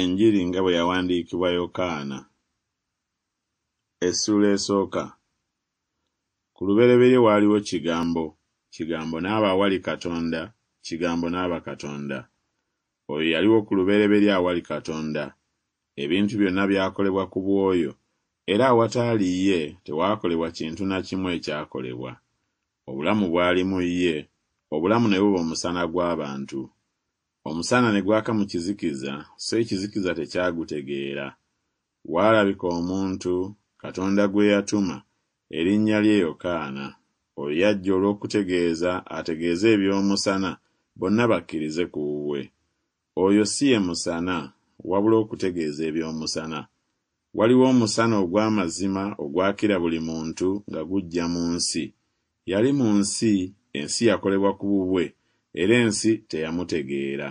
enjiri nga bwe yawandiikibwa yokaana essula esooka ku lubereberye waaliwo kigambo kigambo n'aba awali katonda kigambo n'aba katonda oyo yaliwo ku lubereberye awali katonda ebintu byonna byakolebwa ku bwoyo era awataali ye tewaakolebwa kintu na kimu ekyakolebwa obulamu bwalimu ye obulamu ne buba omusana gw'abantu omusana ne gwaka mu kizikiza so ekizikiza tekyagutegeera waalabika omuntu katonda gwe yatuma erinnya lye yokaana oyo yajja olw'okutegeeza ategeeze eby'omusana bonna bakkirize ku wuwe oyo si ye musana wabula okutegeeza eby'omusana waliwo omusana ogw'amazima ogwakira buli muntu nga gujja mu nsi yali mu nsi ensi yakolebwa ku bubwe era ensi teyamutegeera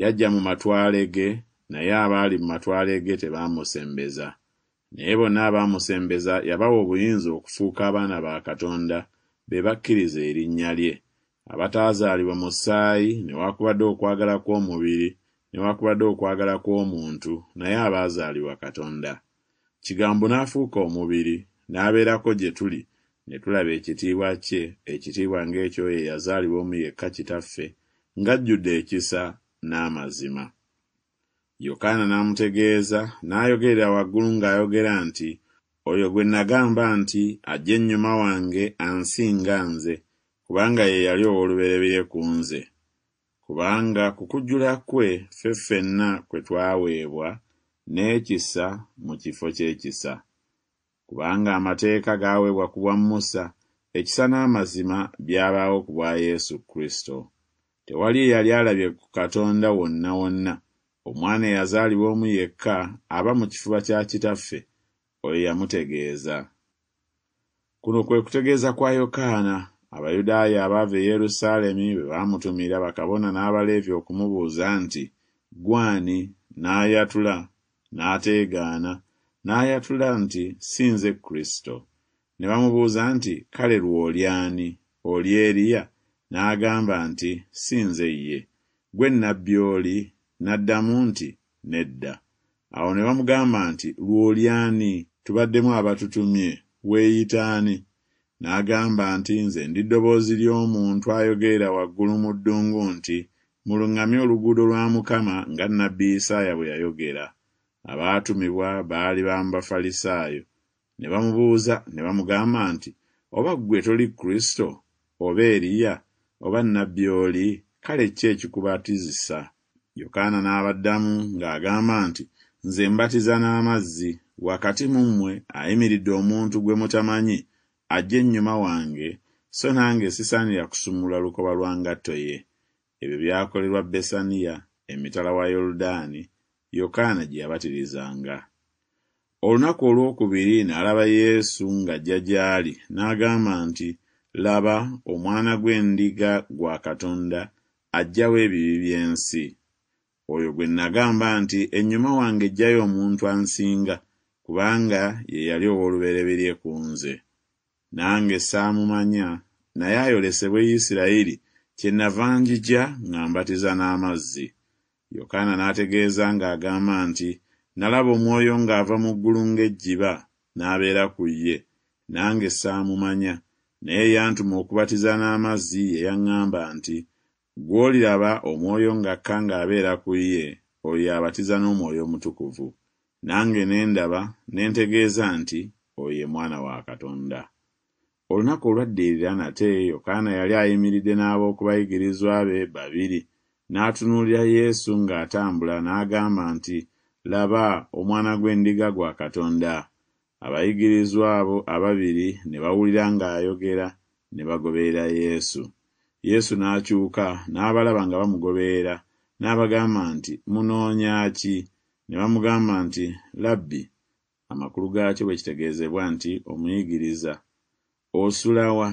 yajja mu matwale ge naye abaali mu matwale ge tebaamusembeza naye bonna abaamusembeza yabawa obuyinza okufuuka abaana ba katonda be bakkiriza erinnya lye abataazaalibwa mu ssaayi newaakubadde okwagala kw'omubiri newaakubadde okwagala kw'omuntu naye abaazaalibwa katonda kigambo n'afuuka omubiri n'abeerako gye tuli ne tulaba ekitiibwa kye ekitiibwa ng'ekyo ye yazaalibwa omu yekka kitaffe ng'ajjudde ekisa n'amazima yokaana n'amutegeeza n'ayogerera waggulu ng'ayogera nti oyo gwe nagamba nti ajje ennyuma wange ansinga nze kubanga ye yali ow'olubereberye ku nze kubanga ku kujjula kwe ffe ffenna kwe twaweebwa n'ekisa mu kifo ky'ekisa kubanga amateeka gaaweebwa ku bwa musa ekisa n'amazima byabaawo ku bwa yesu kristo tewali eyali alabye ku katonda wonna wonna omwana eyazaalibwa omu yekka aba mu kifuba kya kitaffe oyo yamutegeeza kuno kwe kutegeeza kwa yokaana abayudaaya abaava e yerusaalemi bwe baamutumira bakabona n'abaleevi okumubuuza nti gwani n'ayatula n'ateegaana na n'ayatula nti si nze kristo ne bamubuuza nti kale lw'oli ani oli eriya n'agamba nti si nze ye gwe nnabbi oli n'addamu nti nedda awo ne bamugamba nti lw'oli ani tubaddemu abatutumye weeyitaani n'agamba nti nze ndi ddoboozi ly'omuntu ayogera waggulu mu ddungu nti muluŋŋamye oluguudo lwa mukama nga nnabbi isaaya bwe yayogera abaatumibwa baali bambafalisaayo ne bamubuuza ne bamugamba nti oba ggwe toli kristo oba eriya oba nnabbi oli kale ki ekikubatizisa yokaana n'abaddamu ng'agamba nti nze mbatiza n'amazzi wakati mu mmwe ayimiridde omuntu gwe mutamanyi ajja ennyuma wange so nange sisaanira kusumulula lukoba lwa ngatto ye ebyo byakolerwa besaniya emitala wa yoludaani yokaana gye yabatirizanga olunaku olwokubiri n'alaba yesu ng'ajja gy'ali n'agamba nti laba omwana gw'endiga gwa katonda ajjawo ebibi by'ensi oyo gwe nagamba nti ennyuma wange ejjayo omuntu ansinga kubanga ye yali ow'olubereberye ku nze nange saamumanya naye ayolesebwe isirayiri kye navanjija ng'ambatiza n'amazzi na yokaana n'ategeeza ng'agamba nti nalaba omwoyo ng'ava mu ggulu ng'ejjiba n'abeera ku ye nange saamumanya naye yantuma okubatiza n'amazzi ye yaŋŋamba nti gw'oliraba omwoyo ng'akka ng'abeera ku ye oyo abatiza n'omwoyo omutukuvu nange ne ndaba ne ntegeeza nti oyo ye mwana wa katonda olunaku olwaddiirira nate yokaana yali ayimiridde n'ab'okubayigirizwa be babiri n'atunuulira yesu ng'atambula n'agamba nti laba omwana gw'endiga gwa katonda abayigirizwa abo ababiri ne bawulira ng'ayogera ne bagoberera yesu yesu n'akyuka n'abalaba nga bamugoberera n'abagamba nti munoonyaki ne bamugamba nti labbi amakulu gaakyo bwe kitegeezebwa nti omuyigiriza osulawa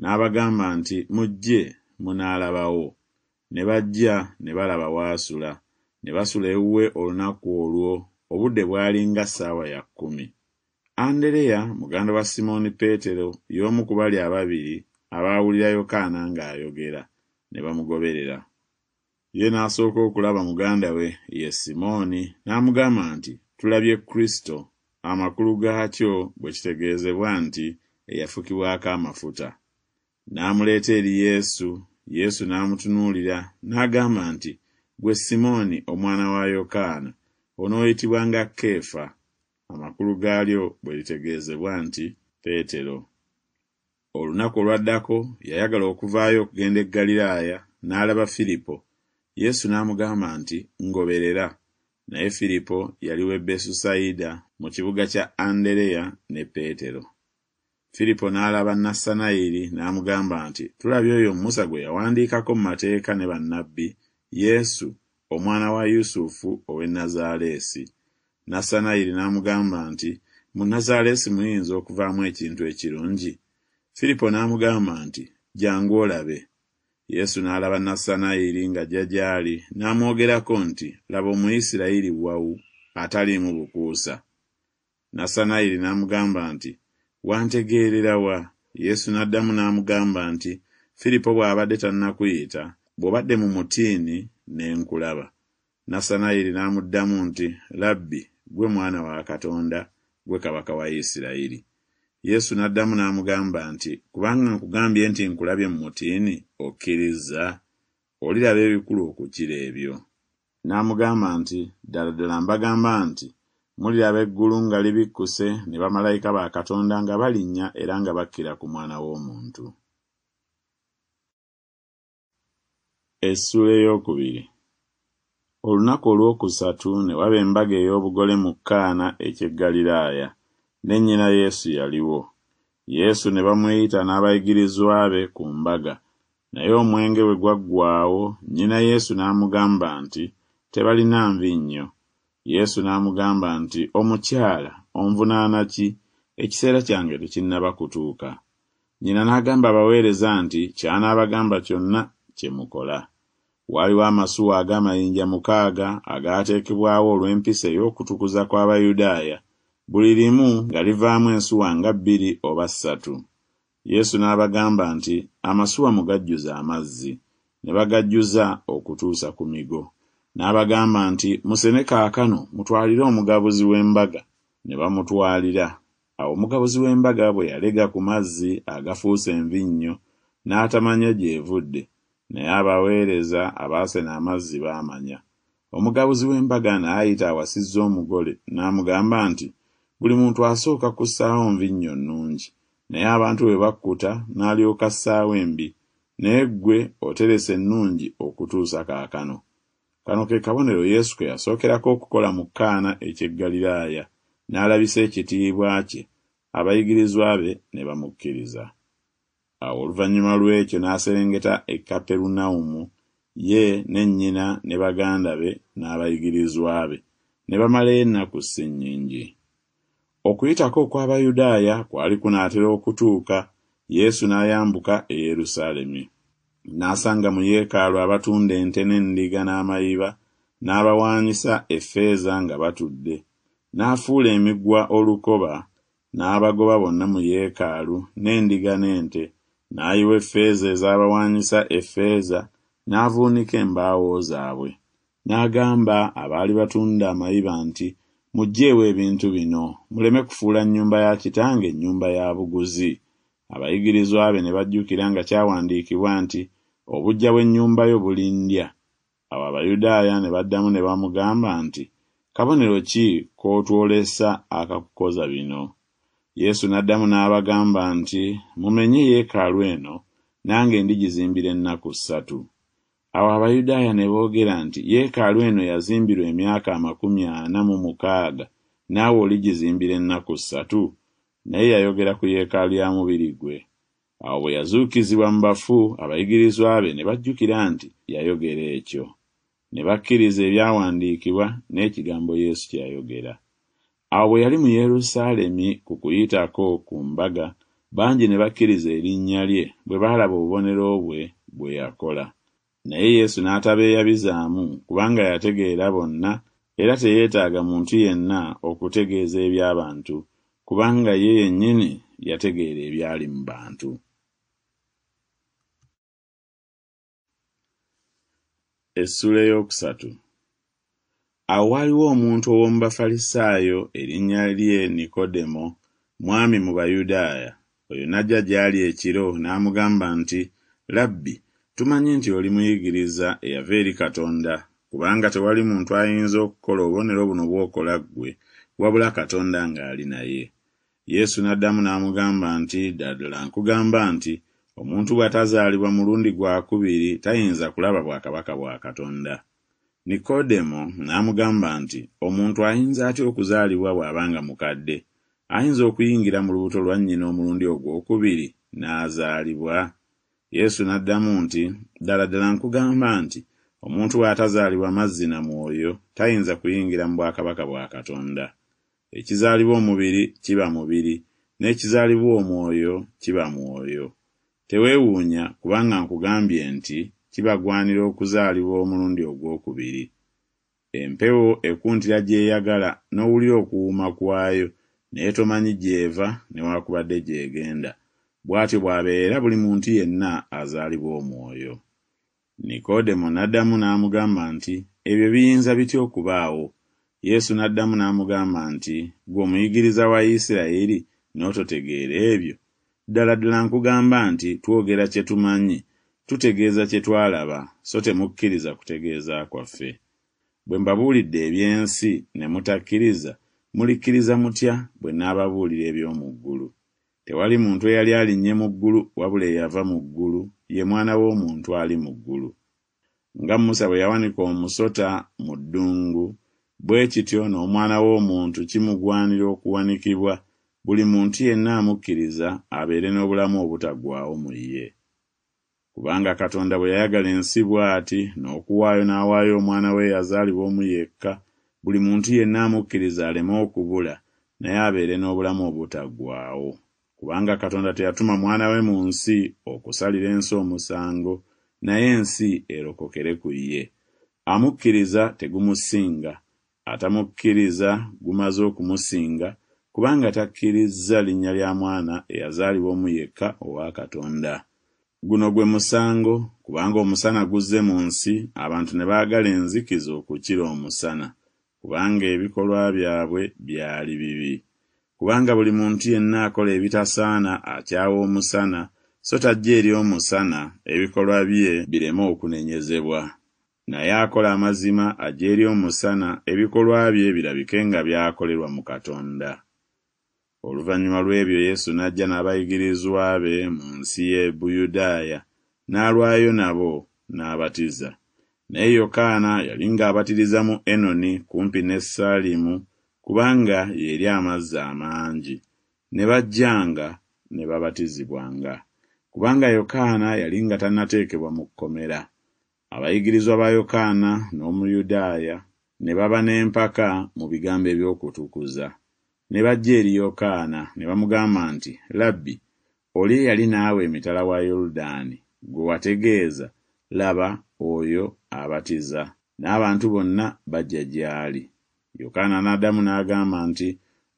n'abagamba nti mujje munaalabawo ne bajja ne balaba waasula ne basula ewuwe olunaku olwo obudde bwali nga ssaawa ya kkumi andereya muganda wa simooni peetero y'omu ku bali ababiri abaawulira yokaana ng'ayogera ne bamugoberera ye n'asooka okulaba muganda we ye simooni n'amugamba nti tulabye kristo amakulu gaakyo bwe kitegeezebwa nti eyafukibwako amafuta n'amuleeta eri yesu yesu n'amutunuulira n'agamba nti gwe simooni omwana wa yokaana onooyitibwa nga keefa amakulu gaalyo bwe litegeezebwa nti peetero olunaku olwaddako yayagala okuvaayo okugenda eggaliraaya n'alaba firipo yesu n'amugamba nti ngoberera naye firipo yaliwo ebesusayida mu kibuga kya andereya ne peetero firipo n'alaba nassanayiri n'amugamba nti tulabye oyo musa gwe yawandiikako mu mateeka ne bannabbi yesu omwana wa yusufu ow'e nazaaleesi nassanayiri n'amugamba nti mu nazaaleesi muyinza okuvaamu ekintu ekirungi firipo n'amugamba nti jangu olabe yesu n'alaba nassanayiri nga jja gy'ali n'amwogerako nti laba omuyisirayiri wawu ataliimu bukuusa nassanayiri n'amugamba nti wantegeerera wa yesu n'addamu n'amugamba nti firipo bw'abadde tannakuyita bw'obadde mu mutiini ne nkulaba nasanayiri n'amuddamu nti labbi gwe mwana wa katonda gwe kabaka wa isirayiri yesu n'addamu n'amugamba nti kubanga nkugambye nti nkulabye mu mutiini okkiriza oliraba ebikulu okukira ebyo n'amugamba nti ddala ddala mbagamba nti mulira ab'eggulu nga libikkuse ne bamalayika ba katonda nga balinnya era nga bakkira ku mwana w'omuntu olunaku olwokusatu ne waba embaga ey'obugole mu kaana eky'eggaliraaya ne nnyina yesu yaliwo yesu ne bamuyita n'abayigirizwa be ku mbaga naye omwenge bwe gwaggwaawo nnyina yesu n'amugamba nti tebalina nvi nnyo yesu n'amugamba nti omukyala onvunaana ki ekiseera kyange tekinnaba kutuuka nyina n'agamba abaweereza nti ky'anaabagamba kyonna kye mukola waaliwo amasuwa ag'amayinja mukaaga agaateekebwawo olw'empisa ey'okutukuza kw'abayudaaya buli limu nga livaamu ensuwa nga bbiri oba ssatu yesu n'abagamba nti amasuwa mugajjuza amazzi ne bagajjuza okutuusa ku migo n'abagamba nti museneka kaakano mutwalire omugabuzi w'embaga ne bamutwalira awo omugabuzi w'embaga bwe yalega ku mazzi agafuuse envinnyo n'atamanya gy'evudde naye abaweereza abaasena amazzi baamanya omugabuzi w'embaga n'ayita awasizza omugole n'amugamba nti buli muntu asooka kussaawo nvinnyo nnungi naye abantu bwe bakkuta n'alyoka ssaawo embi naye ggwe oterese ennungi okutuusa kaakano kano ke kabonero yesu kwe yasookerako okukola mu kaana eky'eggaliraaya n'alabisa ekitiibwa kye abayigirizwa be ne bamukkiriza awo oluvannyuma lw'ekyo n'aserengeta e kaperunawumu ye ne nnyina ne baganda be n'abayigirizwa be ne bamalayo ennaku si nnyingi okuyitako okw'abayudaaya kwali kunaatera okutuuka yesu n'ayambuka e yerusaalemi n'asanga mu yeekaalu abatunda ente n'endiga n'amayiba n'abawaanyisa effeeza nga batudde n'afuula emigwa olukoba n'abagoba bonna mu yeekaalu n'endiga n'ente n'ayiwa effeeza ez'abawaanyisa effeeza n'avuunika embaawo zaabwe n'agamba abaali batunda amayiba nti mujjeewo ebintu bino muleme kufuula nnyumba ya kitange ennyumba ya buguzi abayigirizwa be ne bajjukira nga kyawandiikibwa nti obuggya bw'ennyumba yo bulindya abo abayudaaya ne baddamu ne bamugamba nti kabonero ki k'otwolesa akakukoza bino yesu n'addamu n'abagamba nti mumenye yeekaalu eno nange ndigizimbira ennaku ssatu abo abayudaaya ne boogera nti yeekaalu eno yazimbirwa emyaka amakumi ana mu mukaaga naawe oligizimbira ennaku ssatu naye yayogera ku yeekaalu ya mubiri gwe awo bwe yazuukizibwa mu bafu abayigirizwa be ne bajjukira nti yayogera ekyo ne bakkiriza ebyawandiikibwa n'ekigambo yesu kye yayogera awo bwe yali mu yerusaalemi ku kuyitako ku mbaga bangi ne bakkiriza erinnya lye bwe baalaba obubonero bwe bwe yakola naye yesu n'atabeeyabizaamu kubanga yategeera bonna era teyeetaaga muntu yenna okutegeeza eby'abantu kubanga ye yennyini yategeera ebyali mu bantu essula eyokusatu awo waaliwo omuntu ow'omu bafalisaayo erinnya lye nikodemo mwami mu bayudaaya oyo n'ajja gy'ali ekiro n'amugamba nti labbi tumanyi nti oli muyigiriza eyava eri katonda kubanga tewali muntu ayinza okukola obubonero buno bw'okola ggwe wabula katonda ng'ali naye yesu n'addamu n'amugamba nti ddaddala nkugamba nti omuntu bw'atazaalibwa mulundi gwakubiri tayinza kulaba bwakabaka bwa katonda nikodemo n'amugamba nti omuntu ayinza atya okuzaalibwa bw'abanga mukadde ayinza okuyingira mu lubuto lwa nnyina omulundi ogw'okubiri n'azaalibwa yesu n'addamu nti ddala ddala nkugamba nti omuntu bw'atazaalibwa mazzi na mwoyo tayinza kuyingira mu bwakabaka bwa katonda ekizaalibwa omubiri kiba mubiri n'ekizaalibwa omwoyo kiba mwoyo teweewuunya kubanga nkugambye nti kibagwanira okuzaalibwa omulundi ogwokubiri empewo ekuntira gy'eyagala n'owulira okuwuuma kwayo naye tomanyi gy'eva newaakubadde gy'egenda bw'atyo bw'abeera buli muntu yenna azaalibwa omwoyo nikodemo n'addamu n'amugamba nti ebyo biyinza bitya okubaawo yesu n'addamu n'amugamba nti gw'omuyigiriza wa isirayiri n'ototegeera ebyo ddala ddala nkugamba nti twogera kye tumanyi tutegeeza kye twalaba so temukkiriza kutegeeza kwaffe bwe mbabuulidde eby'ensi ne mutakkiriza mulikkiriza mutya bwe n'ababuulira eby'omu ggulu tewali muntu eyali alinnye mu ggulu wabula eyava mu ggulu ye mwana w'omuntu ali mu ggulu nga musa bwe yawanika omusota mu ddungu bwe kityo n'omwana w'omuntu kimugwanira okuwanikibwa buli muntu yenna amukkiriza abeere n'obulamu obutaggwaawo mu ye kubanga katonda bwe yayagala ensi bw'ati n'okuwaayo n'awaayo omwana we eyazaalibwa omu yekka buli muntu yenna amukkiriza aleme okubula naye abeere n'obulamu obutaggwaawo kubanga katonda teyatuma mwana we mu nsi okusalira ensi omusango naye ensi erokokere ku ye amukkiriza tegumusinga atamukkiriza gumaze okumusinga kubanga takkirizza linnya lya mwana eyazaalibwa omu yekka owa katonda guno gwe musango kubanga omusana guzze mu nsi abantu ne baagala enzikiza okukira omusana kubanga ebikolwa byabwe byali bibi kubanga buli muntu yenna akola ebitasaana akyawa omusana so tajja eri omusana ebikolwa bye bireme okunenyezebwa naye akola amazima ajja eri omusana ebikolwa bye birabike nga byakolerwa mu katonda oluvannyuma lw'ebyo yesu n'ajja n'abayigirizwa be mu nsi y'e buyudaaya n'alwayo nabo n'abatiza naye yokaana yali ng'abatiriza mu enoni kumpi ne saalimu kubanga yeeri amazzi amangi ne bajjanga ne babatizibwanga kubanga yokaana yali nga tannateekebwa mu kkomera abayigirizwa ba yokaana n'omuyudaaya ne baba n'empaka mu bigambo eby'okutukuza ne bajja eri yokaana ne bamugamba nti labbi oli eyali naawe emitala wa yoludaani gwe wategeeza laba oyo abatiza n'abantu bonna bajja gy'ali yokaana n'addamu n'agamba nti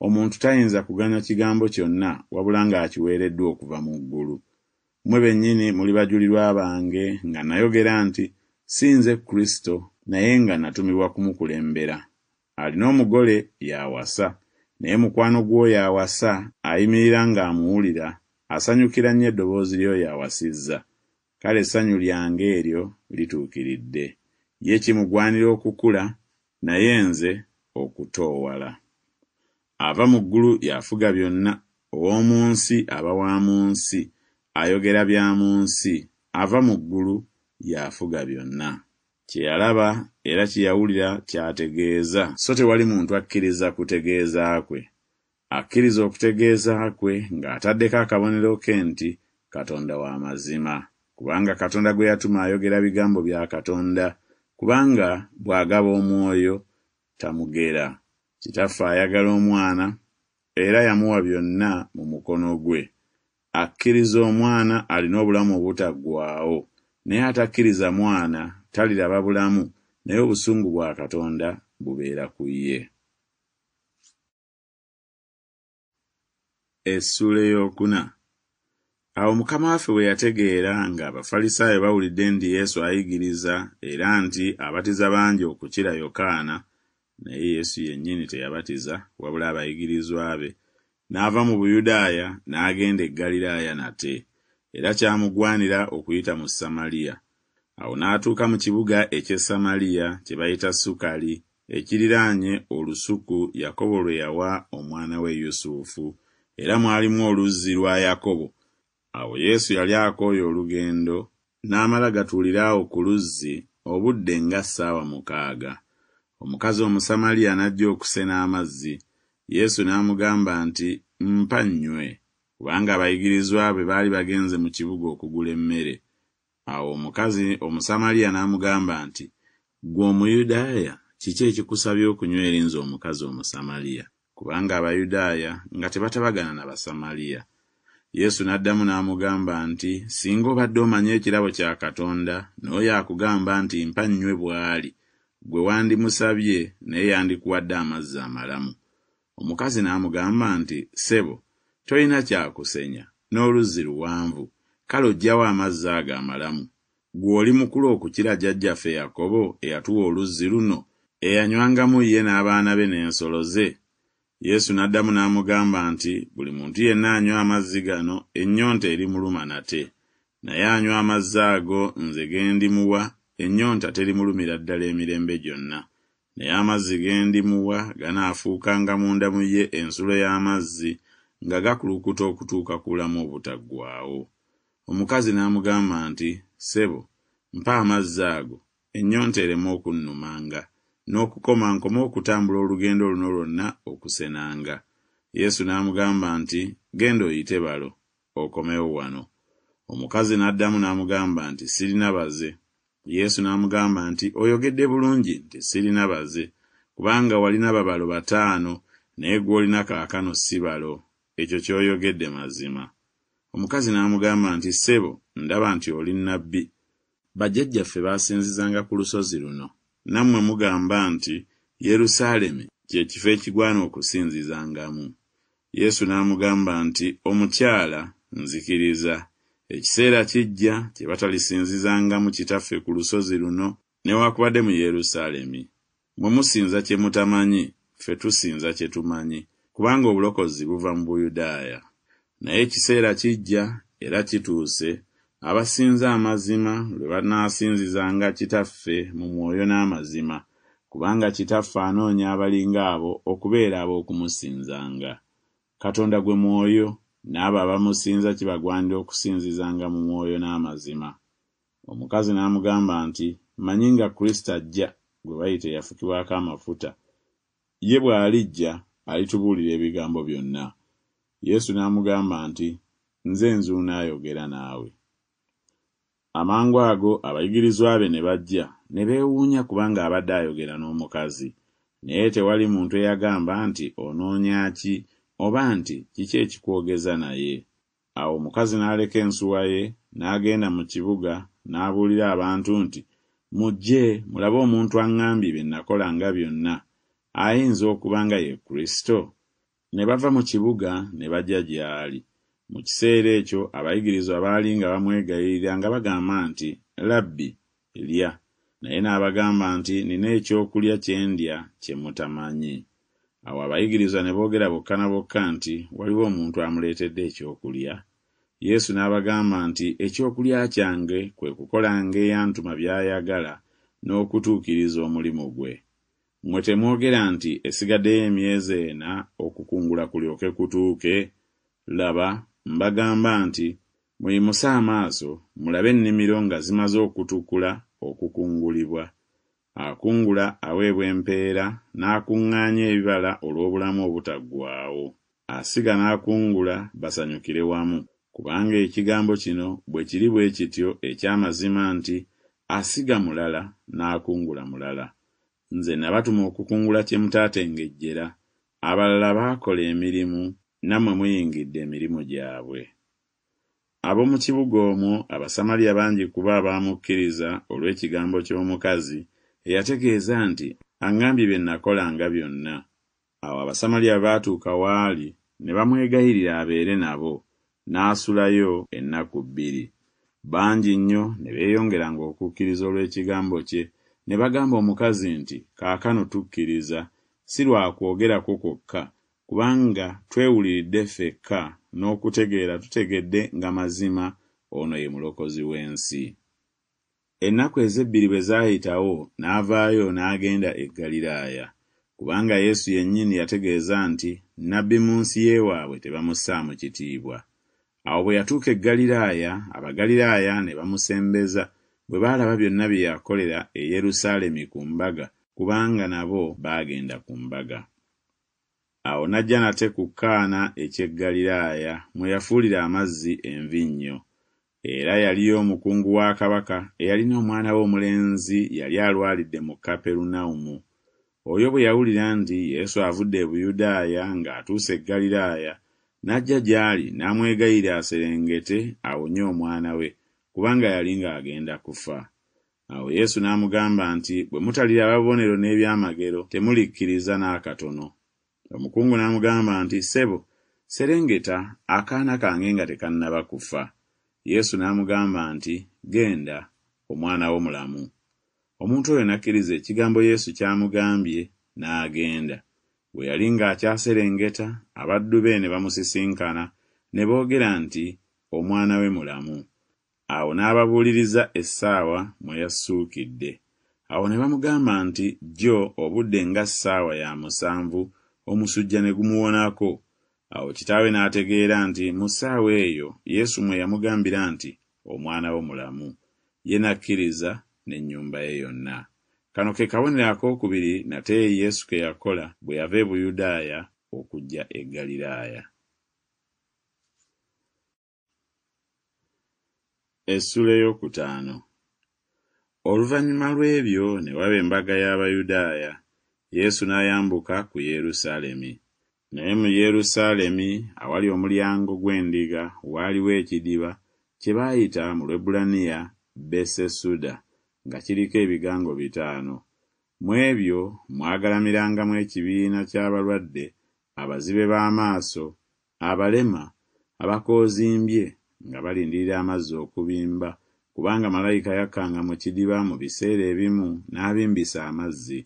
omuntu tayinza kuganya kigambo kyonna wabula ng'akiweereddwa okuva mu ggulu mmwe bennyini muli bajulirwa bange nga nayogera nti si nze kristo naye nga natumibwa kumukulembera alina omugole yawasa naye mukwano gw'oyo awasa ayimirira ng'amuwulira asanyukira nnyo eddoboozi ly'oyo awasizza kale essanyu lyange eryo lituukiridde ye kimugwanira okukula naye nze okutoowala ava mu ggulu y'afuga byonna ow'omu nsi aba wa mu nsi ayogera bya mu nsi ava mu ggulu y'afuga byonna kye yalaba era kye yawulira ky'ategeeza so tewali muntu akkiriza kutegeeza kwe akkiriza okutegeeza kwe ng'ataddeko akabonero ke nti katonda wa mazima kubanga katonda gwe yatuma ayogera bigambo bya katonda kubanga bw'agaba omwoyo tamugera kitaffe ayagala omwana era yamuwa byonna mu mukono gwe akkiriza omwana alina obulamu obutaggwaawo naye atakkiriza mwana taliraba bulamu naye obusungu bwa katonda bubeera ku ye essula yokuna awo mukama waffe bwe yategeera nga abafalisaayo bawulidde nti yesu ayigiriza era nti abatiza bangi okukira yokaana naye yesu yennyini teyabatiza wabula abayigirizwa be n'ava mu buyudaaya n'agenda e galilaaya nate era kyamugwanira okuyita mu samaliya awo n'atuuka mu kibuga eky'e samaliya kye bayita sukali ekiriraanye olusuku yakobo lwe yawa omwana we yusufu era mwalimu oluzzi lwa yakobo awo yesu yali akooye olugendo n'amala gatuulira awo ku luzzi obudde nga ssaawa mukaaga omukazi omusamaliya n'ajja okusena amazzi yesu n'amugamba nti mpa nnywe kubanga abayigirizwa be baali bagenze mu kibuga okugula emmere awo omukazi omusamaliya n'amugamba nti gwe omuyudaaya kiki ekikusabye okunywerinza omukazi omusamaliya kubanga abayudaaya nga tebatabagana na basamaliya yesu n'addamu n'amugamba nti singa obadde omanye ekirabo kya katonda n'oyo akugamba nti mpa nnywe bw'ali gwe wandimusabye naye yandikuwadde amazzi amalamu omukazi n'amugamba nti sebo toyina kyakusenya n'oluzzi luwanvu kale ojjawo amazzi ago amalamu gwe oli mukulu okukira jjajjaffe yakobo eyatuwa oluzzi luno eyanywangamu ye n'abaana be n'ensolo ze yesu n'addamu n'amugamba nti buli muntu yenna anywa amazzi gano ennyonta eri muluma nate naye anywa amazzi ago nze gendi muwa ennyonta terimulumira ddala emirembe gyonna naye amazzi gendi muwa ganaafuukanga mundamu ye ensulo y'amazzi nga gakulukuta okutuuka kulamu obutaggwaawo omukazi n'amugamba nti sebo mpa amazzi ago ennyonteereme okunnumanga n'okukoma nkoma okutambula olugendo luno lwonna okusenanga yesu n'amugamba nti genda oyite balo okomewo wano omukazi n'addamu n'amugamba nti sirina baze yesu n'amugamba nti oyogedde bulungi nti sirina baze kubanga walina babalo bataano naye gw'olina kaakano si balo ekyo ky'oyogedde mazima omukazi n'amugamba nti ssebo ndaba nti oli nnabbi bajjajjaffe baasinzizanga ku lusozi luno nammwe mugamba nti yerusaalemi kye kifo ekigwana okusinzizangamu yesu n'amugamba nti omukyala nzikiriza ekiseera kijja kye batalisinzizangamu kitaffe ku lusozi luno newaakubadde mu yerusaalemi mwe musinza kye mutamanyi ffe tusinza kye tumanyi kubanga obulokozi buva mu buyudaaya naye ekiseera kijja era kituuse abasinze amazima lwe banaasinzizanga kitaffe mu mwoyo n'amazima kubanga kitaffe anoonya abalinga abo okubeera ab'okumusinzanga katonda gwe mwoyo n'abo abamusinza kibagwandi okusinzizanga mu mwoyo n'amazima omukazi n'amugamba nti manyi nga kristo ajja gwe bayita eyafukibwako amafuta ye bw'alijja alitubuulira ebigambo byonna yesu n'amugamba nti nze nzuuna ayogera naawe amangu ago abayigirizwa be ne bajja ne beewuunya kubanga abadde ayogera n'omukazi naye tewali muntu eyagamba nti onoonya ki oba nti kiki ekikwogeza naye awo omukazi n'aleka ensuwa ye n'agenda mu kibuga n'abuulira abantu nti mujje mulabe omuntu aŋŋambye bye nnakolanga byonna ayinza okuba nga ye kristo ne bava mu kibuga ne bajja gy'ali mu kiseera ekyo abayigirizwa baali nga bamwegayirira nga bagamba nti labbi lya naye n'abagamba nti nina ekyokulya kye ndya kye mutamanyi awo abayigirizwa ne boogera bokka na bokka nti waliwo omuntu amuleetedde ekyokulya yesu n'abagamba nti ekyokulya kyange kwe kukola ngaeyantuma by'ayagala n'okutuukiriza omulimu gwe mwe temwogera nti esigaddeyo emyezi ena okukungula kulyoke kutuuke laba mbagamba nti muyimuse amaaso mulabe ennimiro nga zimaze okutukula okukungulibwa akungula aweebwa empeera n'akuŋŋaanya ebibala olw'obulamu obutaggwaawo asiga n'akungula basanyukire wamu kubanga ekigambo kino bwe kiri bwe kityo eky'amazima nti asiga mulala n'akungula mulala nze nabatuma okukungula kye mutaatengejjera abalala baakola emirimu nammwe muyingidde emirimu gyabwe ab'omu kibuga omwo abasamaliya bangi kuba abaamukkiriza olw'ekigambo ky'omukazi eyategeeza nti aŋŋambye bye nnakolanga byonna awo abasamaliya baatuuka waali ne bamwegayirira abeere nabo n'asulayo ennaku bbiri bangi nnyo ne beeyongeranga okukkiriza olw'ekigambo kye ne bagamba omukazi nti kaakano tukkiriza si lwakwogerako kokka kubanga twewuliridde ffekka n'okutegeera tutegedde nga mazima ono ye mulokozi w'ensi ennaku ez'ebbiri bwe zaayitawo n'avaayo n'agenda eggaliraaya kubanga yesu yennyini yategeeza nti nnabbi mu nsi yeewaabwe tebamussaamu kitiibwa awo bwe yatuuka eggaliraaya abagaliraaya ne bamusembeza bwe baalaba byonna bye yakolera e yerusaalemi ku mbaga kubanga nabo baagenda ku mbaga awo n'ajja nate ku kaana eky'eggaliraaya mwe yafuulira amazzi envi nnyo era yaliyo omukungu wa kabaka eyalina omwana we omulenzi yali alwalidde mu kaperunawumu oyo bwe yawulira nti yesu avudde e buyudaaya ng'atuuse eggaliraaya n'ajja gy'ali n'amwegayira aserengete awonye omwana we kubanga yali ng'agenda kufa awo yesu n'amugamba nti bwe mutalira ababonero n'ebyamagero temulikkiriza n'akatono omukungu n'amugamba nti sebo serengeta akaana kange nga tekannaba kufa yesu n'amugamba nti genda omwana wo mulamu omuntu oyo n'akkiriza ekigambo yesu ky'amugambye n'agenda bwe yali ng'akyaserengeta abaddu be ne bamusisinkana ne boogera nti omwana we mulamu awo n'ababuuliriza essaawa mwe yasuukidde awo ne bamugamba nti jjo obudde nga ssaawa ya musanvu omusujja ne gumuwonako awo kitaawe n'ategeera nti mu ssaawa eyo yesu mwe yamugambira nti omwana wo mulamu ye nakkiriza n'ennyumba ye yonna kano ke kabonero ak'okubiri nate yesu ke yakola bwe yava e buyudaaya okujja e galilaaya oluvannyuma lw'ebyo ne waba embaga y'abayudaaya yesu n'ayambuka ku yerusaalemi naye mu yerusaalemi awali omulyango gw'endiga waaliwo ekidiba kye baayita mu lwebulaniya besesuda nga kiriko ebigango bitaano mu ebyo mwagalamirangamu ekibiina ky'abalwadde abazibe b'amaaso abalema abakoozimbye nga balindirira amazzi okubimba kubanga malayika yakkanga mu kidiba mu biseera ebimu n'abimbisa amazzi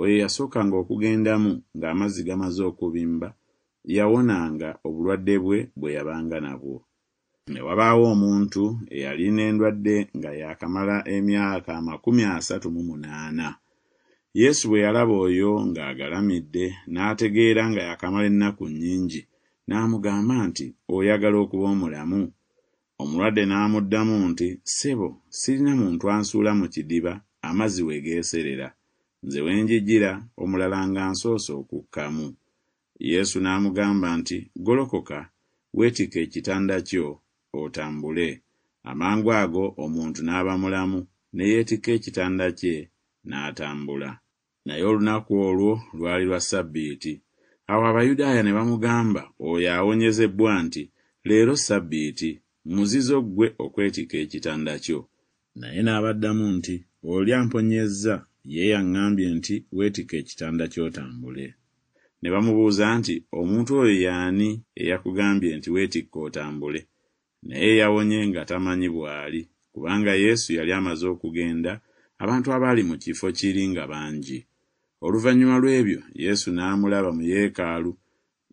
oyo yasookanga okugendamu ng'amazzi gamaze okubimba yawonanga obulwadde bwe bwe yabanga nabwo ne wabaawo omuntu eyalina endwadde nga yaakamala emyaka amakumi asatu mu munaana yesu bwe yalaba oyo ng'agalamidde n'ategeera nga yaakamala ennaku nnyingi n'amugamba nti oyagala okuba omulamu omulwadde n'amuddamu nti sebo sirina muntu ansuula mu kidiba amazzi weegeeserera nze wenjigira omulala nga nsoose okukkamu yesu n'amugamba nti golokoka weetika ekitanda kyo otambule amangu ago omuntu n'aba mulamu ne yeetika ekitanda kye n'atambula naye olunaku olwo lwali lwa ssabbiiti awo abayudaaya ne bamugamba oyo awonyezebbwa nti leero ssabbiiti muzizo gwe okwetika ekitanda kyo naye n'abaddamu nti oli amponyezza ye yaŋŋambye nti weetika ekitanda ky'otambule ne bamubuuza nti omuntu oyo y'ani eyakugambye nti weetikka otambule naye yawonye nga tamanyi bw'ali kubanga yesu yali amaze okugenda abantu abaali mu kifo kiri nga bangi oluvannyuma lw'ebyo yesu n'amulaba mu yeekaalu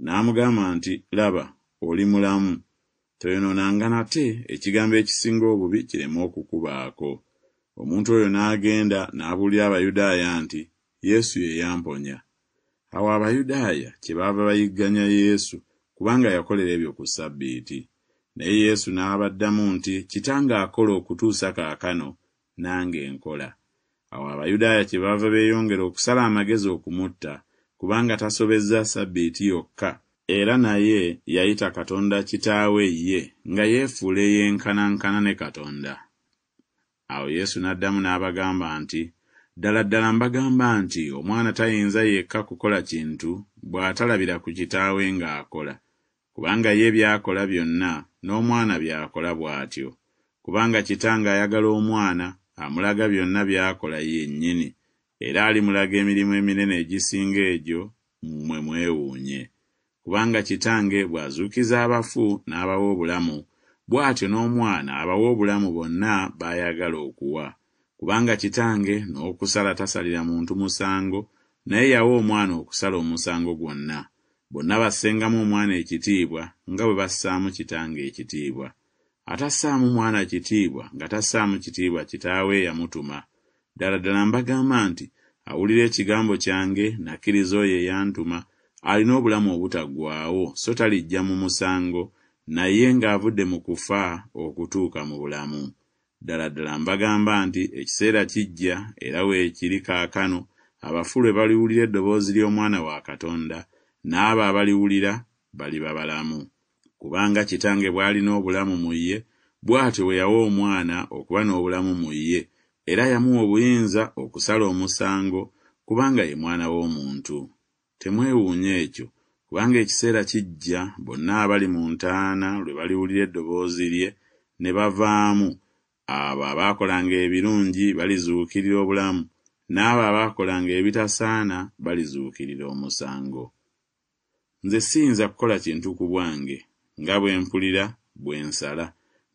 n'amugamba nti laba oli mulamu toyonoonanga nate ekigambo ekisinga obubi kireme okukubaako omuntu oyo n'agenda n'abuulira abayudaaya nti yesu ye yamponya awo abayudaaya kye baava bayigganya yesu kubanga yakolera ebyo ku ssabbiiti naye yesu n'abaddamu nti kitanga akola okutuusa kaakano nange nkola awo abayudaaya kye baava beeyongera okusala amagezi okumutta kubanga tasobezza ssabbiiti yokka era naye yayita katonda kitaawe ye nga yeefuula eyenkanankana ne katonda awo yesu n'addamu n'abagamba nti ddala ddala mbagamba nti omwana tayinza yekka kukola kintu bw'atalabira ku kitaawe ng'akola kubanga ye by'akola byonna n'omwana by'akola bw'atyo kubanga kitange ayagala omwana amulaga byonna by'akola yennyini era alimulaga emirimu eminene egisinga egyo mmwe mwewuunye mwe kubanga kitange bw'azuukiza abafu n'abawa obulamu bw'atyo n'omwana abawa obulamu bonna baayagala okuwa kubanga kitange n'okusala tasalira muntu musango naye yawa omwana okusala omusango gwonna bonna bassengamu omwana ekitiibwa nga bwe bassaamu kitange ekitiibwa atassaamu mwana kitiibwa nga tassaamu kitiibwa kitaawe yamutuma ddala ddala mbagamba nti awulira ekigambo kyange nakkiriza oyo eyantuma alina obulamu obutaggwaawo so talijja mu musango naye ng'avudde mu kufa okutuuka mu bulamu ddala ddala mbagamba nti ekiseera kijja era weekiri kaakano abafulwe baliwulira eddoboozi ly'omwana wa katonda n'abo abaliwulira baliba balamu kubanga kitange bw'alina obulamu mu ye bw'atyo bwe yawa omwana okuba n'obulamu mu ye era yamuwa obuyinza okusala omusango kubanga ye mwana w'omuntu temwewuunya ekyo kubanga ekiseera kijja bonna abali mu ntaana lwe baliwulira eddoboozi lye ne bavaamu abo abaakolanga ebirungi balizuukirira obulamu n'abo abaakolanga ebitasaana balizuukirira omusango nze siyinza kukola kintu ku bwange nga bwe mpulira bwe nsala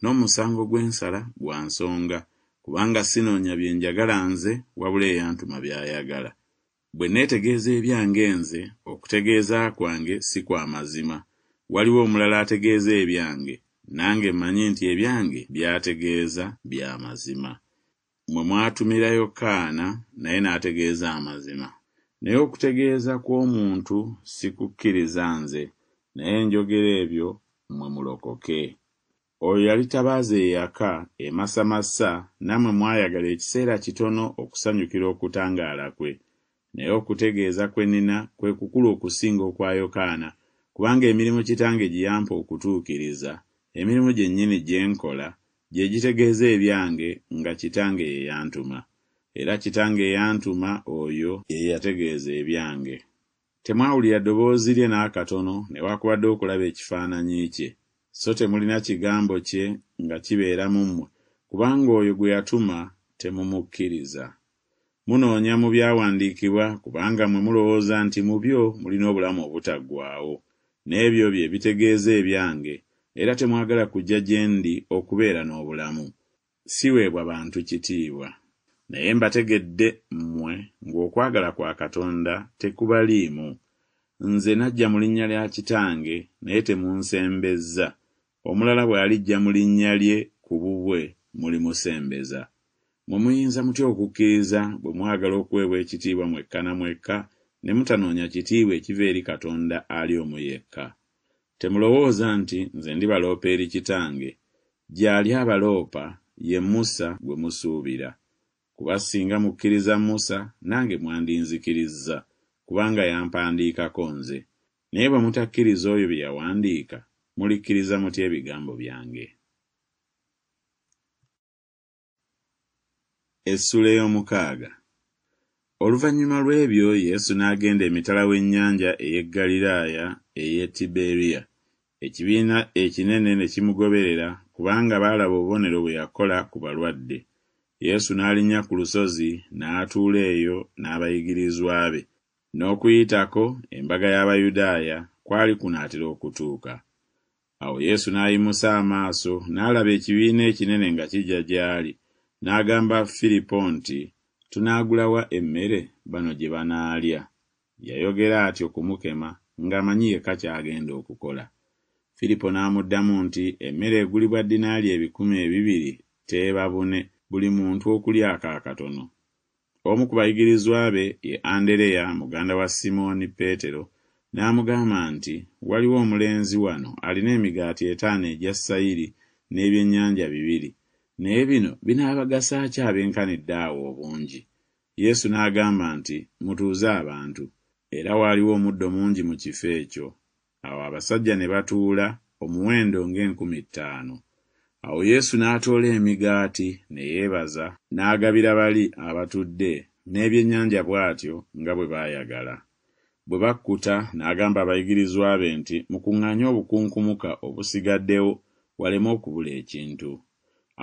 n'omusango gwe nsala gwa nsonga kubanga sinoonya bye njagala nze wabula eyantuma by'ayagala bwe neetegeeza ebyange nze okutegeeza kwange si kwa mazima waliwo omulala ategeeza ebyange nange mmanyi nti ebyange byategeeza bya mazima mwe mwatumirayo kaana naye n'ategeeza amazima naye okutegeeza kw'omuntu si kukkiriza nze naye njogera ebyo mmwe mulokoke oyo yali tabaaza eyaka emasamasa nammwe mwayagala ekiseera kitono okusanyukira okutangaala kwe naye okutegeeza kwe nina kwe kukulu okusinga okwa yokaana kubanga emirimu kitange gye yampa okutuukiriza emirimu gyennyini gye nkola gye gitegeeza ebyange nga kitange ye yantuma era kitange eyantuma oyo ye yategeeza ebyange temwawulira ddoboozi lye n'akatono ne wakubadde okulaba ekifaananyi kye so temulina kigambo kye nga kibeera mu mmwe kubanga oyo gwe yatuma temumukkiriza munoonya mu byawandiikibwa kubanga mwe mulowooza nti mu byo mulina obulamu obutaggwaawo n'ebyo bye bitegeeza ebyange era temwagala kujja gye ndi okubeera n'obulamu siweebwa bantu kitiibwa naye mbategedde mmwe ng'okwagala kwa katonda tekubaliimu nze najja mu linnya lya kitange naye temunsembezza omulala bw'alijja mu linnya lye ku bubwe mulimusembeza mwe muyinza mutya okukkiriza bwe mwagala okuweebwa ekitiibwa mwekka na mwekka ne mutanoonya kitiibwa ekiva eri katonda ali omu yekka temulowooza nti nze ndi baloopa eri kitange gy'ali abaloopa ye musa gwe musuubira kuba singa mukkiriza musa nange mwandinzikirizza kubanga yampandiikako nze naye bwe mutakkiriza oyo bye yawandiika mulikkiriza mutya ebigambo byange essula ey'omukaaga oluvannyuma lw'ebyo yesu n'agenda emitala w'ennyanja ey'e galilaaya ey'e tiberiya ekibiina ekinene ne kimugoberera kubanga baalaba obubonero bwe yakola ku balwadde yesu n'alinnya ku lusozi n'atuula eyo n'abayigirizwa be n'okuyitako embaga y'abayudaaya kwali kunaatera okutuuka awo yesu n'ayimusa amaaso n'alaba ekibiina ekinene nga kijja gy'ali n'agamba firipo nti tunaagula wa emmere bano gye banaalya yayogera atyo kumukema ng'amanyi yekka ky'agenda okukola firipo n'amuddamu nti emmere egulibwa dinaali ebikumi ebibiri teebabune buli muntu okulyako akatono omu ku bayigirizwa be ye andereya muganda wa simooni peetero n'amugamba nti waliwo omulenzi wano alina emigaati etaano egya sayiri n'ebyennyanja bibiri naye bino binaabagasa ki abenkanidde awo obungi yesu n'agamba nti mutuuze abantu era waaliwo omuddo mungi mu kifo ekyo awo abasajja ne batuula omuwendo ng'enkumi ttaano awo yesu n'atoola emigaati ne yeebaza n'agabira bali abatudde n'ebyennyanja bw'atyo nga bwe baayagala bwe bakkuta n'agamba abayigirizwa be nti mukuŋŋaanye obukunkumuka obusigaddewo waleme okubula ekintu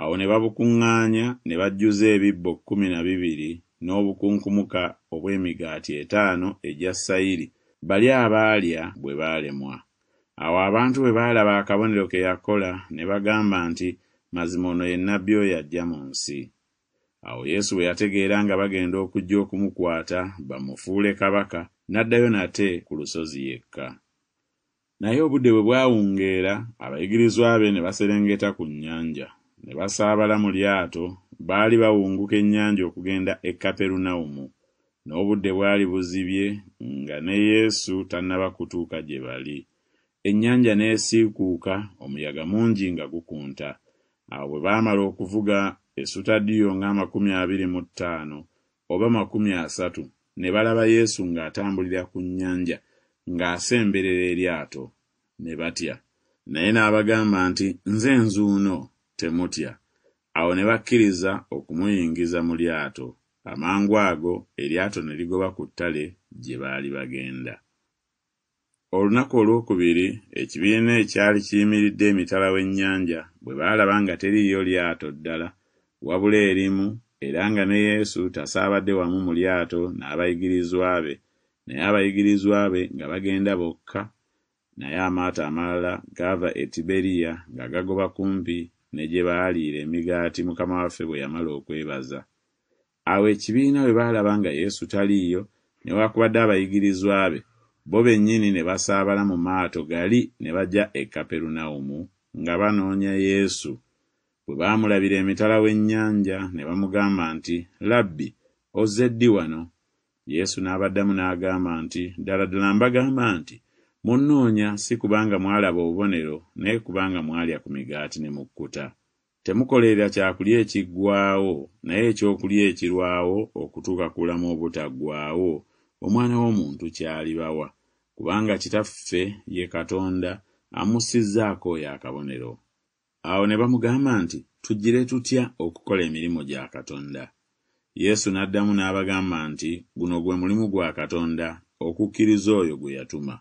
awo ne babukuŋŋaanya ne bajjuza ebibbo kkumi na bibiri n'obukunkumuka obw'emigaati etaano egya sayiri bali abaalya bwe baalemwa awo abantu bwe baalaba akabonero ke yakola ne bagamba nti mazima ono ye nnabbi oyo ajja mu nsi awo yesu bwe yategeera nga bagenda okujja okumukwata bamufuule kabaka n'addayo nate ku lusozi yekka naye obudde bwe bwawungeera abayigirizwa be ne baserengeta ku nnyanja ne basaabala mu lyato baali bawunguka ennyanja okugenda e kaperunawumu n'obudde bwali buzibye nga ne yesu tannaba kutuuka gye bali ennyanja n'esiikuuka omuyaga mungi nga gukunta awo bwe baamala okuvuga esutadiyo nga amakumi abiri mu ttaano oba makumi asatu ne balaba yesu ng'atambulira ku nnyanja ng'asemberera eryato ne batya naye n'abagamba nti nze nzuuno temutya awo ne bakkiriza okumuyingiza mu lyato amangu ago eryato ne ligoba ku ttale gye baali bagenda olunaku olwokubiri ekibiina ekyali kiyimiridde emitala w'ennyanja bwe baalaba nga teriiyo lyato ddala wabula erimu era nga ne yesu tasaabadde wamu mu lyato n'abayigirizwa be naye abayigirizwa be nga bagenda bokka naye amaato amalala gava e tiberiya nga gagoba kumpi ne gye baaliira emigaati mukama waffe bwe yamala okwebaza awo ekibiina bwe baalaba nga yesu taliiyo ne wakubadde abayigirizwa be bo bennyini ne basaabala mu maato gali ne bajja e kaperunawumu nga banoonya yesu bwe baamulabira emitala w'ennyanja ne bamugamba nti labbi ozze ddi wano yesu n'abaddamu n'agamba nti ddala ddala mbagamba nti munnoonya si kubanga mwalaba obubonero naye kubanga mwalya ku migaati ne mukkuta temukolerera kyakulya ekiggwaawo naye ekyokulya ekirwawo okutuuka kulamu obutaggwaawo omwana w'omuntu kyalibawa kubanga kitaffe ye katonda amussizzaako oyo akabonero awo ne bamugamba nti tugire tutya okukola emirimu gya katonda yesu n'addamu n'abagamba nti guno gwe mulimu gwa katonda okukkiriza oyo gwe yatuma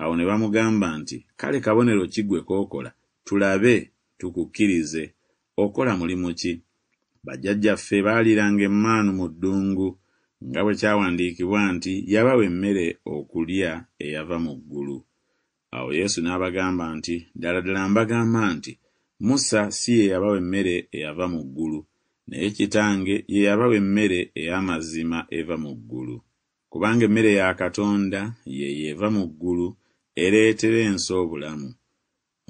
awo ne bamugamba nti kale kabonero kiggwe kookola tulabe tukukkirize okola mulimu ki bajjajjaffe baaliranga emmaanu mu ddungu nga bwe kyawandiikibwa nti yabawa emmere okulya eyava mu ggulu awo yesu n'abagamba nti ddala ddala mbagamba nti musa si ye yabawa emmere eyava mu ggulu naye kitange ye yabawa emmere ey'amazima eva mu ggulu kubanga emmere ya katonda ye yeeva mu ggulu ereetera ensi obulamu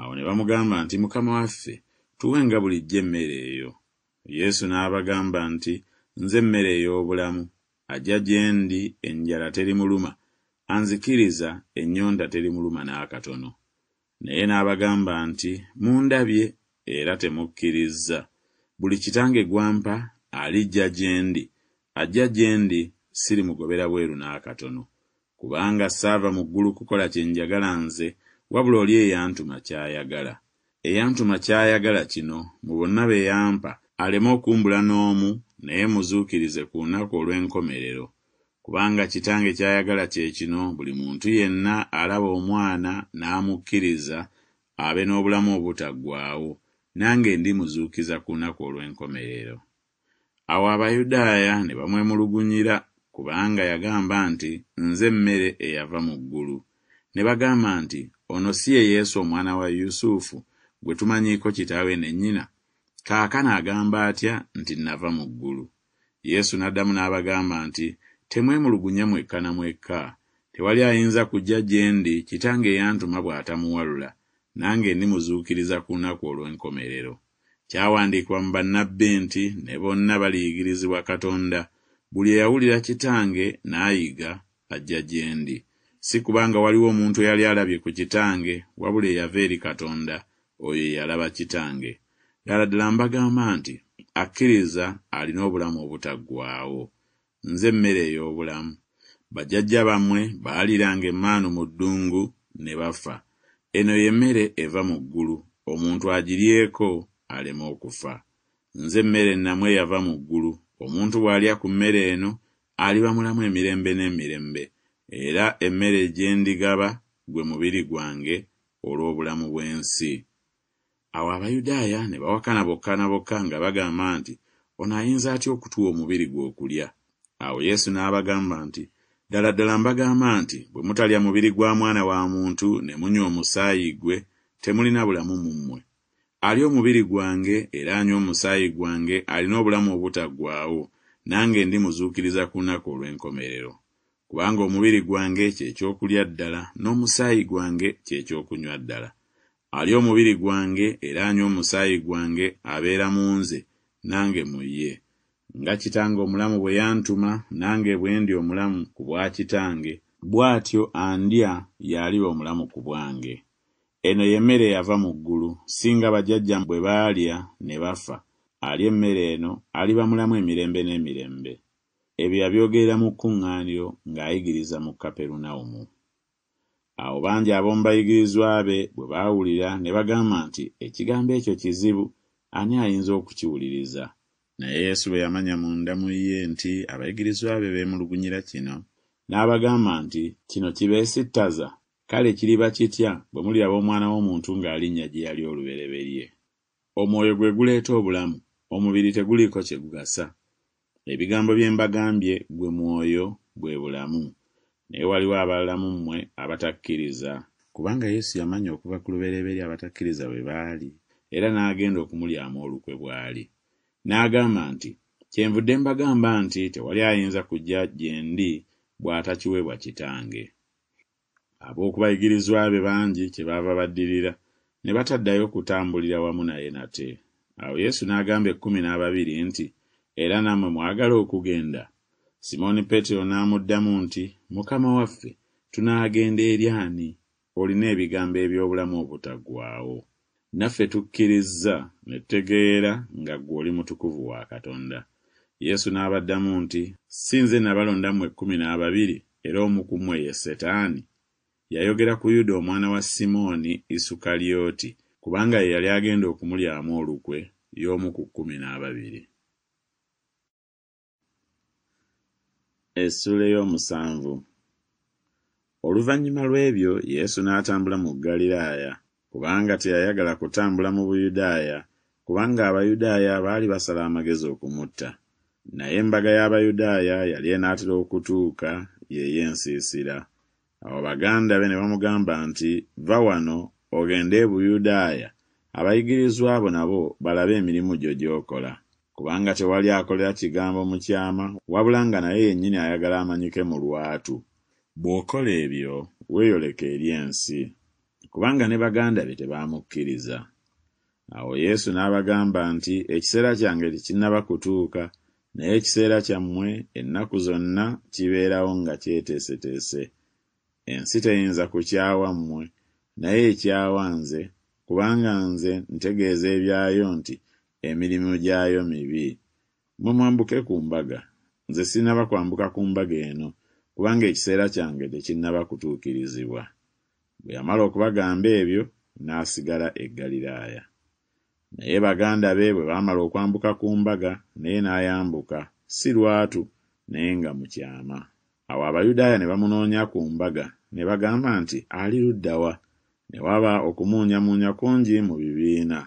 awo ne bamugamba nti mukama waffe tuwe nga bulijjo emmere eyo yesu n'abagamba nti nze emmere ey'obulamu ajja gye ndi enjala terimuluma anzikiriza ennyonda terimuluma n'akatono naye n'abagamba nti mundabye era temukkirizza buli kitange gwampa alijja gye ndi ajja gye ndi sirimugobera bweru n'akatono kubanga saava mu ggulu kukola kye njagala nze wabula oli eyantuma ky'ayagala eyantuma ky'ayagala kino mu bonna be yampa aleme okumbula n'omu naye muzuukirize ku nnaku olw'enkomerero kubanga kitange ky'ayagala kye kino buli muntu yenna alaba omwana n'amukkiriza abe n'obulamu obutaggwaawo nange ndi muzuukiza ku nnaku olw'enkomerero awo abayudaaya ne bamwemulugunyira kubanga yagamba nti nze mmere eyava mu ggulu ne bagamba nti ono si ye yesu omwana wa yusufu gwe tumanyiiko kitaawe ne nnyina kaakana agamba atya nti nnava mu ggulu yesu n'addamu n'abagamba nti temwemulugunya mwekka na mwekka tewali ayinza kujja gye ndi kitange eyantuma bw'atamuwalula nange ndi muzuukiriza ku lunaku olw'enkomerero kyawandiikibwa mu bannabbi nti ne bonna baliyigirizibwa katonda buli eyawulira kitange n'ayiga ajja gye ndi si kubanga waliwo omuntu eyali alabye ku kitange wabula eyava eri katonda oyo eyalaba kitange ddala ddala mbagamba nti akkiriza alina obulamu obutaggwaawo nze emmere ey'obulamu bajjajja bammwe baaliranga emmaanu mu ddungu ne bafa eno y'emmere eva mu ggulu omuntu agiryeko aleme okufa nze emmere ennamu eyava mu ggulu omuntu bw'alya ku mmere eno aliba mulamu emirembe n'emirembe era emmere gye ndigaba gwe mubiri gwange olw'obulamu bw'ensi awo abayudaaya ne bawakana bokka na bokka nga bagamba nti ono ayinza atya okutuwa omubiri gwe okulya awo yesu n'abagamba nti ddala ddala mbagamba nti bwe mutalya mubiri gwa mwana wa muntu ne munywa omusaayi gwe temulina bulamu mu mmwe alya omubiri gwange era anywa omusaayi gwange alina obulamu obutaggwaawo nange ndi muzuukiriza ku lunaku olw'enkomerero kubanga omubiri gwange kyekyokulya ddala n'omusaayi gwange kyekyokunywa ddala alya omubiri gwange era anywa omusaayi gwange abeera mu nze nange mu ye nga kitange omulamu bwe yantuma nange bwe ndi omulamu ku bwa kitange bw'atyo andya yaliba omulamu ku bwange eno yemmere eyava mu ggulu singa bajjajja bwe baalya ne bafa alya emmere eno alibamulamu emirembe n'emirembe ebyo yabyogerera mu kkuŋŋaaniro ng'ayigiriza mu kaperunawumu awo bangi ab'omu bayigirizwa be bwe baawulira ne bagamba nti ekigambo ekyo kizibu ani ayinza okukiwuliriza naye yesu bwe yamanya mu ndamu ye nti abayigirizwa be beemulugunyira kino n'abagamba nti kino kibeesittaza kale kiriba kitya bwe muliraba omwana w'omuntu ng'alinnya gye yali olubereberye omwoyo gwe guleeta obulamu omubiri teguliiko kye gugasa ebigambo bye mbagambye gwe mwoyo bwe bulamu naye waliwo abalalamu mmwe abatakkiriza kubanga yesu yamanya okuva ku lubereberi abatakkiriza bwe baali era n'agenda okumulyamu olukwe bw'ali n'agamba nti kyenvudde mbagamba nti tewali ayinza kujja gye ndi bw'atakiweebwa kitange ab'okubayigirizwa be bangi kye baava baddirira ne bataddayo kutambulira wamu naye nate awo yesu n'agamba ekkumi n'ababiri nti era nammwe mwagala okugenda simooni peetero n'amuddamu nti mukama waffe tunaagenda eri ani olina ebigambo eby'obulamu obutaggwaawo naffe tukkirizza ne tutegeera nga ggwe oli mutukuvu wa katonda yesu n'abaddamu nti si nze nabalondamu ekkumi n'ababiri era omukumu eye setaani yayogera ku yuda omwana wa simooni isukalyoti kubanga ye yali agenda okumulyamu olukwe y'omu ku kkumi n'ababiri essula ey'omusanvu oluvannyuma lw'ebyo yesu n'atambula mu galilaaya kubanga teyayagala kutambula mu buyudaaya kubanga abayudaaya baali basala amagezi okumutta naye embaga y'abayudaaya yali enaatera okutuuka yeey'ensiisira ye awo baganda be ne bamugamba nti va wano ogende e buyudaaya abayigirizwa bo nabo balabe emirimu gyo gy'okola kubanga tewali akolera kigambo mu kyama wabula nga naye yennyini ayagala amanyike mu lwatu bw'okola ebyo weeyoleka eri ensi kubanga ne baganda be tebaamukkiriza awo yesu n'abagamba nti ekiseera kyange tekinnaba kutuuka naye ekiseera kyammwe ennaku zonna kibeerawo nga kyeteeseteese ensi teyinza kukyawa mmwe naye ekyawa nze kubanga nze ntegeeza ebyayo nti emirimu gyayo mibi mwe mwambuke ku mbaga nze sinaba kwambuka ku mbaga eno kubanga ekiseera kyange tekinnaba kutuukirizibwa bwe yamala okubagamba ebyo n'asigala eggaliraaya naye baganda be bwe baamala okwambuka ku mbaga naye n'ayambuka si lwatu naye nga mu kyama awo abayudaaya ne bamunoonya ku mbaga ne bagamba nti ali luddawa ne waba okumuunyamuunya kungi mu bibiina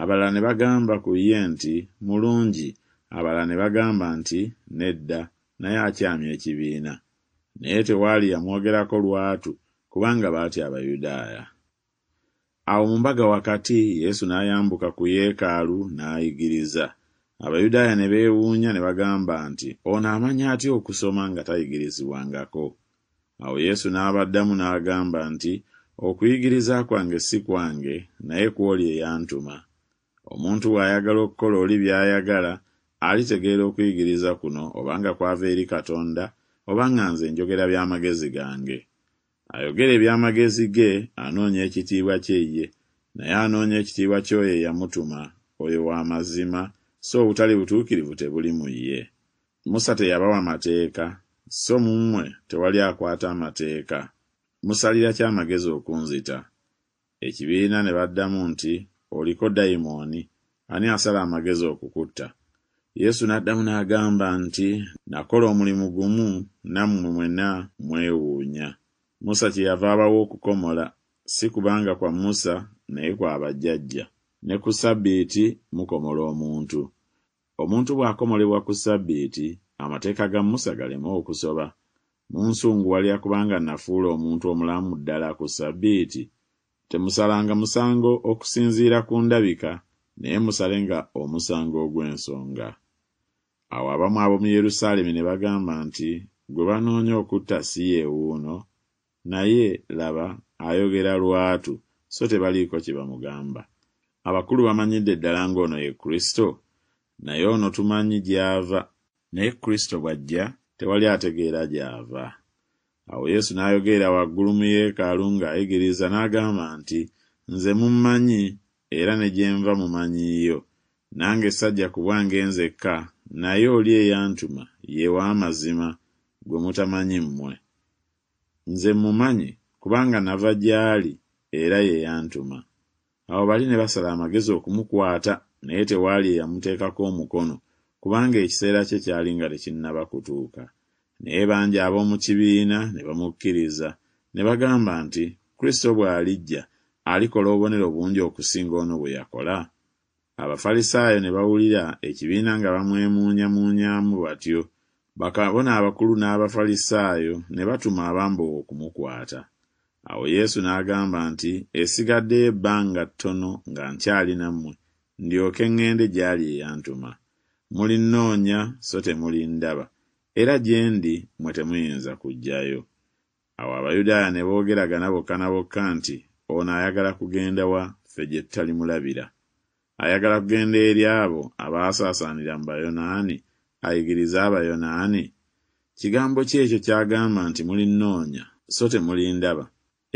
abalala ne bagamba ku ye nti mulungi abalala ne bagamba nti nedda naye akyamya ekibiina naye tewaali yamwogerako lwatu kubanga baatya abayudaaya awo mu mbaga wakati yesu n'ayambuka ku yeekaalu n'ayigiriza na abayudaaya ne beewuunya ne bagamba nti ono amanya atya okusoma nga tayigirizibwangako awo yesu n'abaddamu n'agamba nti okuyigiriza kwange si kwange naye kwoli eyantuma omuntu bw'ayagala okukola oli by'ayagala alitegeera okuyigiriza kuno obanga kwava eri katonda obanga nze njogera by'amagezi gange ayogera ebyamagezi ge anoonya ekitiibwa kye ye naye anoonya ekitiibwa ky'oyo eyamutuma oyo w'amazima so obutali butuukirivu tebuli mu ye musa teyabawa mateeka so mu mmwe tewali akwata amateeka musalira ky amagezi okunzita ekibiina ne baddamu nti oliko dayimooni ani asala amagezi okukutta yesu n'addamu n'agamba nti nakola omulimu gumu nammwe mwenna mwewuunya musa kye yava abawo okukomola si kubanga kwa musa naye kwa bajjajja ne ku ssabbiiti mukomola omuntu omuntu bw'akomolebwa ku ssabbiiti amateeka ga musa galeme okusoba munsunguwalya kubanga nafuula omuntu omulamu ddala ku ssabbiiti temusalanga musango okusinziira ku ndabika naye musalenga omusango ogw'ensonga awo abamu ab'omu yerusaalemi ne bagamba nti gwe banoonya okutta si yeewuuno naye laba ayogera lwatu so tebaliiko kye bamugamba abakulu bamanyidde eddala ng'ono ye kristo naye ono tumanyi gy'ava naye kristo bw'ajja tewali ategeera gy'ava awo yesu n'ayogerera waggulu mu yeekaalu ng'ayigiriza n'agamba nti nze mummanyi era ne gye nva mumanyiiyo nange sajja kubwa ngenzekka naye oli eyantuma yewaamazima gwe mutamanyi mmwe nze mumanyi kubanga nava gy'ali era yeyantuma awo bali ne basala amagezi okumukwata naye tewaali eyamuteekako omukono kubanga ekiseera kye kyali nga tekinnaba kutuuka naye bangi ab'omu kibiina ne bamukkiriza ne bagamba nti kristo bw'alijja alikola obubonero bungi okusinga ono bwe yakola abafalisaayo ne bawulira ekibiina nga bamwemuunyamuunyamu batyo bakabona abakulu n'abafalisaayo ne batuma abambowa okumukwata awo yesu n'agamba nti esigaddeyo ebbanga ttono nga nkyali nammwe ndyoke ŋŋende gy'ali eyantuma mulinnoonya so temulindaba era gye ndi mwe temuyinza kujjayo awo abayudaaya ne boogeragana bokka na bokka nti ono ayagala kugenda wa ffe gye tutalimulabira ayagala kugenda eri abo abaasaasaanira mu bayonaani ayigiriza abayonaani kigambo ki ekyo ky'agamba nti mulinnoonya so temulindaba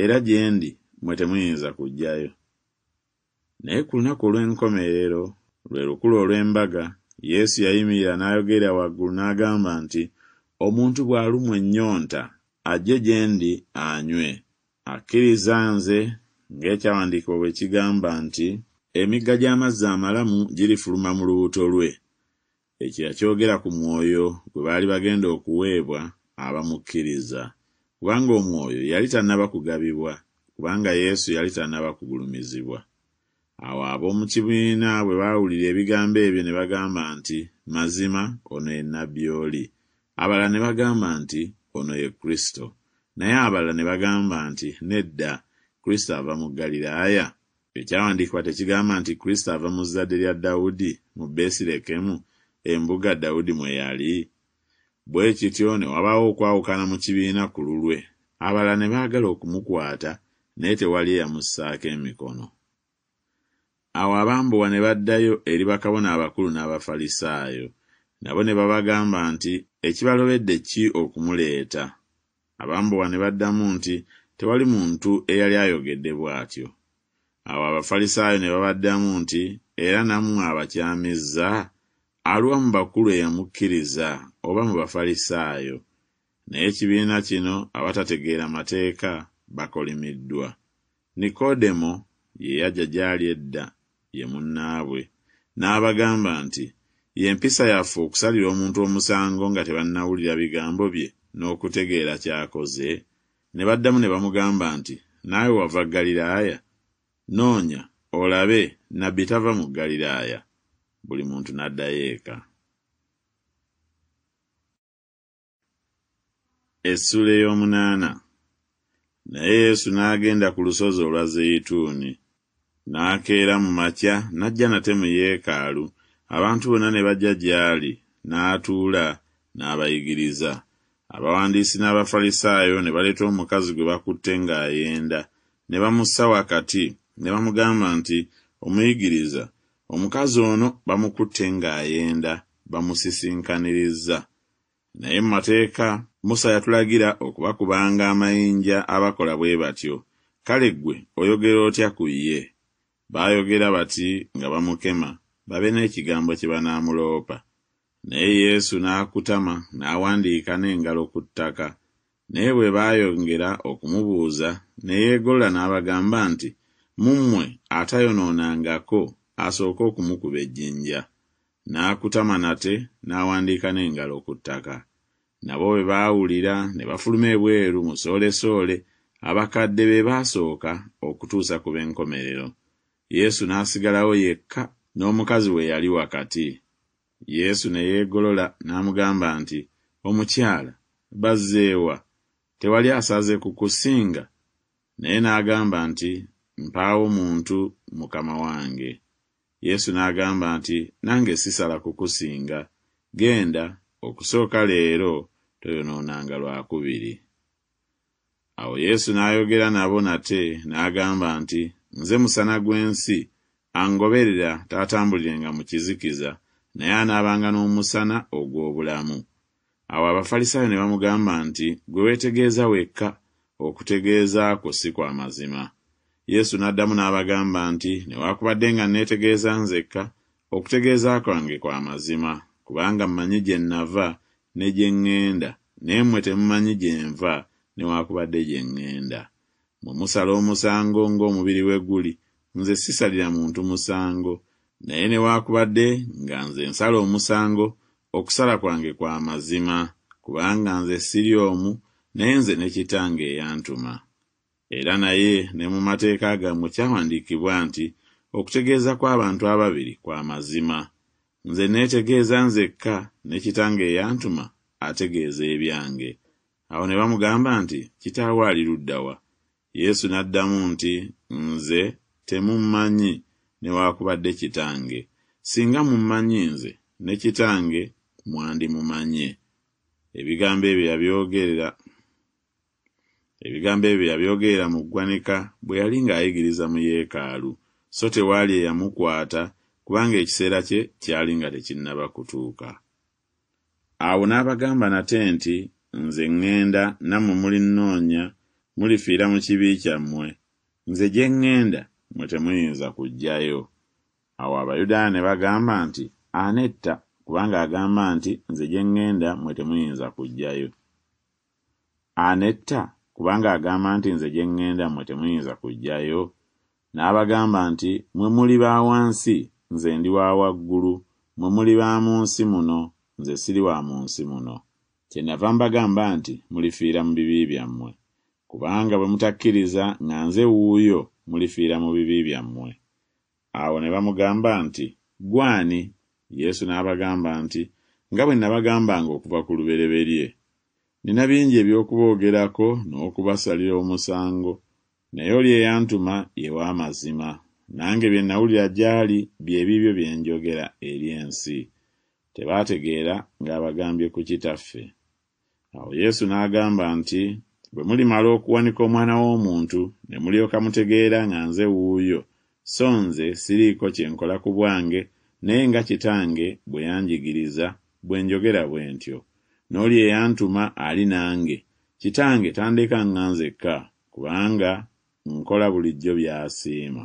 era gye ndi mwe temuyinza kujjayo naye ku lunaku olw'enkomerero lwe lukulu olw'embaga yesu yayimirira n'ayogerera waggulu n'agamba nti omuntu bw'alumwa ennyonta ajje gye ndi anywe akkiriza nze ng'ekyawandiikibwa bwe kigamba nti emigga gy'amazzi amalamu girifuluma mu lubuto lwe ekira kyogera ku mwoyo gwe baali bagenda okuweebwa abamukkiriza kubanga omwoyo yali tannaba kugabibwa kubanga yesu yali tannaba kugulumizibwa awo ab'omu kibiina bwe baawulira ebigambo ebyo ne bagamba nti mazima ono ye nnabbi oli abalala ne bagamba nti ono ye kristo naye abalala ne bagamba nti nedda kristo ava mu galilaaya ekyawandiikibwa tekigamba nti kristo ava mu zadde lya dawudi mu besirekemu embuga dawudi mwe yali bwe kityo ne wabaawo okwawukana mu kibiina ku lulwe abalala ne baagala okumukwata naye tewali eyamussaako emikono awo abambowa ne baddayo eri bakabona abakulu n'abafalisaayo nabo ne babagamba nti ekibalobedde ki okumuleeta abambowa ne baddamu nti tewali muntu eyali ayogedde bw'atyo awo abafalisaayo ne babaddamu nti era nammwe abakyamizza aluwa mu bakulu eyamukkiriza oba mu bafalisaayo naye ekibiina kino abatategeera mateeka bakolimiddwa nikodemo ye yajja gy'ali edda ye munnaabwe n'abagamba nti ye mpisa yaffe okusalira omuntu omusango nga tebannawulira bigambo bye n'okutegeera ky'akoze ne baddamu ne bamugamba nti naawe wava galilaaya noonya olabe nabbi tava mu galilaaya buli muntu n'addayo eka essula ey'omunaana naye yesu n'agenda ku lusozi olwa zeyituuni n'akeera mu makya n'ajja nate mu yeekaalu abantu bonna ne bajja gy'ali n'atuula n'abayigiriza abawandiisi n'abafalisaayo ne baleeta omukazi gwe bakutte ng'ayenda ne bamussa wakati ne bamugamba nti omuyigiriza omukazi ono bamukutte ng'ayenda bamusisinkanirizza naye mu mateeka musa yatulagira okubakubanga amayinja abakola bwe batyo kale ggwe oyogera otya ku ye baayogera bati nga bamukema babe n'ekigambo kye banaamuloopa naye yesu n'akutama n'awandiika n'engalo ku ttaka naye bwe baayongera okumubuuza neyeegolola n'abagamba nti mummwe atayonoonangako asooke okumukuba ejjinja n'akutama nate n'awandiika n'engalo ku ttaka nabo bwe baawulira ne bafuluma ebweru musoolesoole abakadde be baasooka okutuusa ku b'enkomerero yesu n'asigalawo yekka n'omukazi we yali wakati yesu ne yeegolola n'amugamba nti omukyala bazzeewa tewali asaze ku kusinga naye n'agamba nti mpaawo muntu mukama wange yesu n'agamba nti nange sisala ku kusinga genda okusooka leero toyonoonanga lwakubiri awo yesu n'ayogera nabo nate n'agamba nti nze musana gw'ensi angoberera taatambulirenga mu kizikiza naye anaabanga n'omusana ogw'obulamu awo abafalisaayo ne bamugamba nti gwe weetegeeza wekka okutegeeza kwo si kwa mazima yesu n'addamu n'abagamba nti newaakubadde nga neetegeeza nzekka okutegeeza kwange kwa mazima kubanga mmanyi gye nnava ne gye ŋŋenda naye mmwe temumanyi gye nva newaakubadde gye ŋŋenda bwe musala omusango ng'omubiri we guli nze sisalira muntu musango naye newaakubadde nga nze nsala omusango okusala kwange kwa mazima kubanga nze siri omu naye nze ne kitange eyantuma era naye ne mu mateeka gammwe kyawandiikibwa nti okutegeeza kw'abantu ababiri kwa mazima nze neetegeeza nzekka ne kitange eyantuma ategeeza ebyange awo ne bamugamba nti kitaawo aliruddawa yesu n'addamu nti nze temummanyi newaakubadde kitange singa mummanyi nze ne kitange mwandimumanye ebigambo ebyo yabyogerera ebigambo ebyo yabyogerera mu ggwanika bwe yali ng'ayigiriza mu yeekaalu so tewaali eyamukwata kubanga ekiseera kye kyali nga tekinnaba kutuuka awo n'abagamba nate nti nze ŋŋenda nammwe mulinnoonya mulifiira mu kibi kyammwe nze gye ŋŋenda mwe temuyinza kujjayo awo abayudaaya ne bagamba nti anetta kubanga agamba nti nze gye ŋŋenda mwe temuyinza kujjayo anetta kubanga agamba nti nze gye ŋŋenda mmwe temuyinza kujjayo n'abagamba nti mwe muli ba wansi nze ndi wa waggulu mwe muli ba mu nsi muno nze siri wa mu nsi muno kye nava mbagamba nti mulifiira mu bibi byammwe kubanga bwe mutakkiriza nga nze wuuyo mulifiira mu bibi byammwe awo ne bamugamba nti gwani yesu n'abagamba nti nga bwe nabagambanga okuva ku lubereberye nina bingi eby'okuboogerako n'okubasalira omusango naye oli eyantuma yew'amazima nange bye nnawulira gy'ali byebibyo bye njogera eri ensi tebaategeera ng'abagambye ku kitaffe awo yesu n'agamba nti bwe mulimala okuwanika omwana w'omuntu ne mulyoka mutegeera nga nze wuuyo so nze siriiko kye nkola ku bwange naye nga kitange bwe yanjigiriza bwe njogera bwentyo n'oli eyantuma ali nange kitange tandeka nga nzekka kubanga nkola bulijjo by'asiima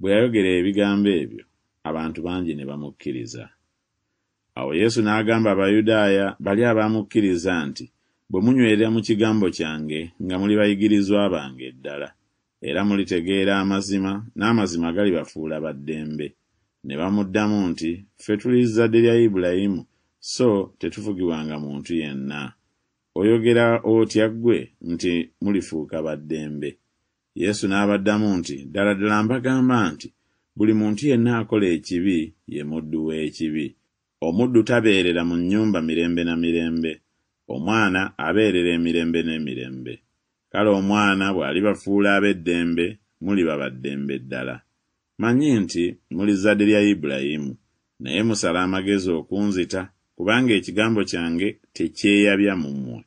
bwe yayogera ebigambo ebyo abantu bangi ne bamukkiriza awo yesu n'agamba abayudaaya bali abamukkiriza nti bwe munywerera mu kigambo kyange nga muli bayigirizwa bange ddala era mulitegeera amazima n'amazima galibafuula baddembe ne bamuddamu nti ffe tuli zadde lya ibulayimu so tetufugibwanga muntu yenna oyogera otya ggwe nti mulifuuka baddembe yesu n'abaddamu nti ddala ddala mbagamba nti buli muntu yenna akola ekibi ye muddu w'ekibi omuddu tabeerera mu nnyumba mirembe na mirembe omwana abeerera emirembe n'emirembe kale omwana bw'alibafuula ab'eddembe muliba baddembe ddala manyi nti muli zadde lya ibulayimu naye musala amagezi okunzita kubanga ekigambo kyange tekyeyabya mu mmwe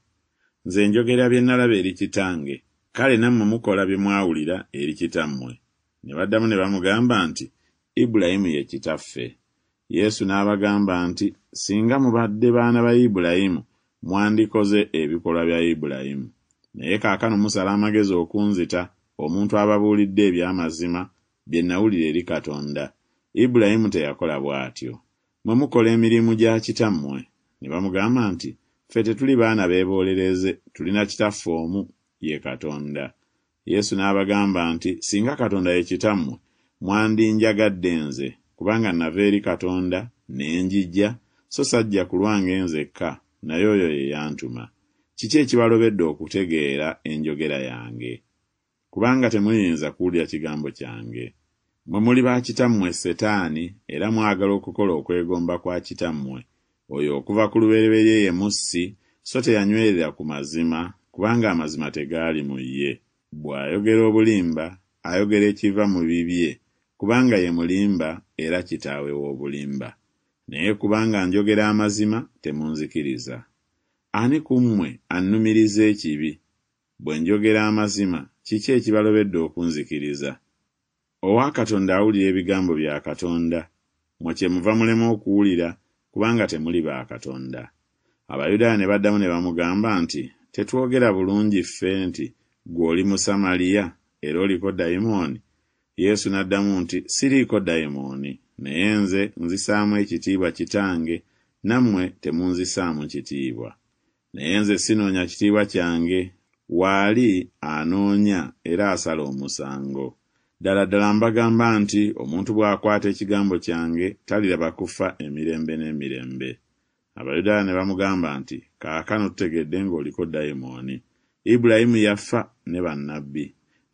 nze njogera bye nalaba eri kitange kale nammwe mukola bye mwawulira eri kitammwe ne baddamu ne bamugamba nti ibulayimu ye kitaffe yesu n'abagamba nti singa mubadde baana ba ibulayimu ba mwandikoze ebikolwa bya ibulayimu naye kaakano musala amagezi okunzita omuntu ababuulidde ebyamazima bye nawulira eri katonda ibulayimu teyakola bw'atyo mwe mukola emirimu gya kitammwe ne bamugamba nti ffe tetuli baana beeboolereze tulina kitaffe omu ye katonda yesu n'abagamba nti singa katonda ye kitammwe mwandinjagadde nze kubanga nava eri katonda ne njijja so sajja kulwanga enzekka naye oyo ye yantuma kiki ekibalobedde okutegeera enjogera yange kubanga temuyinza kuwulira kigambo kyange mwe muli ba kitammwe setaani era mwagala okukola okwegomba kwa kitammwe oyo okuva ku lubereberye ye mussi so teyanywerera ku mazima kubanga amazima tegaali mu ye bw'ayogera obulimba ayogera ekiva mu bibye kubanga ye mulimba era kitaawe w'obulimba naye kubanga njogera amazima temunzikiriza ani ku mmwe annumiriza ekibi bwe njogera amazima kiki ekibalobedde okunzikiriza owa katonda awulira ebigambo bya katonda mwe kye muva mulema okuwulira kubanga temuli ba katonda abayudaaya ne baddamu ne bamugamba nti tetwogera bulungi ffe nti gw'oli musamaliya era oliko dayimooni yesu n'addamu nti siriiko dayimooni naye nze nzisaamu ekitiibwa kitange nammwe temunzisaamu kitiibwa naye nze sinoonya kitiibwa kyange waali anoonya era asala omusango ddala ddala mbagamba nti omuntu bw'akwata ekigambo kyange taliraba kufa emirembe n'emirembe abayudaaya ne bamugamba nti kaakano tutegedde ng'oliko dayimooni ibulayimu yafa ne bannabbi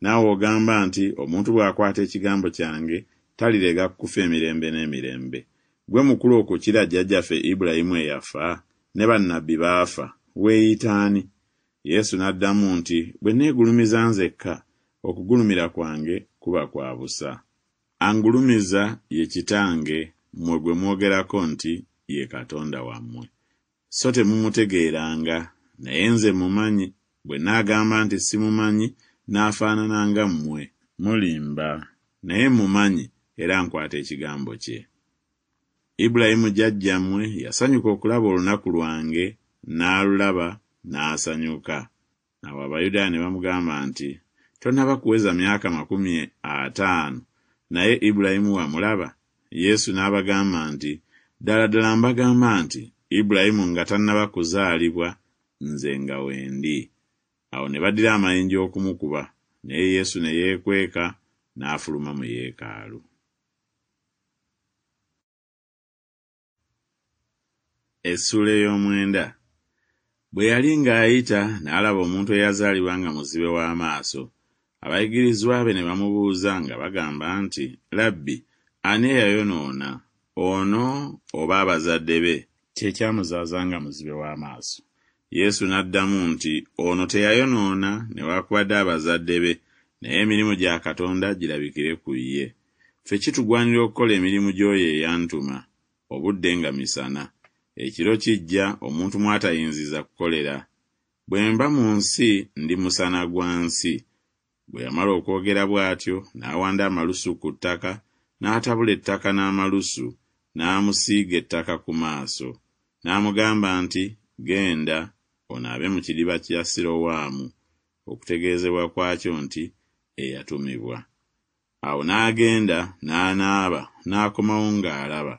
naawe ogamba nti omuntu bw'akwata ekigambo kyange talirega kufa emirembe n'emirembe gwe mukulu okukira jjajjaffe ibulayimu eyafa ne bannabbi baafa weeyitaani yesu n'addamu nti bwe neegulumiza nzekka okugulumira kwange kuba kwa busa angulumiza ye kitange mmwe gwe mwogerako nti ye katonda wammwe so temumutegeeranga naye nze mumanyi bwe naagamba nti simumanyi n'afaanana nga mmwe mulimba naye mumanyi era nkwata ekigambo kye ibulayimu jjajjammwe yasanyuka okulaba olunaku lwange n'alulaba n'asanyuka awo abayudaaya ne bamugamba nti tonaba kuweza myaka makumi ataano naye ibulayimu wamulaba yesu n'abagamba nti ddala ddala mbagamba nti ibulayimu nga tannaba kuzaalibwa nze nga wendi awo ne baddira amayinja okumukuba naye yesu ne yeekweka n'afuluma mu yeekaalu essula ey'omwenda bwe yali ng'ayita n'alaba omuntu eyazaalibwa nga muzibe w'amaaso abayigirizwa be ne bamubuuza nga bagamba nti labbi ani eyayonoona ono oba abazadde be kye kyamuzaaza nga muzibe w'amaaso yesu n'addamu nti ono teyayonoona newaakubadde abazadde be naye emirimu gya katonda girabikire ku ye ffe kitugwanira okukola emirimu gy'oyo eyantuma obudde nga misana ekiro kijja omuntu mwatayinziza kukolera bwe mba mu nsi ndi musana gwa nsi bwe yamala okwogera bw'atyo n'awanda amalusu ku ttaka n'atabula ettaka n'amalusu n'amusiiga ettaka ku maaso n'amugamba nti genda onaabe mu kidiba kya sirowaamu okutegeezebwa kwakyo nti eyatumibwa awo n'agenda n'anaaba n'akomawo ng'alaba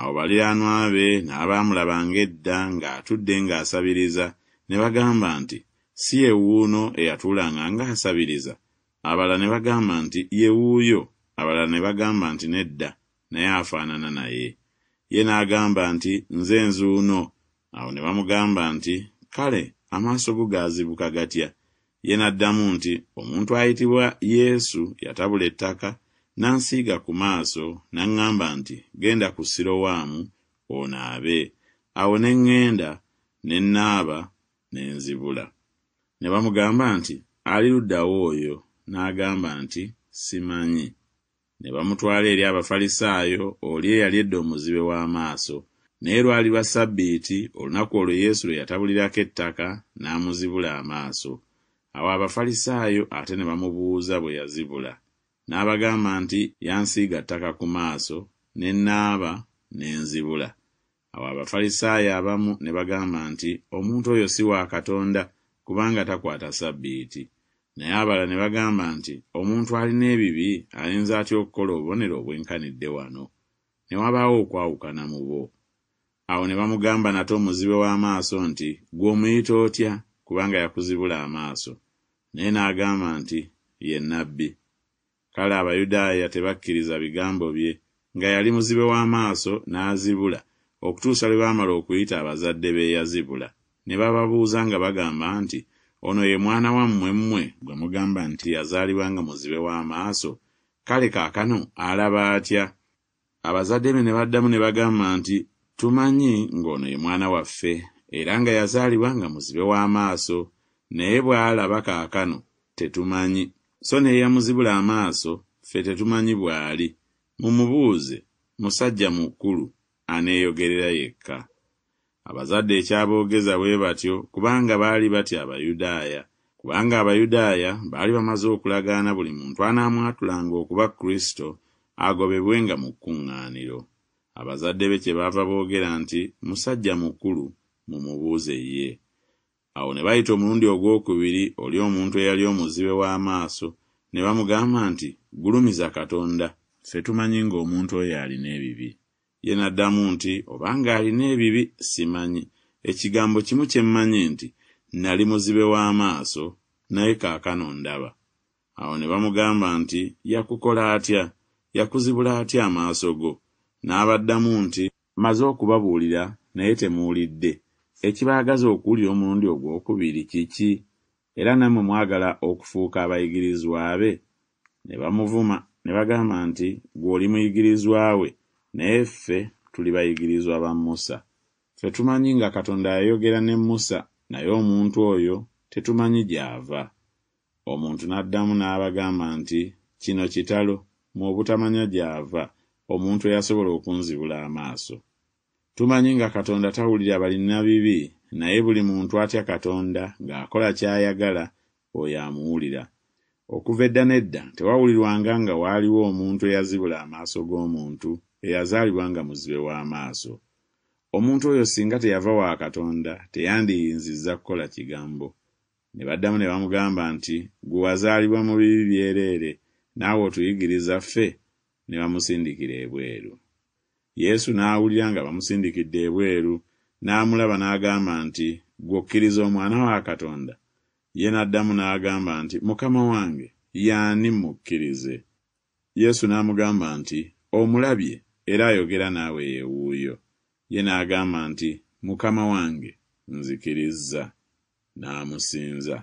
awo baliraanwa be n'abaamulabanga edda ng'atudde ng'asabiriza ne bagamba nti si ye wuuno eyatuulanga ng'asabiriza abalala ne bagamba nti ye wuuyo abalala ne bagamba nti nedda naye afaanana naye ye n'agamba nti nze nzuuno awo ne bamugamba nti kale amaaso go gaazibuka gatya ye n'addamu nti omuntu ayitibwa yesu yatabula ettaka n'ansiiga ku maaso n'aŋŋamba nti genda ku sirowaamu onaabe awo ne ŋŋenda ne nnaaba ne nzibula ne bamugamba nti ali luddawo oyo n'agamba nti simanyi ne bamutwala eri abafalisaayo oli eyali edda omuzibe w'amaaso naye lwali lwa ssabbiiti olunaku olwo yesu lwe yatabulirako ettaka n'amuzibula amaaso awo abafalisaayo ate ne bamubuuza bwe yazibula n'abagamba nti yansiiga ttaka ku maaso ne naaba n'enzibula awo abafalisaayo abamu ne bagamba nti omuntu oyo si wa katonda kubanga takwata ssabbiiti naye abala ne bagamba nti omuntu alina ebibi ayinza atya okukola obubonero obwenkanidde wano ne wabaawo okwawukana mu bo awo ne bamugamba nate omuzibe w'amaaso nti gwe omuyita otya kubanga yakuzibula amaaso naye n'agamba nti ye nnabbi kale abayudaaya tebakkiriza bigambo bye nga yali muzibe w'amaaso n'azibula okutuusa lwe baamala okuyita abazadde beeyazibula ne bababuuza nga bagamba nti ono ye mwana wammwe mmwe gwe mugamba nti yazaalibwa nga muzibe w'amaaso kale kaakano alaba atya abazadde be ne baddamu ne bagamba nti tumanyi ng'ono ye mwana waffe era nga yazaalibwa nga muzibe w'amaaso naye bw'alaba kaakano tetumanyi so n'eyamuzibula amaaso ffe tetumanyi bw'ali mumubuuze musajja mukulu aneeyogerera yekka abazadde ekyaboogeza bwe batyo kubanga baali batya abayudaaya kubanga abayudaaya baali bamaze okulagaana buli muntu anaamwatulanga okuba kristo agobebwenga mu kkuŋŋaaniro abazadde be kye baava boogera nti musajja mukulu mumubuuze ye awo ne bayita omulundi ogwokubiri oli omuntu eyali omuzibe w'amaaso ne bamugamba nti gulumiza katonda fe tumanyi ng'omuntu oyo alina ebibi ye n'addamu nti obanga alina ebibi simanyi ekigambo kimu kye mmanyi nti nali muzibe w'amaaso naye kaakano ndaba awo ne bamugamba nti yakukola atya yakuzibula atya amaaso go n'abaddamu nti maze okubabuulira naye temuwulidde ekibaagaza okuwulira omulundi ogwokubiri kiki era nammwe mwagala okufuuka abayigirizwa be ne bamuvuma ne bagamba nti gw'oli muyigirizwa we naye ffe tuli bayigirizwa ba musa ffe tumanyi nga katonda yayogera ne musa naye omuntu oyo tetumanyi gy'ava omuntu n'addamu n'abagamba nti kino kitalo mu obutamanya gy'ava omuntu eyasobola okunzibula amaaso tumanyi nga katonda tawulira balina bibi naye buli muntu atya katonda ng'akola ky'ayagala oyo amuwulira okuva edda nedda tewawulirwanga nga waaliwo omuntu eyazibula amaaso g'omuntu eyazaalibwa nga muzibe w'amaaso omuntu oyo singa teyava wa katonda teyandiyinzizza kukola kigambo ne baddamu ne bamugamba nti gwe wazaalibwa mu bibi byereere naawe otuyigiriza ffe ne bamusindikira ebweru yesu n'awulira nga bamusindikidde ebweru n'amulaba n'agamba nti gw'okkiriza omwana wa katonda ye n'addamu n'agamba nti mukama wange y'ani mukkirize yesu n'amugamba nti omulabye era ayogera naawe yewuuyo ye n'agamba nti mukama wange nzikirizza n'amusinza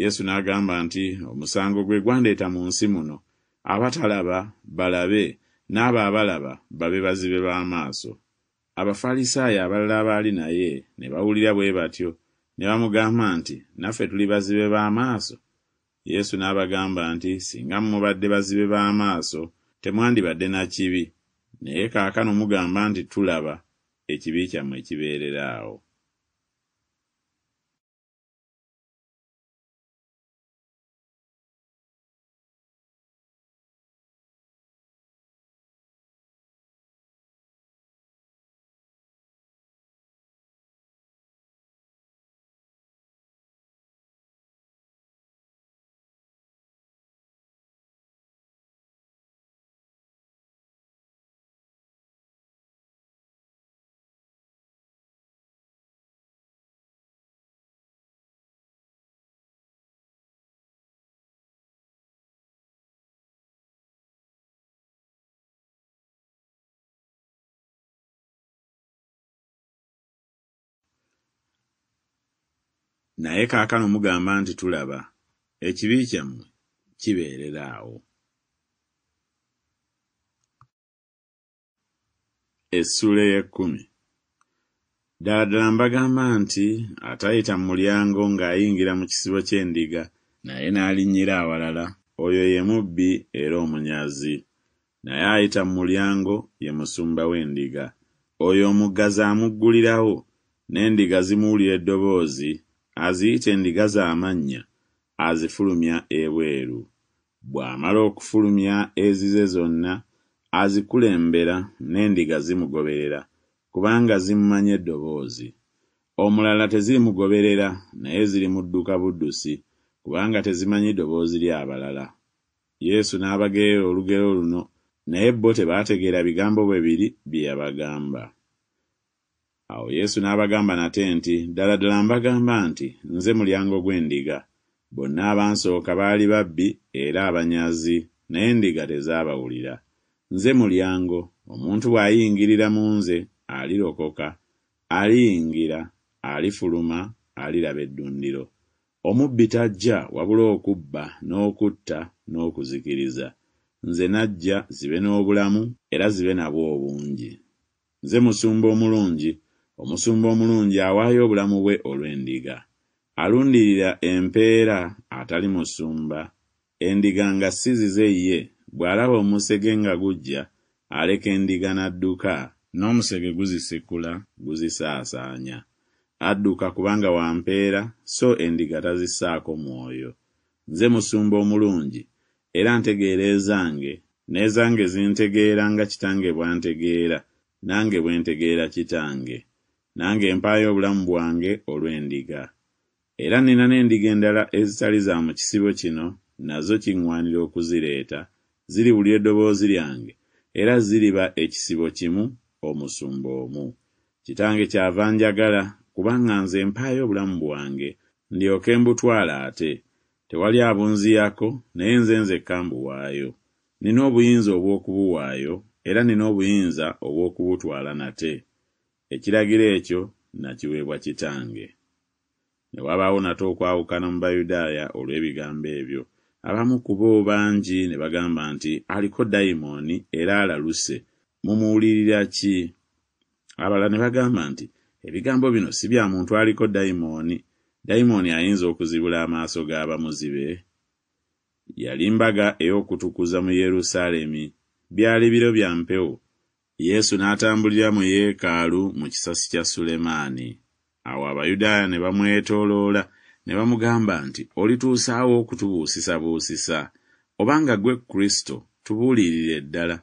yesu n'agamba nti omusango gwe gwandeeta mu nsi muno abatalaba balabe n'abo abalaba babe bazibe b'amaaso abafalisaayo abalala abaali naye ne bawulira bwe batyo ne bamugamba nti naffe tuli bazibe b'amaaso yesu n'abagamba nti singa mubadde bazibe b'amaaso temwandibadde na kibi naye kaakano mugamba nti tulaba ekibi kyammwe kibeererawo naye kaakano mugamba nti tulaba ekibi kyammwe kibeerera awo essula ey'ekkumi ddaladala mbagamba nti atayita mu mulyango ng'ayingira mu kisibo ky'endiga naye n'alinnyira awalala oyo ye mubbi era omunyazi naye ayita mu mulyango ye musumba w'endiga oyo omuggazi amuggulirawo n'endiga zimuwulira eddoboozi aziyita endiga z'amannya azifulumya ebweru bw'amala okufulumya ezize zonna azikulembera n'endiga zimugoberera kubanga zimumanya eddoboozi omulala tezirimugoberera naye zirimudduka buddusi kubanga tezimanyi ddoboozi ly'abalala yesu n'abageerera olugero luno naye bo tebaategeera bigambo bwe biri bye yabagamba awo yesu n'abagamba nate nti ddala ddala mbagamba nti nze mulyango gw'endiga bonna abansooka baali babbi era abanyazi naye endiga tezaabawulira nze mulyango omuntu bw'ayingirira mu nze alirokoka aliyingira alifuluma aliraba eddundiro omubbi tajja wabula okubba n'okutta n'okuzikiriza nze najja zibe n'obulamu era zibe nabwo obungi nze musumba omulungi omusumba omulungi awaayo obulamu bwe olw'endiga alundirira empeera atali mu ssumba endiga nga si zize ye bw'alaba omusege nga gujja aleka endiga n'adduka n'omusege guzisikula guzisaasaanya adduka kubanga wa mpeera so endiga tazissaako mwoyo nze musumba omulungi era ntegeera ezange n'ezange zintegeera nga kitange bw'antegeera nange bwe ntegeera kitange nange mpaayo obulamu bwange olw'endiga era nina n'endiga endala ezitali za mu kisibo kino nazo kiŋŋwanira okuzireeta ziriwulira eddoboozi lyange era ziriba ekisibo kimu omusumba omu kitange kyava njagala kubanga nze mpaayo obulamu bwange ndyoke mbutwala ate tewali abunziyako naye nze nze kkambuwaayo nina obuyinza obw'okubuwaayo era nina obuyinza obw'okubutwala nate ekiragiro ekyo nakiweebwa kitange ne wabaawo nate okwawukana mu bayudaaya olw'ebigambo ebyo abamu ku bo bangi ne bagamba nti aliko dayimooni era alaluse mumuwulirira ki abalala ne bagamba nti ebigambo bino si bya muntu aliko dayimooni dayimooni ayinza okuzibula amaaso g'abamuzibe yali mbaga ey'okutukuza mu yerusaalemi byali biro bya mpewo yesu n'atambulira mu yeekaalu mu kisasi kya sulemaani awo abayudaaya ne bamwetooloola ne bamugamba nti olituusaawo okutubuusisabuusisa obanga gwe kristo tubuulirire ddala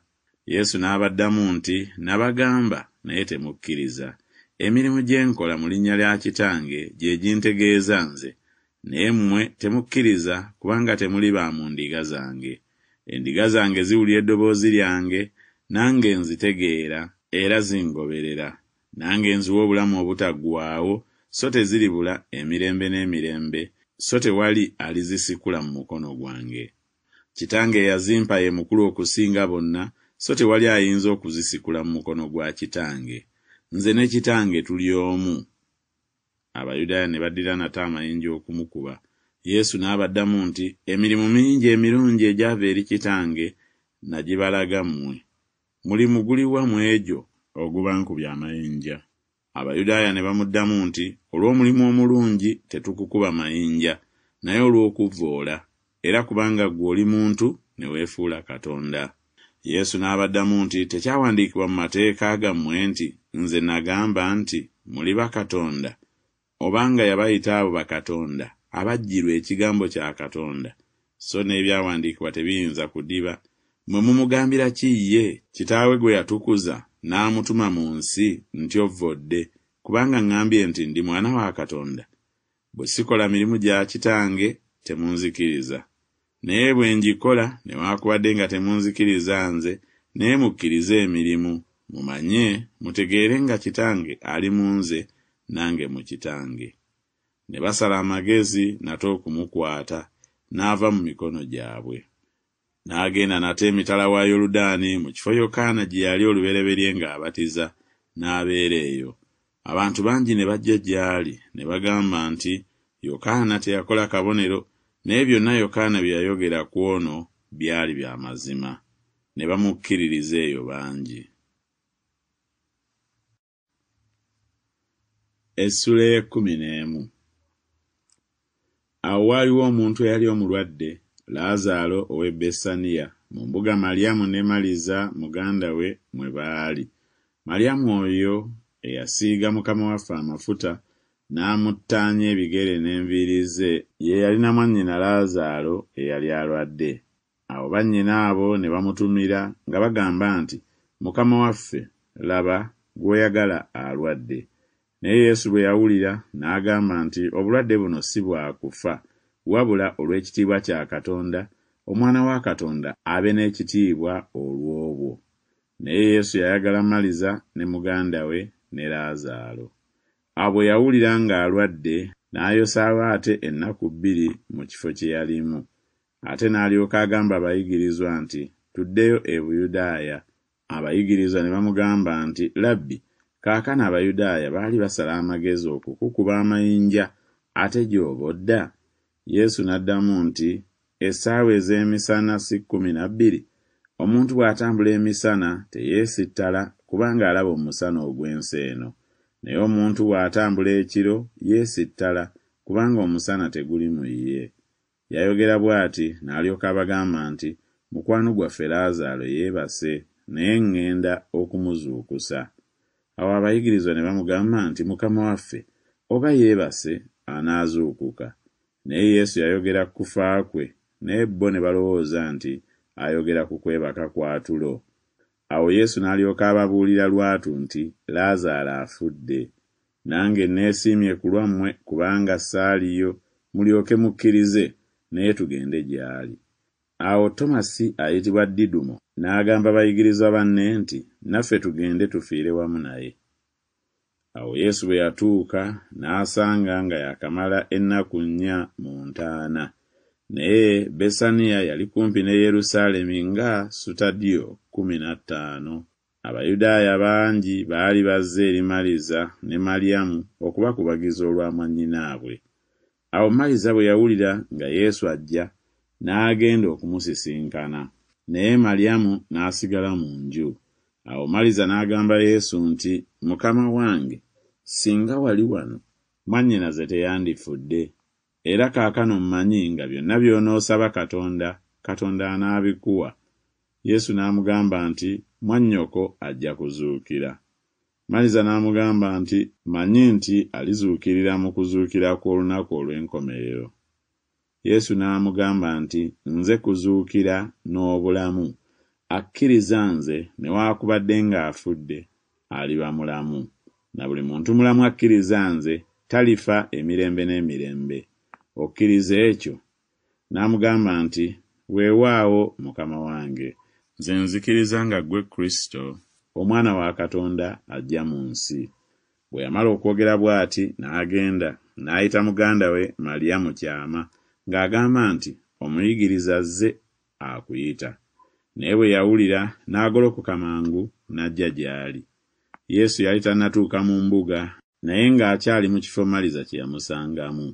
yesu n'abaddamu nti nabagamba naye temukkiriza emirimu gye nkola mu linnya lya kitange gye gintegeeza nze naye mmwe temukkiriza kubanga temuli ba mu ndiga zange endiga zange ziwulira eddoboozi lyange nange nzitegeera era zingoberera nange nziwa obulamu obutaggwaawo so tezilibula emirembe n'emirembe so tewali alizisikula mu mukono gwange kitange eyazimpa ye mukulu okusinga bonna so tewali ayinza okuzisikula mu mukono gwa kitange nze ne kitange tuli omu abayudaaya ne baddira nate amayinja okumukuba yesu n'abaddamu nti emirimu mingi emirungi egyava eri kitange nagibalaga mmwe mulimu guliwa mu egyo ogubankubya amayinja abayudaaya ne bamuddamu nti olw'omulimu omulungi tetukukuba mayinja naye olw'okuvvoola era kubanga gwe oli muntu ne weefuula katonda yesu n'abaddamu nti tekyawandiikibwa mu mateeka gammwe nti nze nagamba nti muli bakatonda obanga yabayita abo bakatonda abajjirwa ekigambo kya katonda so n'ebyawandiikibwa tebiyinza kudiba mwe mumugambira kiiye kitaawe gwe yatukuza n'amutuma mu nsi nti ovvodde kubanga ŋŋambye nti ndi mwana wa katonda bwe sikola mirimu gya kitange temunzikiriza naye bwe ngikola newaakubadde nga temunzikiriza nze naye mukkiriza emirimu mumanye mutegeere nga kitange ali mu nze nange mu kitange ne basala amagezi nate okumukwata n'ava mu mikono gyabwe n'agenda nate emitala wa yoludaani mu kifo yokaana gye yali olubereberye ng'abatiza n'abeera eyo abantu bangi ne bajja gy'ali ne bagamba nti yokaana teyakola kabonero naye byonna yokaana bye yayogera ku ono byali bya mazima ne bamukkiririza eyo bangi awo waaliwo omuntu eyali omulwadde laazaalo ow'e besaniya mu mbuga maliyamu ne maliza muganda we mwe baali maliyamu oyo eyasiiga mukama waffe amafuta n'amuttaanya ebigere n'enviiri ze ye yalina mwannyina laazaalo eyali alwadde awo bannyina abo ne bamutumira nga bagamba nti mukama waffe laba gw'oyagala alwadde naye yesu bwe yawulira n'agamba nti obulwadde buno si bwakufa wabula olw'ekitiibwa kya katonda omwana wa katonda abe n'ekitiibwa olw'obwo naye yesu yayagala maliza ne muganda we ne laazaalo abwe yawulira ng'alwadde n'ayosaawo ate ennaku bbiri mu kifo kye yalimu ate n'alyoka agamba abayigirizwa nti tuddeyo e buyudaaya abayigirizwa ne bamugamba nti labbi kaakana abayudaaya baali basala amagezi okukukuba amayinja ate gy'obodda yesu n'addamu nti essaawa ez'emisana si kkumi na bbiri omuntu bw'atambula emisana teyeesittala kubanga alaba omusana ogw'ensi eno naye omuntu bw'atambula ekiro yeesittala kubanga omusana teguli mu ye yayogera bw'ati n'alyoka abagamba nti mukwano gwaffe laazaalo yeebase naye ŋŋenda okumuzuukusa awo abayigirizwa ne bamugamba nti mukama waffe oba yeebase anaazuukuka naye yesu yayogera kufa kwe naye bo ne balowooza nti ayogera ku kwebaka kwa tulo awo yesu n'alyoka ababuulira lwatu nti laazaalo afudde nange neesiimye ku lwammwe kubanga saaliyo mulyoke mukkirize naye tugende gy'ali awo tomasi ayitibwa didumo n'agamba bayigirizwa banne nti naffe tugende tufiire wamu naye awo yesu bwe yatuuka n'asanga nga yakamala ennaku nnya mu ntaana naye besaniya yali kumpi ne yerusaalemi nga sutadiyo 15 abayudaaya bangi baali bazze erimaliza ne maliyamu okubakubagiza olwamwannyinaabwe awo maliza bwe yawulira nga yesu ajja n'agenda okumusisinkana naye maliyamu n'asigala mu nju awo maliza n'agamba yesu nti mukama wange singa wali wano mwannyinaze teyandifudde era kaakano mmanyi nga byonna by'onoosaba katonda katonda anaabikuwa yesu n'amugamba nti mwannyoko ajja kuzuukira maliza n'amugamba nti manyi nti alizuukirira mu kuzuukira kw'olunaku olw'enkomerero yesu n'amugamba nti nze kuzuukira n'obulamu akkiriza nze newaakubadde ng'afudde aliba mulamu na buli muntu mulamu akkiriza nze talifa emirembe n'emirembe okkiriza ekyo n'amugamba nti weewaawo mukama wange nze nzikiriza nga ggwe kristo omwana wa katonda ajja mu nsi bwe yamala okwogera bw'ati n'agenda n'ayita muganda we maliya mu kyama ng'agamba nti omuyigiriza zze akuyita naye bwe yawulira n'agolokoka mangu n'ajja gy'ali yesu yali tannatuuka mu mbuga naye ng'akyali mu kifo maliza kye yamusangamu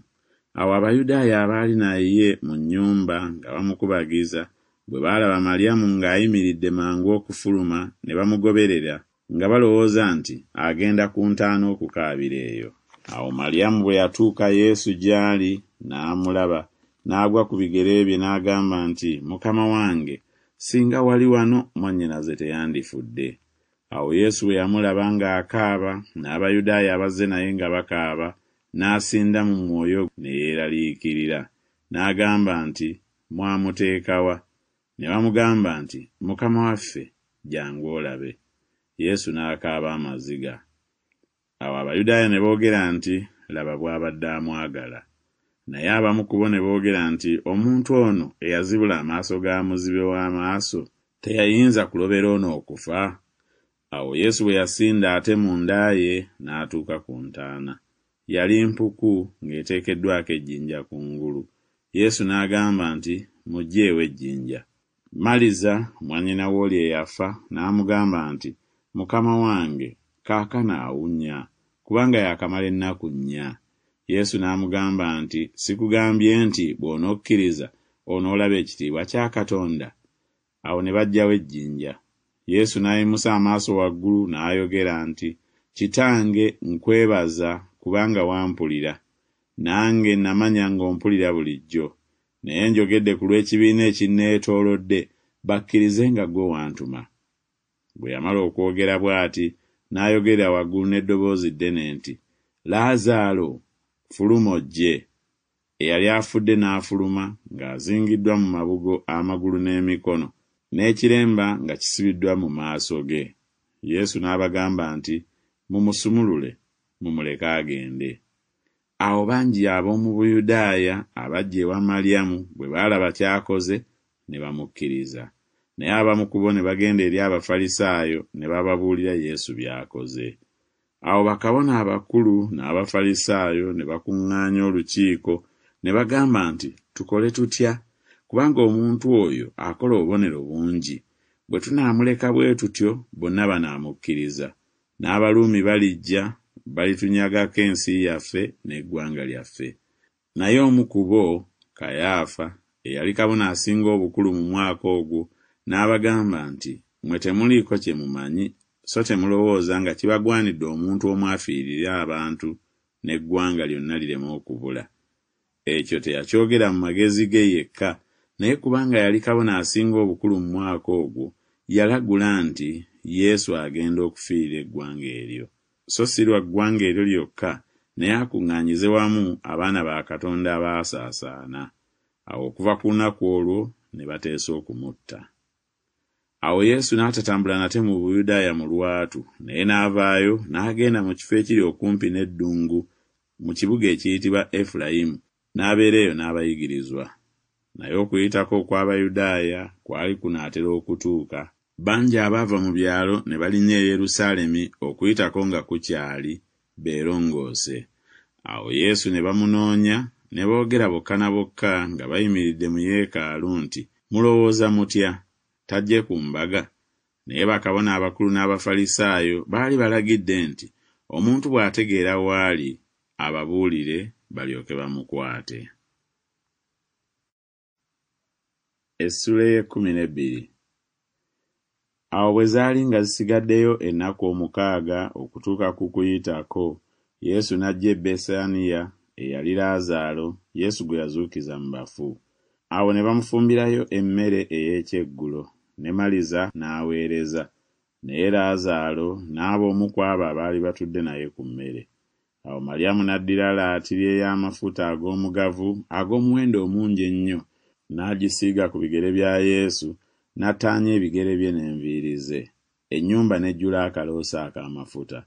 awo abayudaaya abaali naye mu nnyumba nga bamukubagiza bwe baalaba maliyamu ng'ayimiridde mangu okufuluma ne bamugoberera nga balowooza nti agenda ku ntaana okukaabira eyo awo maliyamu bwe yatuuka yesu gy'ali n'amulaba n'agwa ku bigere bye n'agamba nti mukama wange singa wali wano mwannyinaze teyandifudde awo yesu bwe yamulaba ng'akaaba n'abayudaaya abazze naye nga bakaaba n'asinda mu mwoyo ne yeeraliikirira n'agamba nti mwamuteekawa ne bamugamba nti mukama waffe jangu olabe yesu n'akaaba amaziga awo abayudaaya ne boogera nti laba bw'abadde amwagala naye abamu kubo ne boogera nti omuntu ono eyazibula amaaso ga muzibe w'amaaso teyayinza kulobera ono okufa awo yesu bwe yasinda ate mu ndaaye n'atuuka ku ntaana yali mpuku ng'eteekeddwako ejjinja ku ngulu yesu n'agamba nti mujjeewo ejjinja maliza mwannyina w'oli eyafa n'amugamba nti mukama wange kaakana awunya kubanga yaakamala ennaku nnya yesu n'amugamba nti sikugambye nti bw'onookkiriza onoolaba ekitiibwa kya katonda awo ne bajjawo ejjinja yesu n'ayimusa amaaso waggulu n'ayogera nti kitange nkwebaza kubanga wampulira nange namanya ng'ompulira bulijjo naye njogedde ku lw'ekibiina ekinneetoolodde bakkirize nga gwe wantuma bwe yamala okwogera bw'ati n'ayogerera waggulu n'eddoboozi ddene nti laazaalo fuluma ojje eyali afudde n'afuluma ng'azingiddwa mu mabugo amagulu n'emikono n'ekiremba nga kisibiddwa mu maaso ge yesu n'abagamba nti mumusumulule mumuleke agende awo bangi ab'omu buyudaaya abajja ewa maliyamu bwe baalaba kyakoze ne bamukkiriza naye abamu kubo ne bagenda eri abafalisaayo ne bababuulira yesu by'akoze awo bakabona abakulu n'abafalisaayo ne bakuŋŋaanya olukiiko ne bagamba nti tukole tutya kubanga omuntu oyo akola obubonero bungi bwe tunaamuleka bwe tutyo bonna banaamukkiriza n'abaluumi balijja balitunyagako ensi yaffe n'eggwanga lyaffe naye omu ku bo kayaafa eyali kabona asinga obukulu mu mwaka ogwo n'abagamba nti mmwe temuliiko kye mumanyi so temulowooza nga kibagwanidde omuntu omwafiirire abantu n'eggwanga lyonna lirema okubula ekyo teyakyogera mu magezi ge yekka naye kubanga yali kabona asinga obukulu mu mwaka ogwo yalagula nti yesu agenda okufiira eggwanga eryo so si lwa ggwanga eryo lyokka naye akuŋŋaanyize wamu abaana ba katonda abaasaasaana awo okuva ku lunaku olwo ne bateesa okumutta awo yesu n'atatambula nate mu buyudaaya mu lwatu naye n'avaayo n'agenda mu kifo ekiri okumpi n'eddungu mu kibuga ekiyitibwa efulayimu n'abeera eyo n'abayigirizwa naye okuyitako okw'abayudaaya kwali kunaatera okutuuka bangi abaava mu byalo ne balinnya e yerusaalemi okuyitako nga kukyali beerongoose awo yesu ne bamunoonya ne boogera bokka na bokka nga bayimiridde mu yeekaalu nti mulowooza mutya tajje ku mbaga naye bakabona abakulu n'abafalisaayo baali balagidde nti omuntu bw'ategeera waali ababuulire balyoke bamukwate Essula ekkumi n'ebbiri Awo bwe zaali nga zisigaddeyo ennaku omukaaga okutuuka ku kuyitako, Yesu n'ajja e Besaniya eyali Laazaalo, Yesu gwe yazuukiza mu bafu. Awo ne bamufumbirayo emmere ey'ekyeggulo, ne Maliza n'aweereza, naye Laazaalo n'ab'omu ku abo abaali batudde naye ku mmere. Awo Maliyamu n'addira laatiri ey'amafuta ag'omugavu ag'omuwendo omungi ennyo n'agisiiga ku bigere bya yesu n'ataanya ebigere bye n'enviiri ze ennyumba n'ejjula akaloosa ak'amafuta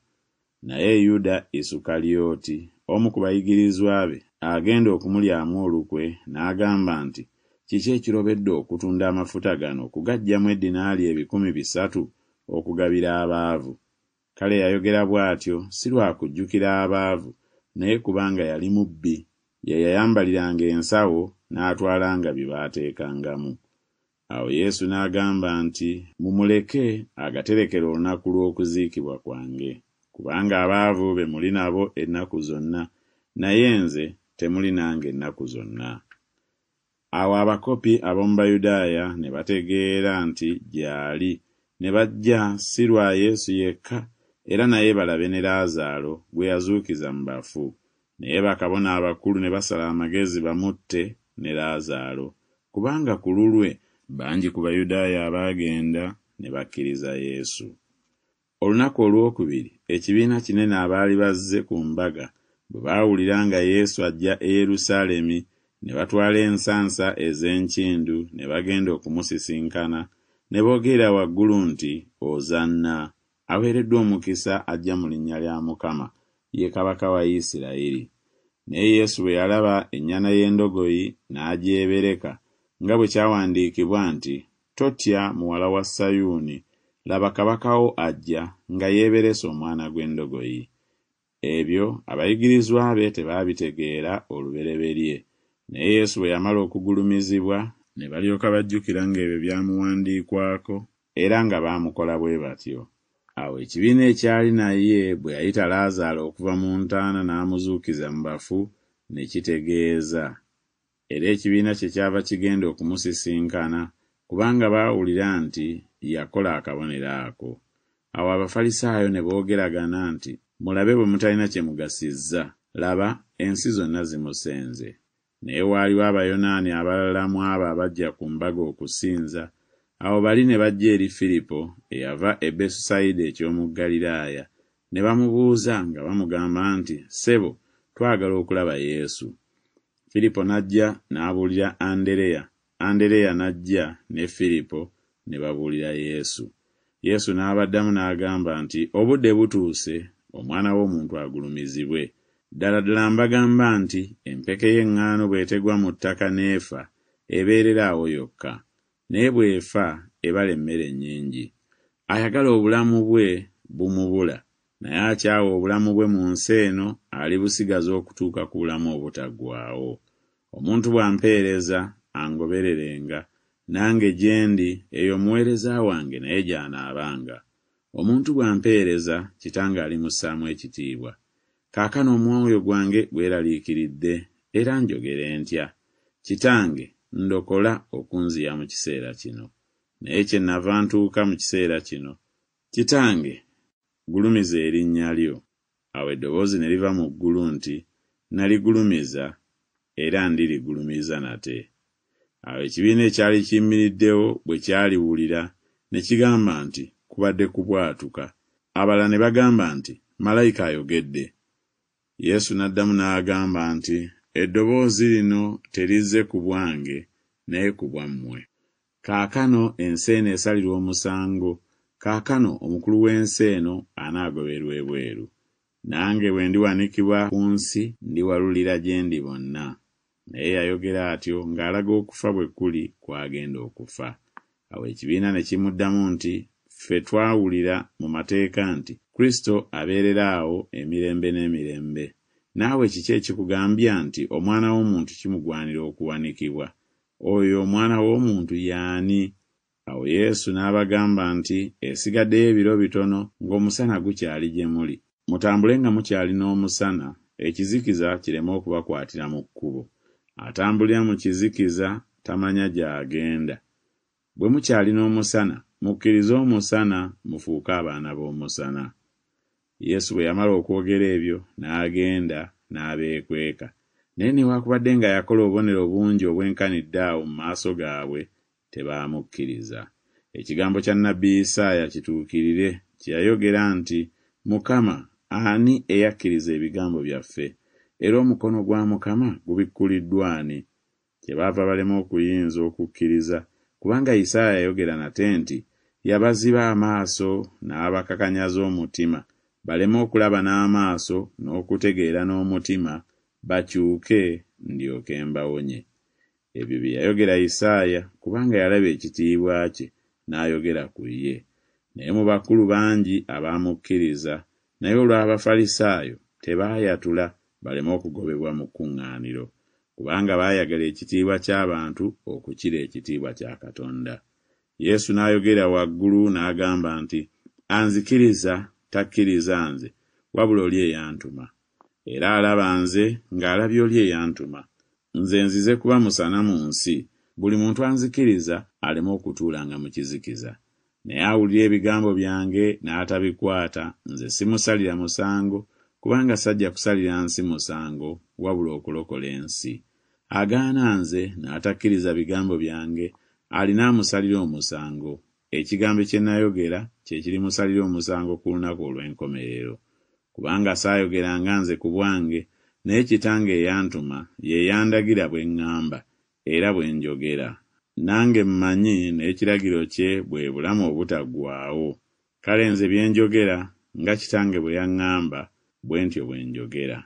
naye yuda isukalyoti omu ku bayigirizwa be agenda okumulyamu olukwe n'agamba nti kiki ekirobedde okutunda amafuta gano okugajjamu eddinaali ebikumi bisatu okugabira abaavu kale yayogera bw'atyo si lwakujjukira abaavu naye kubanga yali mubbi ye yayambaliranga ensawo n'atwalanga bye baateekangamu awo yesu n'agamba nti mumuleke agaterekera olunaku lw'okuziikibwa kwange kubanga abaavu be muli nabo ennaku zonna naye nze temuli nange ennaku zonna awo abakopi ab'omu bayudaaya ne bategeera nti gy'ali ne bajja si lwa yesu yekka era naye balabe ne laazaalo gwe yazuukiza mu bafu naye bakabona abakulu ne basala amagezi bamutte ne laazaalo kubanga ku lulwe bangi ku bayudaaya abaagenda ne bakkiriza yesu olunaku olwokubiri ekibiina kinene abaali bazze ku mbaga bwe baawulira nga yesu ajja e yerusaalemi ne batwala ensansa ez'enkindu ne bagenda okumusisinkana ne boogerera waggulu nti ozanna aweereddwa omukisa ajja mu linnya lya mukama ye kabaka wa isirayiri naye yesu bwe yalaba ennyana y'endogoyi n'agyebereka nga bwe kyawandiikibwa nti totya muwala wa sayuuni laba kabakawo ajja nga yeeberese omwana gw'endogoyi ebyo abayigirizwa be tebaabitegeera olubereberye naye yesu bwe yamala okugulumizibwa ne balyoka bajjukira ng'ebyo byamuwandiikwako era nga baamukola bwe batyo awo ekibiina ekyali naye bwe yayita laazaalo okuva mu ntaana n'amuzuukiza mu bafu ne kitegeeza era ekibiina kye kyava kigenda okumusisinkana kubanga baawulira nti yakola akabonero ako awo abafalisaayo ne boogeragana nti mulabe bwe mutalina kye mugasizza laba ensi zonna zimusenze naye waaliwo abayonaani abalala mu abo abajja ku mbaga okusinza awo bali ne bajja eri firipo eyava e besusayida eky'omu galiraaya ne bamubuuza nga bamugamba nti sebo twagala okulaba yesu firipo n'ajja n'abuulira andereya andereya n'ajja ne firipo ne babuulira yesu yesu n'abaddamu n'agamba nti obudde butuuse omwana w'omuntu agulumizibwe ddala ddala mbagamba nti empeke y'eŋŋaano bw'etegwa mu ttaka n'efa ebeerera awo yokka naye bw'efa ebala emmere ennyingi ayagala obulamu bwe bumubula naye akyawa obulamu bwe mu nsi eno ali busigaza okutuuka ku bulamu obutaggwaawo omuntu bw'ampeereza angobererenga nange gye ndi eyo omuweereza wange naye gy'anaabanga omuntu bw'ampeereza kitange alimussaamu ekitiibwa kaakano omwoyo gwange gweraliikiridde era njogere ntya kitange ndokola okunziya mu kiseera kino naye kye nava ntuuka mu kiseera kino kitange gulumiza erinnya lyo awo eddoboozi ne liva mu ggulu nti naligulumiza era ndirigulumiza nate awo ekibiina ekyali kiyimiriddewo bwe kyaliwulira ne kigamba nti kubadde kubwatuka abalala ne bagamba nti malayika ayogedde yesu n'addamu n'agamba nti eddoboozi lino terizze ku bwange naye ku bwammwe kaakano ensi eno esalirwa omusango kaakano omukulu w'ensi eno anaagoberwa ebweru nange bwe ndiwanikibwa ku nsi ndiwalulira gye ndi bonna naye yayogera atyo ng'alaga okufa bwe kuli kwagenda okufa awo ekibiina ne kimuddamu nti ffe twawulira mu mateeka nti kristo abeerera awo emirembe n'emirembe naawe kiki ekikugambya nti omwana w'omuntu kimugwanira okuwanikibwa oyo omwana w'omuntu yaani awo yesu n'abagamba nti esigaddeyo ebiro bitono ng'omusana gukyali gye muli mutambule nga mukyali n'omusana ekizikiza kireme okubakwatira mu kkubo atambulira mu kizikiza tamanya gy'agenda bwe mukyali n'omusana mukkirize omusana mufuuke abaana b'omusana yesu bwe yamala okwogera ebyo n'agenda n'abeekweka naye newaakubadde nga yakola obubonero bungi obwenkanidde awo mu maaso gaabwe tebaamukkiriza ekigambo kya nnabbi isaaya kituukirire kye yayogera nti mukama ani eyakkiriza ebigambo byaffe era omukono gwa mukama gubikkuliddwani kye baava balema okuyinza okukkiriza kubanga isaaya yayogera nate nti yabaziba amaaso n'abakakanyaza omutima baleme okulaba n'amaaso n'okutegeera n'omutima bakyuke ndyoke mbawonye ebyo bye yayogera isaaya kubanga yalaba ekitiibwa kye n'ayogera ku ye naye mu bakulu bangi abaamukkiriza naye olw'abafalisaayo tebaayatula baleme okugobebwa mu kkuŋŋaaniro kubanga baayagala ekitiibwa ky'abantu okukira ekitiibwa kya katonda yesu n'ayogera waggulu n'agamba nti anzikiriza takkiriza nze wabula oli eyantuma era alaba nze ng'alabye oli eyantuma nze nzize kuba musana mu nsi buli muntu anzikiriza aleme okutuulanga mu kizikiza naye awulira ebigambo byange n'atabikwata nze simusalira musango kubanga sajja kusalira nsi musango wabula okulokola ensi agaana nze n'atakkiriza bigambo byange alina amusalira omusango ekigambo kye nayogera kye kirimusalira omusango ku lunaku olw'enkomerero kubanga saayogeranga nze ku bwange naye kitange eyantuma ye yandagira bwe ŋŋamba era bwe njogera nange mmanyi n'ekiragiro kye bwe bulamu obutaggwaawo kale nze bye njogera nga kitange bwe yaŋŋamba bwe ntyo bwe njogera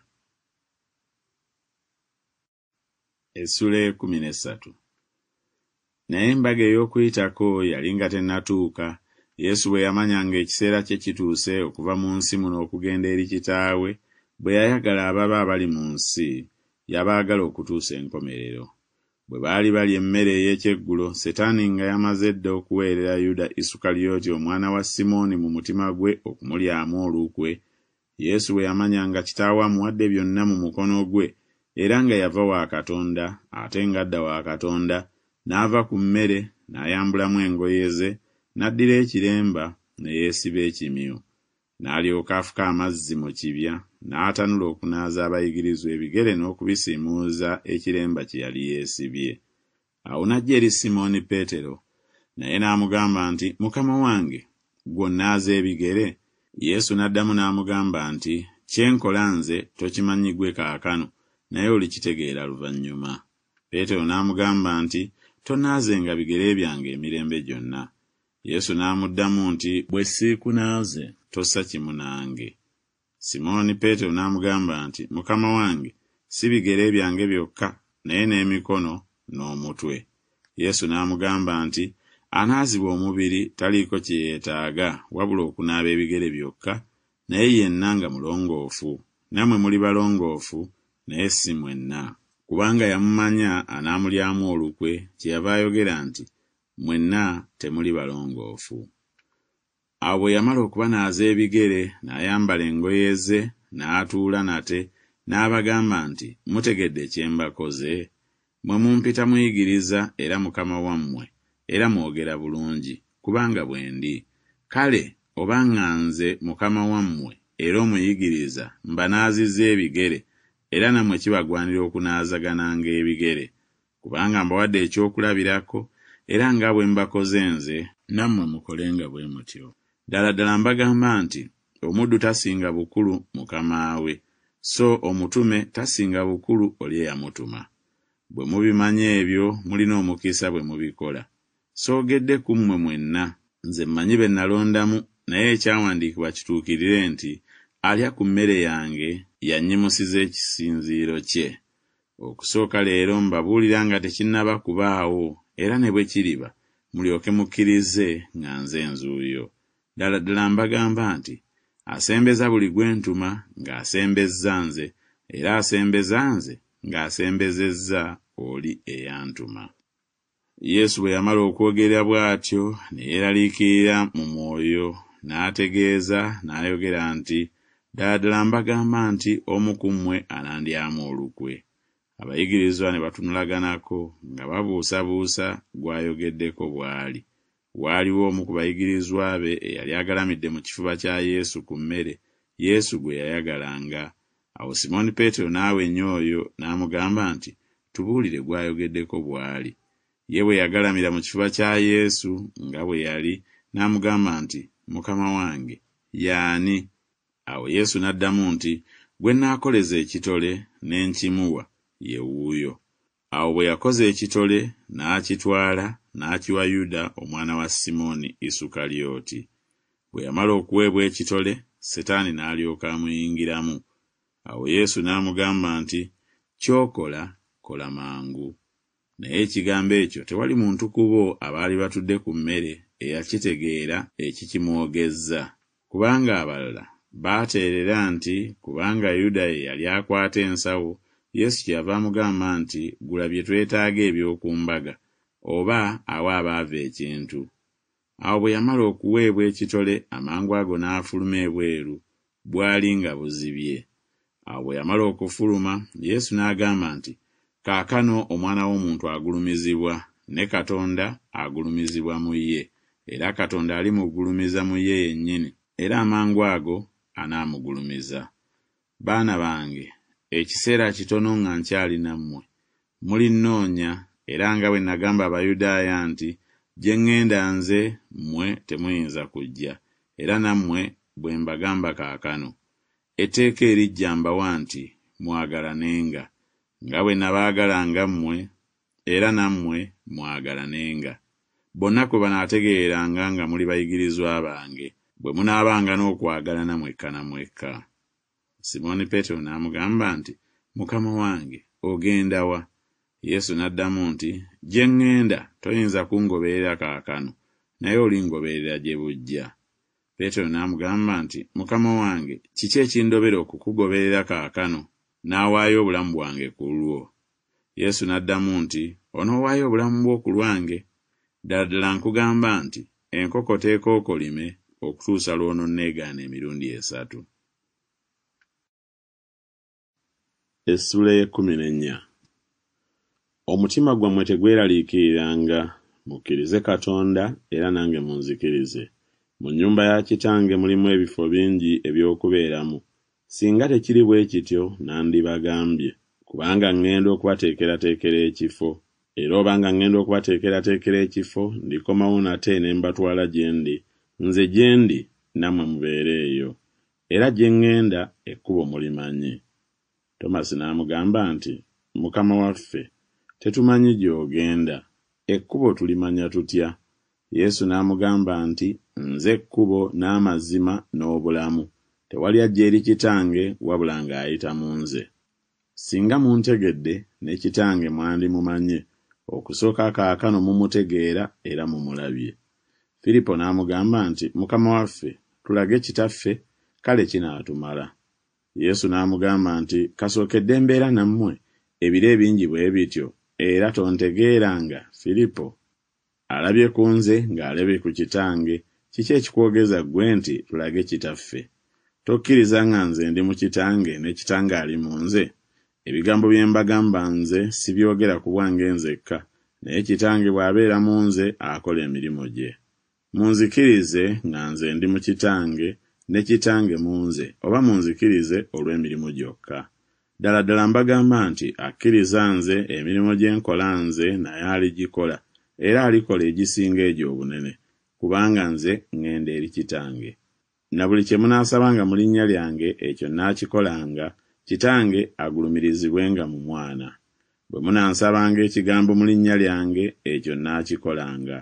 Esule 13 naye embaga ey'okuyitako yali nga tennatuuka yesu bwe yamanya ng'ekiseera kye kituuse okuva mu nsi muno okugenda eri kitaawe bwe yayagala ababa abali mu nsi yabaagala okutuusa enkomerero bwe baali bali emmere ey'ekyeggulo setaani nga yamaze dda okuweerera yuda isukalyoti omwana wa simooni mu mutima gwe okumulyamu olukwe yesu bwe yamanya nga kitaawe amuwadde byonna mu mukono gwe era nga yava wa katonda ate ng'adda wa katonda n'ava ku mmere n'ayambulamu engoye ze n'addira ekiremba ne yeesiba ekimyu n'alyoka afuka amazzi mu kibya n'atanula okunaaza abayigirizwa ebigere n'okubisimuuza ekiremba kye yali yeesibye awo n'ajja eri simooni peetero naye n'amugamba nti mukama wange gw'onnaaza ebigere yesu n'addamu n'amugamba nti kye nkola nze tokimanyigwe kaakano naye olikitegeera luvannyuma peetero n'amugamba nti tonaazenga bigere byange emirembe gyonna yesu n'amuddamu nti bwe siikunaaze tossa kimu nange simooni peetero n'amugamba nti mukama wange si bigere byange byokka naye n'emikono n'omutwe yesu n'amugamba nti anaazibwa omubiri taliiko kye yeetaaga wabula okunaaba ebigere byokka naye yenna nga mulongoofu nammwe muli balongoofu naye si mwenna kubanga yamumanya anaamulyamu olukwe kye yava ayogera nti mwenna temuli balongoofu awo bwe yamala okuba naaza ebigere n'ayambala engoye ze n'atuula nate n'abagamba nti mutegedde ekyembakoze mwe mumpita muyigiriza era mukama wammwe era mwogera bulungi kubanga bwe ndi kale obaŋŋanze mukama wammwe era omuyigiriza mba n'aziza ebigere era nammwe kibagwanira okunaazagananga ebigere kubanga mbawadde ekyokulabirako era nga bwe mbakoze nze nammwe mukolenga bwe mutyo ddala ddala mbagamba nti omuddu tasinga bukulu mukamaawe so omutume tasinga bukulu oli eyamutuma bwe mubimanya ebyo mulina omukisa bwe mubikola soogedde ku mmwe mwenna nze mmanyi be nnalondamu naye ekyawandiikibwa kituukirire nti alya ku mmere yange yanyimusiza ekisinziiro kye okusooka leero mbabuulira nga tekinnaba kubaawo era ne bwe kiriba mulyoke mukkirize nga nze enzuuyo ddala ddala mbagamba nti asembeza buli gwentuma ng'asembezza nze era asembeza nze ng'asembezezza oli eyantuma yesu bwe yamala okwogera bw'atyo ne yeeraliikirira mu mwoyo n'ategeeza n'ayogera nti na ddaladala mbagamba nti omu ku mmwe anandyamu olukwe abayigirizwa ne batunulaganako nga babuusabuusa gw'ayogeddeko bw'ali waaliwo omu ku bayigirizwa be eyali agalamidde mu kifuba kya yesu ku mmere yesu gwe yayagalanga awo simooni peetero n'awenya oyo n'amugamba nti tubuulire gw'ayogeddeko bw'ali ye bwe yagalamira mu kifuba kya yesu nga bwe yali n'amugamba nti mukama wange y'ani yani. awo yesu n'addamu nti gwe naakoleza ekitole n'enkimuwa ye wuuyo awo bwe yakoza ekitole n'akitwala n'akiwa yuda omwana wa simooni isukalyoti bwe yamala okuweebwa ekitole setaani n'alyoka amuyingiramu awo yesu n'amugamba nti ky'okola kola mangu naye ekigambo ekyo tewali muntu ku bo abaali batudde ku mmere eyakitegeera ekikimwogezza kubanga abalala baateerera nti kubanga yuda ye yali akwata ensawo yesu kyeyava amugamba nti gula bye twetaaga eby'oku mbaga oba awa abaava ekintu awo bwe yamala okuweebwa ekitole amangu ago n'afuluma ebweru bwali nga buzibye awo bwe yamala okufuluma yesu n'agamba nti kaakano omwana w'omuntu agulumizibwa ne katonda agulumizibwa mu ye era katonda ali mu gulumiza mu ye yennyini era amangu ago anaamugulumiza baana bange ekiseera kitono nga nkyali nammwe mulinnoonya era nga bwe nagamba abayudaaya nti gye ŋŋenda nze mmwe temuyinza kujja era nammwe bwe mbagamba kaakano etteeka erijja mbawa nti mwagalanenga nga bwe nabaagalanga mmwe era nammwe mwagalanenga bonna kwe banaategeeranga nga muli bayigirizwa bange bwe munaabanga n'okwagalana mwekka na mwekka simooni peetero n'amugamba nti mukama wange ogenda wa yesu n'addamu nti gye ŋŋenda toyinza kungoberera kaakano naye olingoberera gye bujja peetero n'amugamba nti mukama wange kiki ekindobera okukugoberera kaakano n'awaayo obulamu bwange ku lwo yesu n'addamu nti onoowaayo obulamu bw'okulwange ddala ddala nkugamba nti enkoko teekookolime okutuusa lw'ono neegaana emirundi esatu omutima gwammwe tegweraliikiriranga mukkirize katonda era nange munzikirize mu nnyumba ya kitange mulimu ebifo bingi eby'okubeeramu singa tekiri bwe kityo nandibagambye kubanga ŋŋenda okubateekerateekera ekifo era oba nga ŋŋenda okubateekerateekera ekifo ndikomawo nate ne mbatwala gye ndi nze gye ndi nammwe mubeere eyo era gye ŋŋenda ekkubo mulimanyi tomasi n'amugamba nti mukama waffe tetumanyi gy'ogenda ekkubo tulimanya tutya yesu n'amugamba nti nze ekkubo n'amazima n'obulamu tewali ajja eri kitange wabula ng'ayita mu nze singa muntegedde ne kitange mwandimumanye okusooka kaakano mumutegeera era mumulabye firipo n'amugamba nti mukama waffe tulage kitaffe kale kinaatumala yesu n'amugamba nti kasookedde embeera nammwe ebiro ebingi bwe bityo era tontegeeranga firipo alabye ku nze ng'alabye ku kitange kiki ekikwogeza ggwe nti tulage kitaffe tokkiriza nga nze ndi mu kitange ne kitange ali mu nze ebigambo bye mbagamba nze sibyogera ku bwange nzekka naye kitange bw'abeera mu nze akola emirimu gye munzikirize nga nze ndi mu kitange ne kitange munze oba munzikirize olw'emirimu gyokka ddala ddala mbagamba nti akkiriza nze emirimu gye nkola nze naye aligikola era alikola egisinga egyo obunene kubanga nze ŋŋenda eri kitange na buli kye munaasabanga mu linnya lyange ekyo nnaakikolanga kitange agulumirizibwenga mu mwana bwe munansabanga ekigambo mu linnya lyange ekyo nnaakikolanga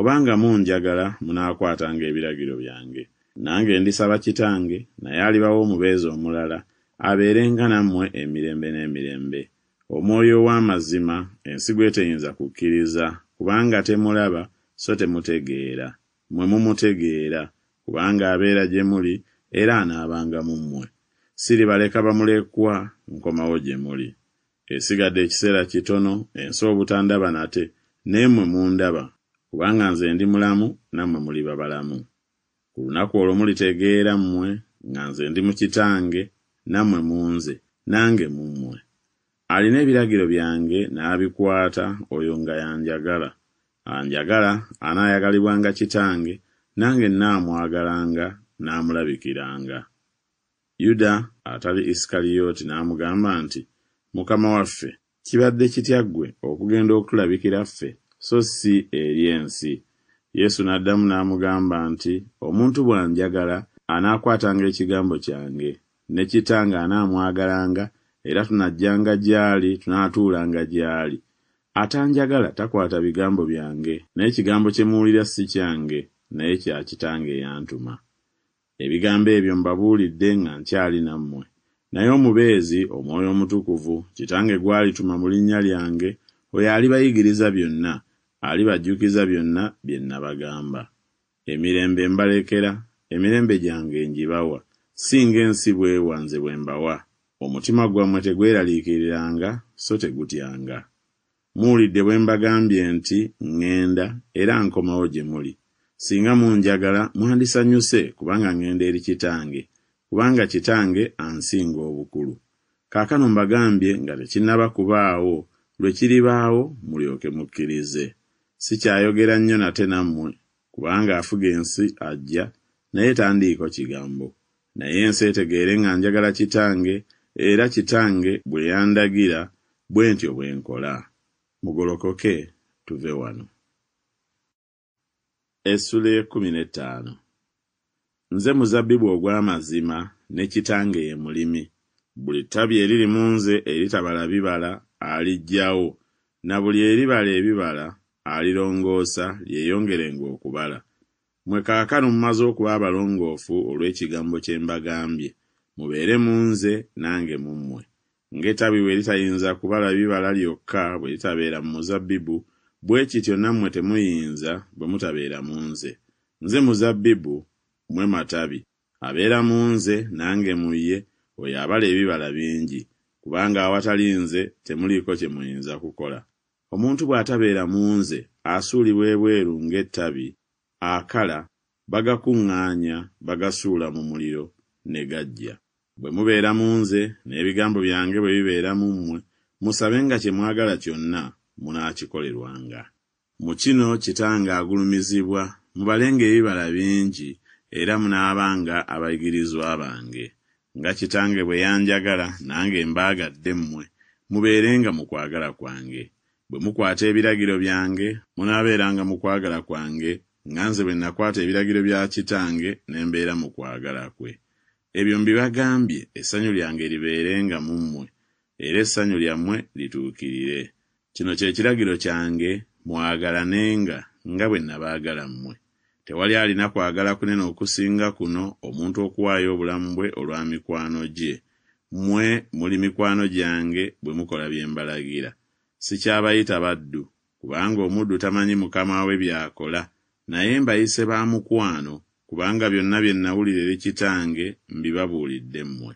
obanga munjagala munaakwatanga ebiragiro byange nange ndisaba kitange naye alibawo omubeezi omulala abeerenga nammwe emirembe n'emirembe omwoyo ow'amazima ensigo eteyinza kukkiriza kubanga temulaba so temutegeera mmwe mumutegeera kubanga abeera gye muli era anaabanga mu mmwe siribaleka bamulekwa nkomawo gye muli esigadde ekiseera kitono ensi obutandaba nate n'emmwe mundaba kubanga nze ndi mulamu nammwe muli babalamu ku lunaku olwo mulitegeera mmwe nga nze ndi mu kitange nammwe munze nange mummwe alina ebiragiro byange n'abikwata oyo nga yanjagala anjagala anaayagalibwanga kitange nange naamwagalanga n'amulabikiranga yuda atali isikaliyooti n'amugamba nti mukama waffe kibadde kitya ggwe okugenda okutulabikira ffe so si eri ensi yesu n'addamu n'amugamba nti omuntu bw'anjagala anaakwatanga ekigambo kyange ne kitanga anaamwagalanga era tunajjanga gy'ali tunaatuulanga gy'ali atanjagala takwata bigambo byange naye ekigambo kye muwulira si kyange naye kya kitange eyantuma ebigambo ebyo mbabuulidde nga nkyali nammwe naye omubeezi omwoyo omutukuvu kitange gw'alituma mu linnya lyange oyo alibayigiriza byonna alibajjukiza byonna bye nnabagamba emirembe mbalekera emirembe gyange ngibawa singa ensi bwewa nze bwe mbawa omutima gwammwe tegweraliikiriranga so tegutyanga muwulidde bwe mbagambye nti ŋŋenda era nkomawo gye muli singa munjagala mwandisanyuse kubanga ŋŋenda eri kitange kubanga kitange ansinga obukulu kaakano mbagambye nga tekinnaba kubaawo lwe kiribaawo mulyoke mukkirize sikyayogera nnyo nate nammwe kubanga afuga ensi ajja naye tandiiko kigambo naye ensi etegeere nga njagala kitange era kitange bwe yandagira bwe ntyo bwe nkola mugolokoke tuve wano essula ekumi n'ettaano nze muzabbibu ogw'amazima ne kitange ye mulimi buli ttabi eririmu nze eritabala bibala aliggyawo na buli eribala ebibala alirongoosa lyeyongerenga okubala mwe kaakano mumaze okuba abalongoofu olw'ekigambo kye mbagambye mubeere mu nze nange mu mmwe ng'etabi bwe litayinza kubala bibala lyokka bwe litabeera mu muzabbibu bwe kityo nammwe temuyinza bwe mutabeera mu nze nze muzabbibu mmwe matabi abeera mu nze nange mu ye oyo abala ebibala bingi kubanga awatali nze temuliiko kye muyinza kukola omuntu bw'atabeera mu nze asuulibwa ebweru ng'ettabi akala bagakuŋŋaanya bagasuula mu muliro ne gajja bwe mubeera mu nze n'ebigambo byange bwe bibeera mu mmwe musabe nga kye mwagala kyonna munaakikolerwanga mu kino kitanga agulumizibwa mubalenga ebibala bingi era munaabanga abayigirizwa bange nga kitange bwe yanjagala nange mbaagadde mmwe mubeerenga mu kwagala kwange kwa bwe mukwata ebiragiro byange munaabeeranga mu kwagala kwange nga nze bwe nakwata ebiragiro bya kitange ne mbeera mu kwagala kwe ebyo mbibagambye essanyu lyange libeerenga mu mmwe era essanyu lyammwe lituukirire kino kye kiragiro kyange mwagalanenga nga bwe nabaagala mmwe tewali alina kwagala kunene okusinga kuno omuntu okuwaayo obulamu bwe olwa mikwano gye mmwe muli mikwano gyange bwe mukola bye mbalagira sikyabayita baddu kubanga omuddu tamanyi mukama we by'akola naye mbayise ba mukwano kubanga byonna bye nnawulira eri kitange mbibabuulidde mmwe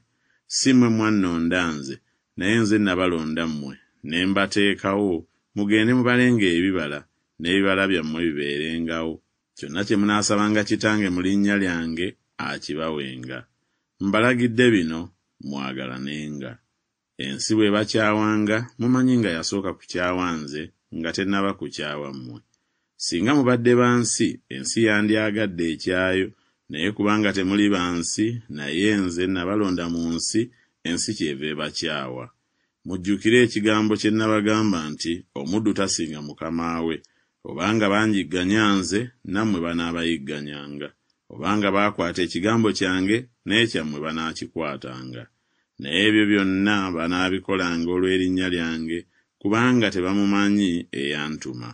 si mmwe mwannonda nze naye nze nnabalonda mmwe ne mbateekawo mugende mubalenga ebibala n'ebibala byammwe bibeerengawo kyonna kye munaasabanga kitange mu linnya lyange akibawenga mbalagidde bino mwagalanenga ensi bwe bakyawanga mumanyi nga yasooka kukyawa nze nga tennaba kukyawa mmwe singa mubadde ba nsi ensi yandyagadde ekyayo naye kubanga temuli ba nsi naye nze nabalonda mu nsi ensi kyeva ebakyawa mujjukire ekigambo kye nnabagamba nti omuddu tasinga mukamaawe obanga banjigganya nze nammwe banaabayigganyanga obanga baakwata ekigambo kyange n'ekyammwe banaakikwatanga n'ebyo byonna banaabikolanga olw'erinnya lyange kubanga tebamumanyi eyantuma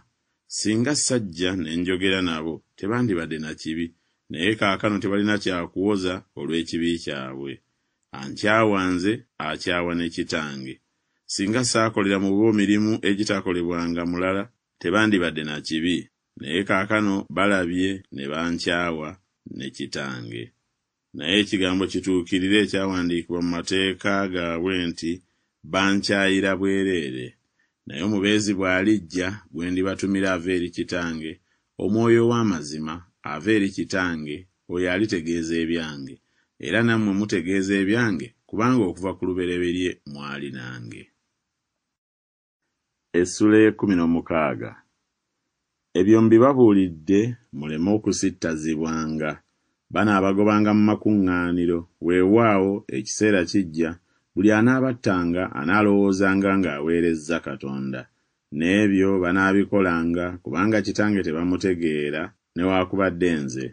singa sajja ne njogera nabo tebandibadde na kibi naye kaakano tebalina kyakuwoza olw'ekibi kyabwe ankyawa nze akyawa ne kitange singa saakolera mu bo mirimu egitakolebwanga mulala tebandibadde na kibi naye kaakano balabye ne bankyawa ne kitange naye ekigambo kituukirire ekyawandiikibwa mu mateeka gaabwe nti bankyayira bwereere naye omubeezi bw'alijja gwe ndibatumira ava eri kitange omwoyo w'amazima ava eri kitange oyo alitegeeza ebyange era nammwe mutegeeza ebyange kubanga okuva ku lubereberye mwali nange ebyo mbibabuulidde muleme okusittazibwanga banaabagobanga mu makuŋŋaaniro weewaawo ekiseera kijja buli anaabattanga anaalowoozanga ng'aweerezza katonda n'ebyo banaabikolanga kubanga kitange tebamutegeera newaakubadde nze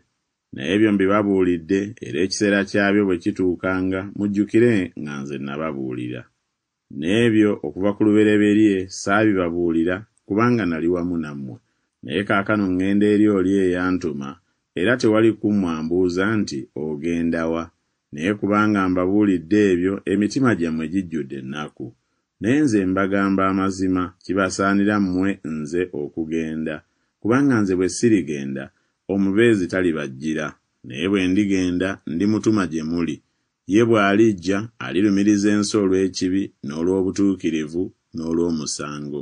naye byo mbibabuulidde era ekiseera kyabyo bwe kituukanga mujjukire nga nze nnababuulira n'ebyo okuva ku lubereberye saabibabuulira kubanga nali wamu nammwe naye kaakano ŋŋenda eri oli eyantuma era tewali kummwambuuza nti ogenda wa naye kubanga mbabuulidde ebyo emitima gyammwe gijjudde ennaku naye nze mbagamba amazima kibasaanira mmwe nze okugenda kubanga nze bwe sirigenda omubeezi talibajjira naye bwe ndigenda ndimutuma gye muli ye bw'alijja alirumiriza ensi olw'ekibi n'olw'obutuukirivu n'olw'omusango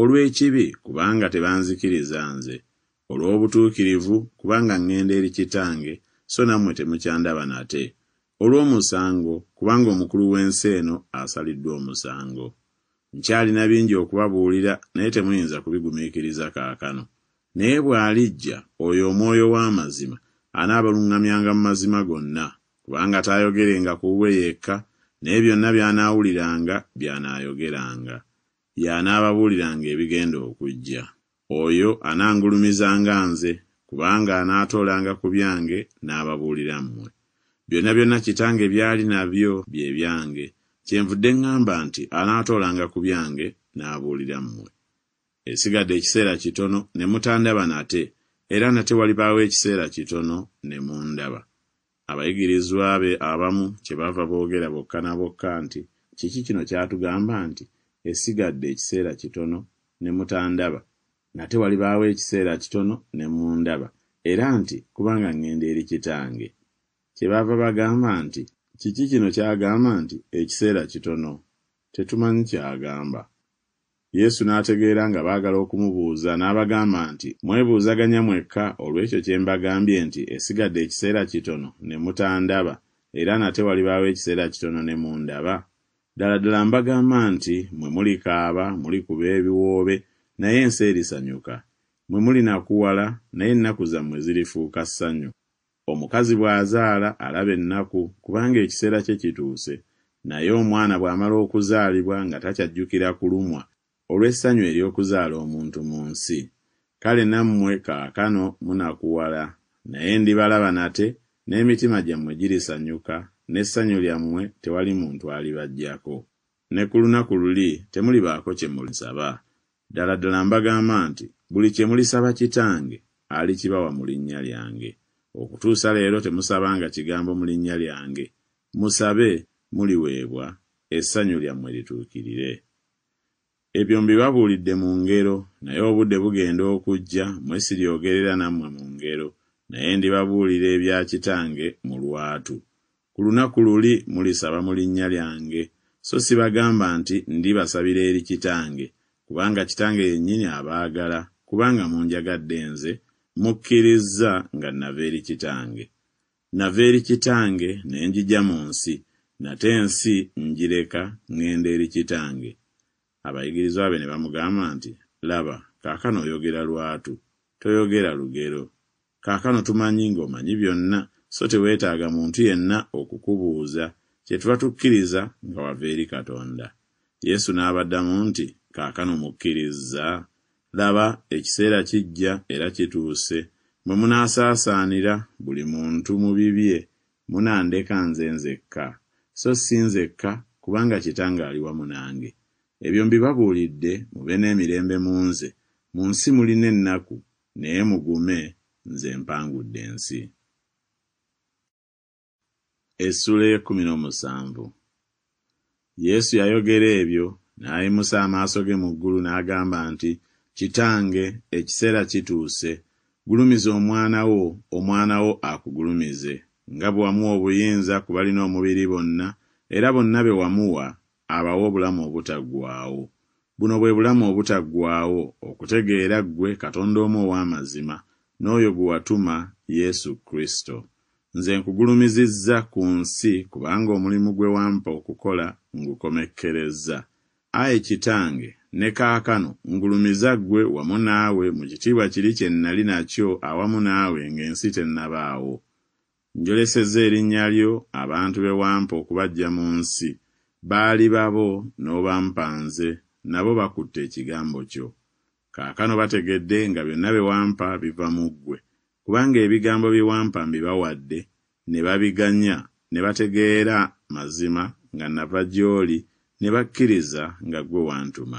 olw'ekibi kubanga tebanzikiriza nze olw'obutuukirivu kubanga ŋŋenda eri kitange so nammwe temukyandaba nate olw'omusango kubanga omukulu w'ensi eno asaliddwa omusango nkyalina bingi okubabuulira naye temuyinza kubigumiikiriza kaakano naye bw'alijja oyo omwoyo w'amazima anaabaluŋŋamyanga mu mazima gonna kubanga taayogerenga ku wwe yekka naye byonna by'anaawuliranga by'anaayogeranga y'anaababuuliranga ebigenda okujja oyo anangulumizanga nze kubanga anaatoolanga ku byange n'ababuulira mmwe byonna byonna kitange byali nabyo bye byange kyenvudde ŋŋamba nti anaatoolanga ku byange n'abuulira mmwe esigadde ekiseera kitono ne mutandaba nate era nate walibaawo ekiseera kitono ne mundaba abayigirizwa be abamu kye bava boogera bokka na bokka nti kiki kino kyatugamba nti esigadde ekiseera kitono ne mutandaba nate walibaawo ekiseera kitono ne mundaba era nti kubanga ŋŋenda eri kitange kye baava bagamba nti kiki kino ky'agamba nti ekiseera kitono tetumanyi ky'agamba yesu n'ategeera nga baagala okumubuuza n'abagamba nti mwebuuzaganya mwekka olw'ekyo kye mbagambye nti esigadde ekiseera kitono ne mutandaba era nate walibaawo ekiseera kitono ne mundaba ddala ddala mbagamba nti mwe mulikaaba mulikuba ebiwoobe naye ensi erisanyuka mwe mulinakuwala naye ennaku zammwe zirifuuka ssanyu omukazi bw'azaala alaba ennaku kubanga ekiseera kye kituuse naye omwana bw'amala okuzaalibwa nga takyajjukira kulumwa olw'essanyu ery'okuzaala omuntu mu nsi kale nammwe kaakano munakuwala naye ndibalaba nate n'emitima gyammwe girisanyuka n'essanyu lyammwe tewali muntu alibajjako ne ku lunaku luli temulibaako kye mulisaba ddala ddala mbagamba nti buli kye mulisaba kitange alikibawa mu linnya lyange okutuusa leero temusabanga kigambo mu linnya lyange musabe muliweebwa essanyu lyammwe lituukirire ebyo mbibabuulidde mu ngero naye obudde bugenda okujja mwesiryogerera nammwe mu ngero naye ndibabuulira ebya kitange mu lwatu ku lunaku luli mulisaba mu linnya lyange so sibagamba nti ndibasabira eri kitange kubanga kitange yennyini abaagala kubanga munjagadde nze mukkirizza nga nava eri kitange nava eri kitange ne njijja mu nsi nate ensi njireka ŋŋenda eri kitange abayigirizwa be ne bamugamba nti laba kaakano oyogera lwatu toyogera lugero kaakano tumanyi ng'omanyi byonna so teweetaaga muntu yenna okukubuuza kye tuba tukkiriza nga wava eri katonda yesu n'abaddamu nti kaakano mukkiriza laba ekiseera kijja era kituuse bwe munaasaasaanira buli muntu mu bibye munandeka nze nzekka so si nzekka kubanga kitange ali wamu nange ebyo mbibabuulidde mube n'emirembe mu nze mu nsi mulina ennaku naye mugume nze mpangudde ensi yesu yayogera ebyo n'ayimusa amaaso ge mu ggulu n'agamba nti kitange ekiseera kituuse gulumiza omwana wo omwana wo akugulumize nga bwe wamuwa obuyinza ku balina omubiri bonna era bonna be wamuwa abawa obulamu obutaggwaawo buno bwe bulamu obutaggwaawo okutegeera ggwe katonda omu ow'amazima n'oyo gwe watuma yesu kristo nze nkugulumizizza ku nsi kubanga omulimu gwe wampa okukola ngukomekkerezza ayi kitange ne kaakano ngulumiza ggwe wamu naawe mu kitiibwa kiri kye nnali nakyo awamu naawe ng'ensi tennabaawo njoleseza erinnya lyo abantu be wampa okubajja mu nsi baali babo n'obampanze nabo bakutte ekigambo kyo kaakano bategedde nga byonna be wampa biva mu ggwe kubanga ebigambo bye wampa mbibawadde ne babiganya ne bategeera mazima nga nava gy'oli ne bakkiriza nga ggwe wantuma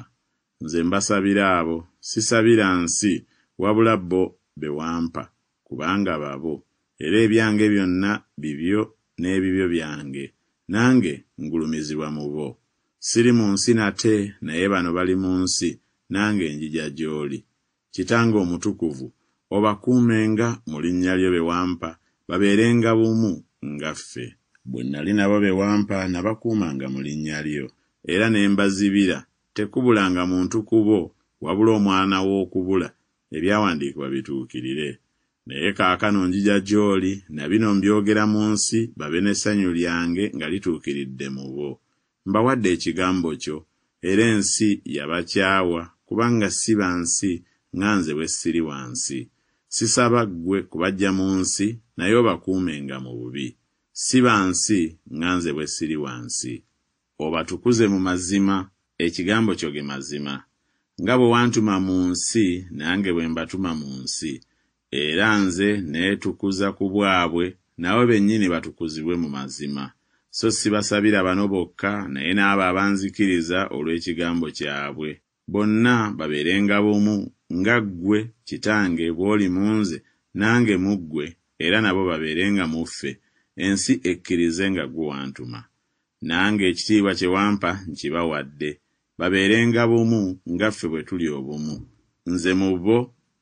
nze mbasabira abo sisabira nsi wabula bo be wampa kubanga babo era ebyange byonna bibyo n'ebibyo byange nange ngulumizibwa mu bo siri mu nsi nate naye bano bali mu nsi nange enjija gy'oli kitange omutukuvu obakuumenga mu linnya lyo be wampa babeerenga bumu nga ffe bwe nnali nabo be wampa nabakuumanga mu linnya lyo era ne mbazibira tekubulanga muntu ku bo wabula omwana w'okubula ebyawandiikibwa bituukirire naye kaakano njija gy'oli na bino mbyogera mu nsi babe n'essanyu lyange nga lituukiridde mu bo mbawadde ekigambo kyo era ensi yabakyawa kubanga si ba nsi nga nze bwe siri wansi sisaba ggwe kubajja mu nsi naye obakuumenga mu bubi si ba nsi nga nze bwe siri wansi obatukuze mu mazima ekigambo kyoge mazima nga bwe wantuma mu nsi nange bwe mbatuma mu nsi era nze neetukuza ku bwabwe nabo bennyini batukuzibwe mu mazima so sibasabira bano bokka naye n'abo abanzikiriza olw'ekigambo kyabwe bonna babeerenga bumu nga ggwe kitange bw'oli mu nze nange mu ggwe era nabo babeerenga mu ffe ensi ekkirize nga ggwe wantuma nange ekitiibwa kye wampa nkibawadde babeerenga bumu nga ffe bwe tuli obumu nze mu bo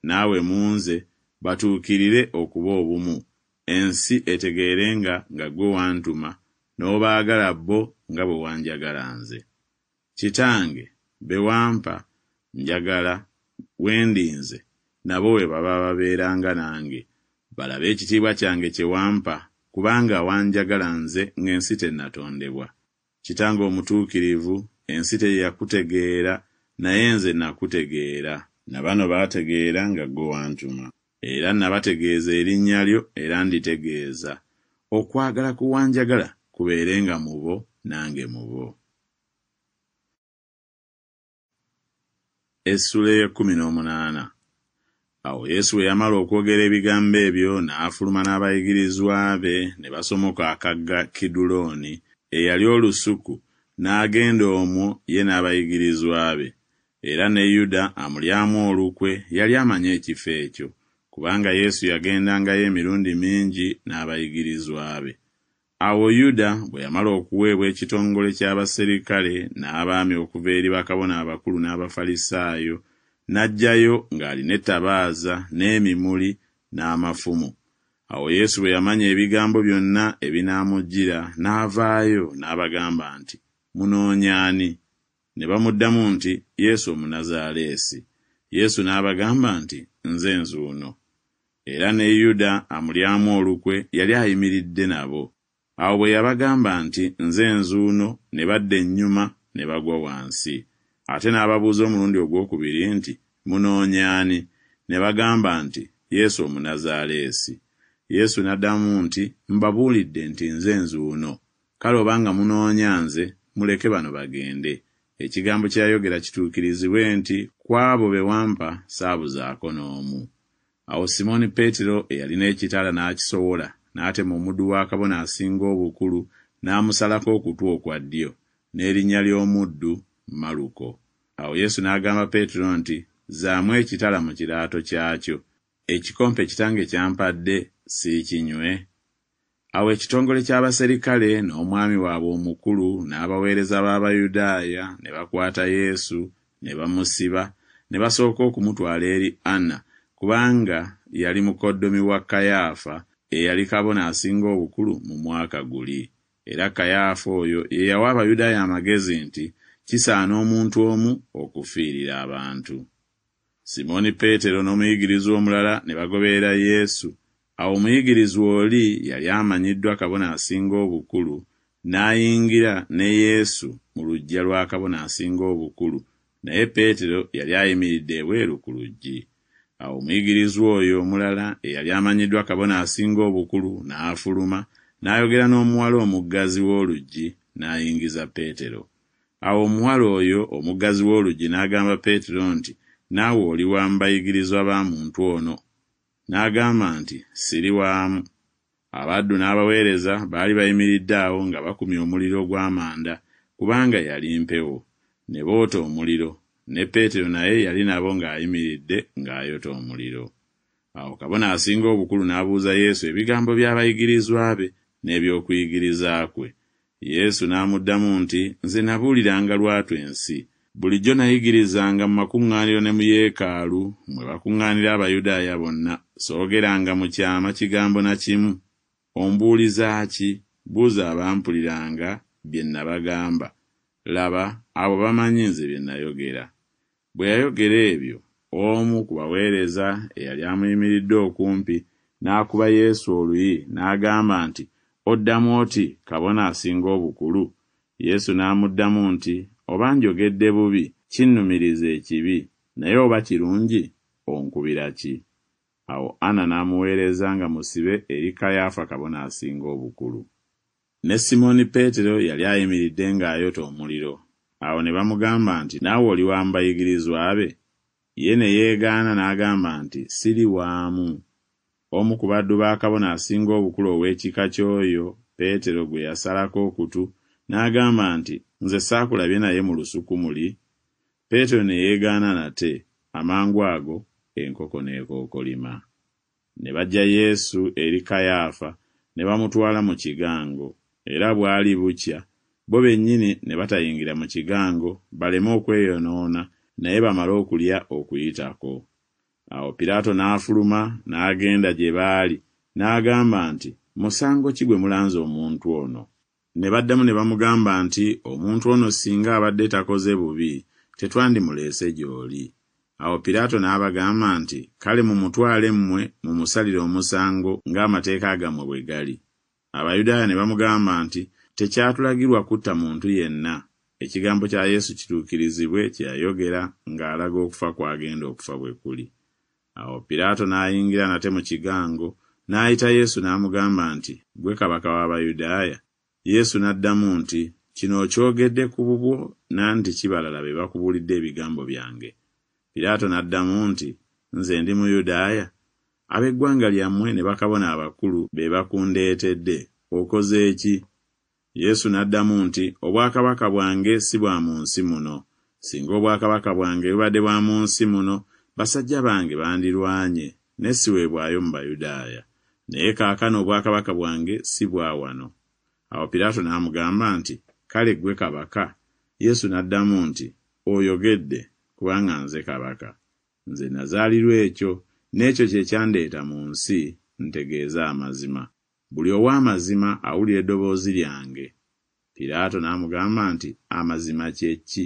naawe mu nze batuukirire okuba obumu ensi etegeerenga nga ggwe wantuma n'obaagala bo nga bwe wanjagala nze kitange be wampa njagala wendinze nabo we baba babeeranga nange balabe ekitiibwa kyange kye wampa kubanga wanjagala nze ng'ensi tennatondebwa kitange omutuukirivu ensi teyakutegeera naye nze nakutegeera na bano baategeera nga ggwe wantuma era nabategeeza erinnya lyo era nditegeeza okwagala ku wanjagala kubeerenga mu bo nange mu bo essula ey'ekkumi n'omunaana awo yesu we yamala okwogera ebigambo ebyo n'afuluma n'abayigirizwa be ne basomoka akagga kiduloni eyali olusuku n'agenda omwo ye n'abayigirizwa be era ne yuda amulyamu olukwe yali amanye ekifo ekyo kubanga yesu yagendangayo emirundi mingi n'abayigirizwa be awo yuda bwe yamala okuweebwa ekitongole ky'abaserikale n'abaami okuva eri bakabona abakulu n'abafalisaayo na n'ajjayo ng'alina ettabaaza n'emimuli n'amafumu awo yesu bwe yamanya ebigambo byonna ebinaamugjira n'avaayo n'abagamba nti munoonyaani ne bamuddamu nti yesu omunazaaleesi yesu n'abagamba nti nze nzuuno era ne yuda amulyamu olukwe yali ayimiridde nabo awo bwe yabagamba nti nze nzuuno ne badda ennyuma ne bagwa wansi ate n'ababuuza omulundi ogwokubiri nti munoonyaani ne bagamba nti yesu omunazaaleesi yesu n'addamu nti mbabuulidde nti nze nzuuno kale obanga munoonya nze muleke bano bagende ekigambo kye yayogera kituukirizibwe nti ku abo be wampa saabuzaako n'omu awo simooni peetero eyalina ekitala n'akisobola n'atema omuddu wa kabona asinga obukulu n'amusalako okutwa okwa ddyo n'erinnya ly'omuddu maluko awo yesu n'agamba peetero nti zaamu ekitala mu kiraato kyakyo ekikompe kitange kyampadde siikinywe awo ekitongole ky'abaserikale n'omwami waabwe omukulu n'abaweereza b'abayudaaya ne bakwata yesu ne bamusiba ne basooka okumutwala eri anna kubanga yali mukoddomi wa kayaafa eyali kabona asinga obukulu mu mwaka guli era kayaafa oyo ye yawa abayudaaya amagezi nti kisaana omuntu omu okufiirira abantu simooni peetero n'omuyigirizwa omulala ne bagoberera yesu awo omuyigirizwa oli yali amanyiddwa kabona asinga obukulu n'ayingira ne yesu mu luggya lwa kabona asinga obukulu naye peetero yali ayimiridde ebweru ku luggi awo omuyigirizwa oyo omulala eyali amanyiddwa kabona asinga obukulu n'afuluma n'ayogera n'omuwala omuggazi w'oluggi n'ayingiza peetero awo omuwala oyo omugazi w’oluggi n’agamba Peetero nti naawe oli wa mubayigirizwa ba muntu ono n’agamba nti siri waamu abaddu n’abaweereza baali bayimiridde awo nga bakumya omuliro gw’amanda kubanga yali mpewo ne boota omuliro ne Peetero naye yali nabo ng’ayimiridde ng’ayota omuliro awo kabona asinga obukulu n’abuuza Yesu ebigambo by’abayigirizwa be n’ebyokuyigiriza kwe. yesu n'amuddamu nti nze nabuuliranga lwatu ensi bulijjo nayigirizanga mu makuŋŋaaniro ne mu yeekaalu mwe bakuŋŋaanira abayudaaya bonna soogeranga mu kyama kigambo na kimu ombuuliza ki buuza abampuliranga bye nabagamba laba abo bamanyi nze bye nayogera bwe yayogera ebyo omu ku baweereza eyali amuyimiridde okumpi n'akuba yesu oluyi n'agamba nti oddamu oti kabona asinga obukulu yesu n'amuddamu nti oba njogedde bubi kinnumiriza ekibi naye oba kirungi onkubira ki awo ana n'amuweereza nga musibe eri kayaafa kabona asinga obukulu ne simooni peetero yali ayimiridde ng'ayota omuliro awo ne bamugamba nti naawe oli wa mubayigirizwa be ye ne yeegaana n'agamba nti siri waamu omu ku baddu ba kabona asinga obukulu ow'ekika ky'oyo peetero gwe yasalako okutu n'agamba nti nze saakulabye naye mu lusuku muli peetero ne yeegaana nate amangu ago enkoko n'ekookolima ne bajja yesu eri kayaafa ne bamutwala mu kigango era bwali bukya bo bennyini ne batayingira mu kigango baleme okweyonoona naye bamale okulya okuyitako awo piraato n'afuluma n'agenda gye baali n'agamba nti musango ki gwe mulanze omuntu ono ne baddamu ne bamugamba nti omuntu ono singa abadde takoze bubi tetwandimuleese gy'oli awo piraato n'abagamba nti kale mumutwale mmwe mumusalire omusango ng'amateeka gammwe bwe gali abayudaaya ne bamugamba nti tekyatulagirwa kutta muntu yenna ekigambo kya yesu kituukirizibwe kye yayogera ng'alaga okufa kw'agenda okufa bwe kuli awo piraato n'ayingira nate mu kigango n'ayita yesu n'amugamba nti gwe kabaka w'abayudaaya yesu n'addamu nti kino okyogedde ku bubwo nanti kibalala be bakubuulidde ebigambo byange piraato n'addamu nti nze ndi muyudaaya ab'eggwanga lyammwe ne bakabona abakulu be bakundeetedde okoze eki yesu n'addamu nti obwakabaka bwange si bwa mu nsi muno singa obwakabaka bwange bubadde bwa mu nsi muno basajja bange bandirwanye ne siweebwayo mu bayudaaya naye kaakano obwakabaka bwange si bwawano awo piraato n'amugamba nti kale ggwe kabaka yesu n'addamu nti oyogedde kubanga nze kabaka nze nazaalirwa ekyo n'ekyo kye kyandeeta mu nsi ntegeeza amazima buli ow'amazima awulira eddoboozi lyange piraato n'amugamba nti amazima kye ki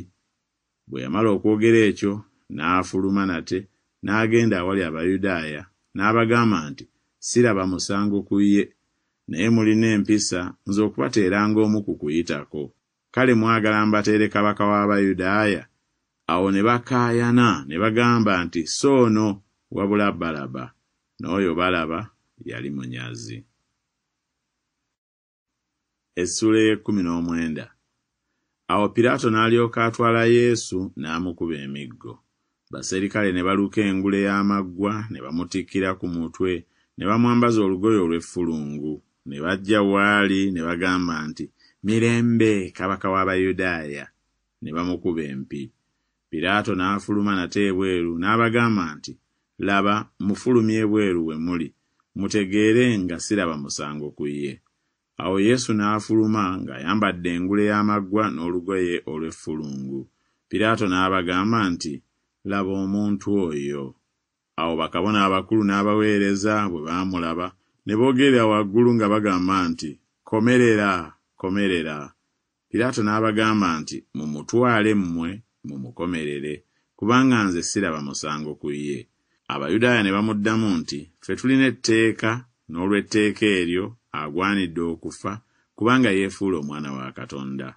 bwe yamala okwogera ekyo n'afuluma nate n'agenda awali abayudaaya n'abagamba nti siraba musango ku ye naye mulina empisa nze okubateeranga omu ku kuyitako kale mwagala mbateere kabaka w'abayudaaya awo ne bakaayana ne bagamba nti so no wabula balaba n'oyo balaba yali munyazi awo piraato n'alyoka atwala yesu n'amukuba emiggo baserikale ne baluka engule y'amaggwa ne bamutikkira ku mutwe ne bamwambaza olugoye olw'effulungu ne bajja waali ne bagamba nti mirembe kabaka w'abayudaaya ne bamukuba empi piraato n'afuluma nate ebweru n'abagamba nti laba mufulumye ebweru we muli mutegeere nga siraba musango ku ye awo yesu n'afuluma ng'ayambadde engule y'amaggwa n'olugoye olw'effulungu piraato n'abagamba nti laba omuntu oyo awo bakabona abakulu n'abaweereza bwe baamulaba ne boogerera waggulu nga bagamba nti komerera komerera piraato n'abagamba nti mumutwale mmwe mumukomerere kubanga nze siraba musango ku ye abayudaaya ne bamuddamu nti ffe tulina etteeka n'olw'etteeka eryo agwanidde okufa kubanga yeefuula omwana wa katonda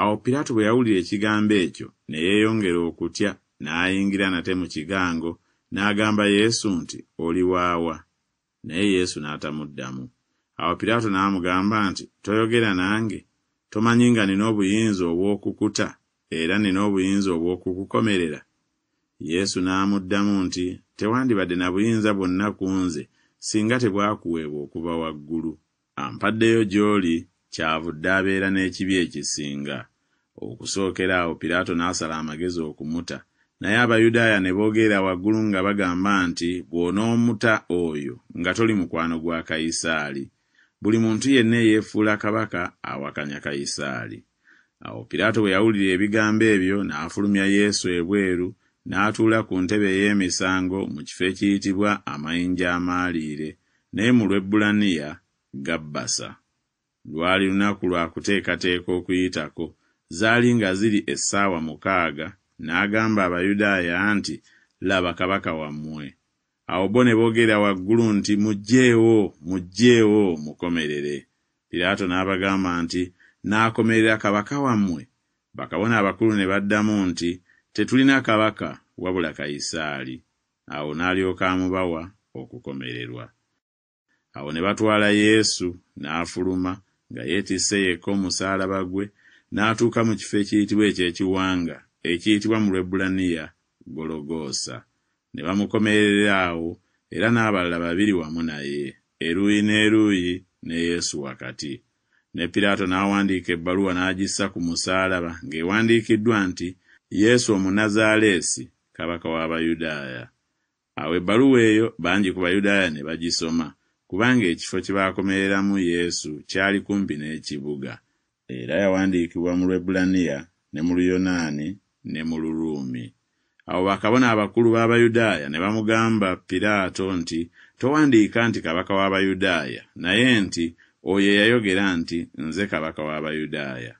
awo piraato bwe yawulira ekigambo ekyo ne yeeyongera okutya n'ayingira nate mu kigango n'agamba yesu nti oli waawa naye yesu n'atamuddamu awo piraato n'amugamba nti toyogera nange tomanyi nga nina obuyinza obw'okukuta era nina obuyinza obw'okukukomerera yesu n'amuddamu nti tewandibadde na buyinza bwonna ku nze singa tebwakuweebwa okuva waggulu ampaddeyo gy'oli kyavudde abeera n'ekibi ekisinga okusookera awo piraato n'asala amagezi okumuta naye abayudaaya ne boogerera waggulu nga bagamba nti bw'onoomuta oyo nga toli mukwano gwa kayisaali buli muntu yenna eyeefuula kabaka awakanya kayisaali awo piraato bwe yawulira ebigambo ebyo n'afulumya yesu ebweru n'atuula ku ntebe ey'emisango mu kifo ekiyitibwa amayinja amaaliire naye mu lwebbulaniya gabbasa lwali lunaku lwa kuteekateeka okuyitako zaali nga ziri essaawa mukaaga n'agamba abayudaaya nti laba kabaka wammwe awo bo ne boogerera waggulu nti mujjeewo mujjeewo mukomerere piraato n'abagamba nti n'akomerera kabaka wammwe bakabona abakulu ne baddamu nti tetulina kabaka wabula kayisaali awo n'alyoka amubawa okukomererwa awo ne batwala yesu n'afuluma nga yeetisse yekka omusaalaba gwe n'atuuka mu kifo ekiyitibwa eky'ekiwanga ekiyitibwa mu lwebulaniya gologoosa ne bamukomerera awo era n'abalala babiri wamu naye eruuyi n'eruuyi ne yesu wakati ne piraato n'awandiika ebbaluwa n'agissa ku musaalaba ng'ewandiikiddwa nti yesu omunazaaleesi kabaka w'abayudaaya awo ebbaluwa eyo bangi ku bayudaaya ne bagisoma kubanga ekifo kye baakomereramu yesu kyali kumpi n'ekibuga era yawandiikibwa mu lwebulaniya ne mu luyonaani ne mu luluumi awo bakabona abakulu b'abayudaaya ne bamugamba piraato nti towandiika nti kabaka w'abayudaaya naye nti oyo eyayogera nti nze kabaka w'abayudaaya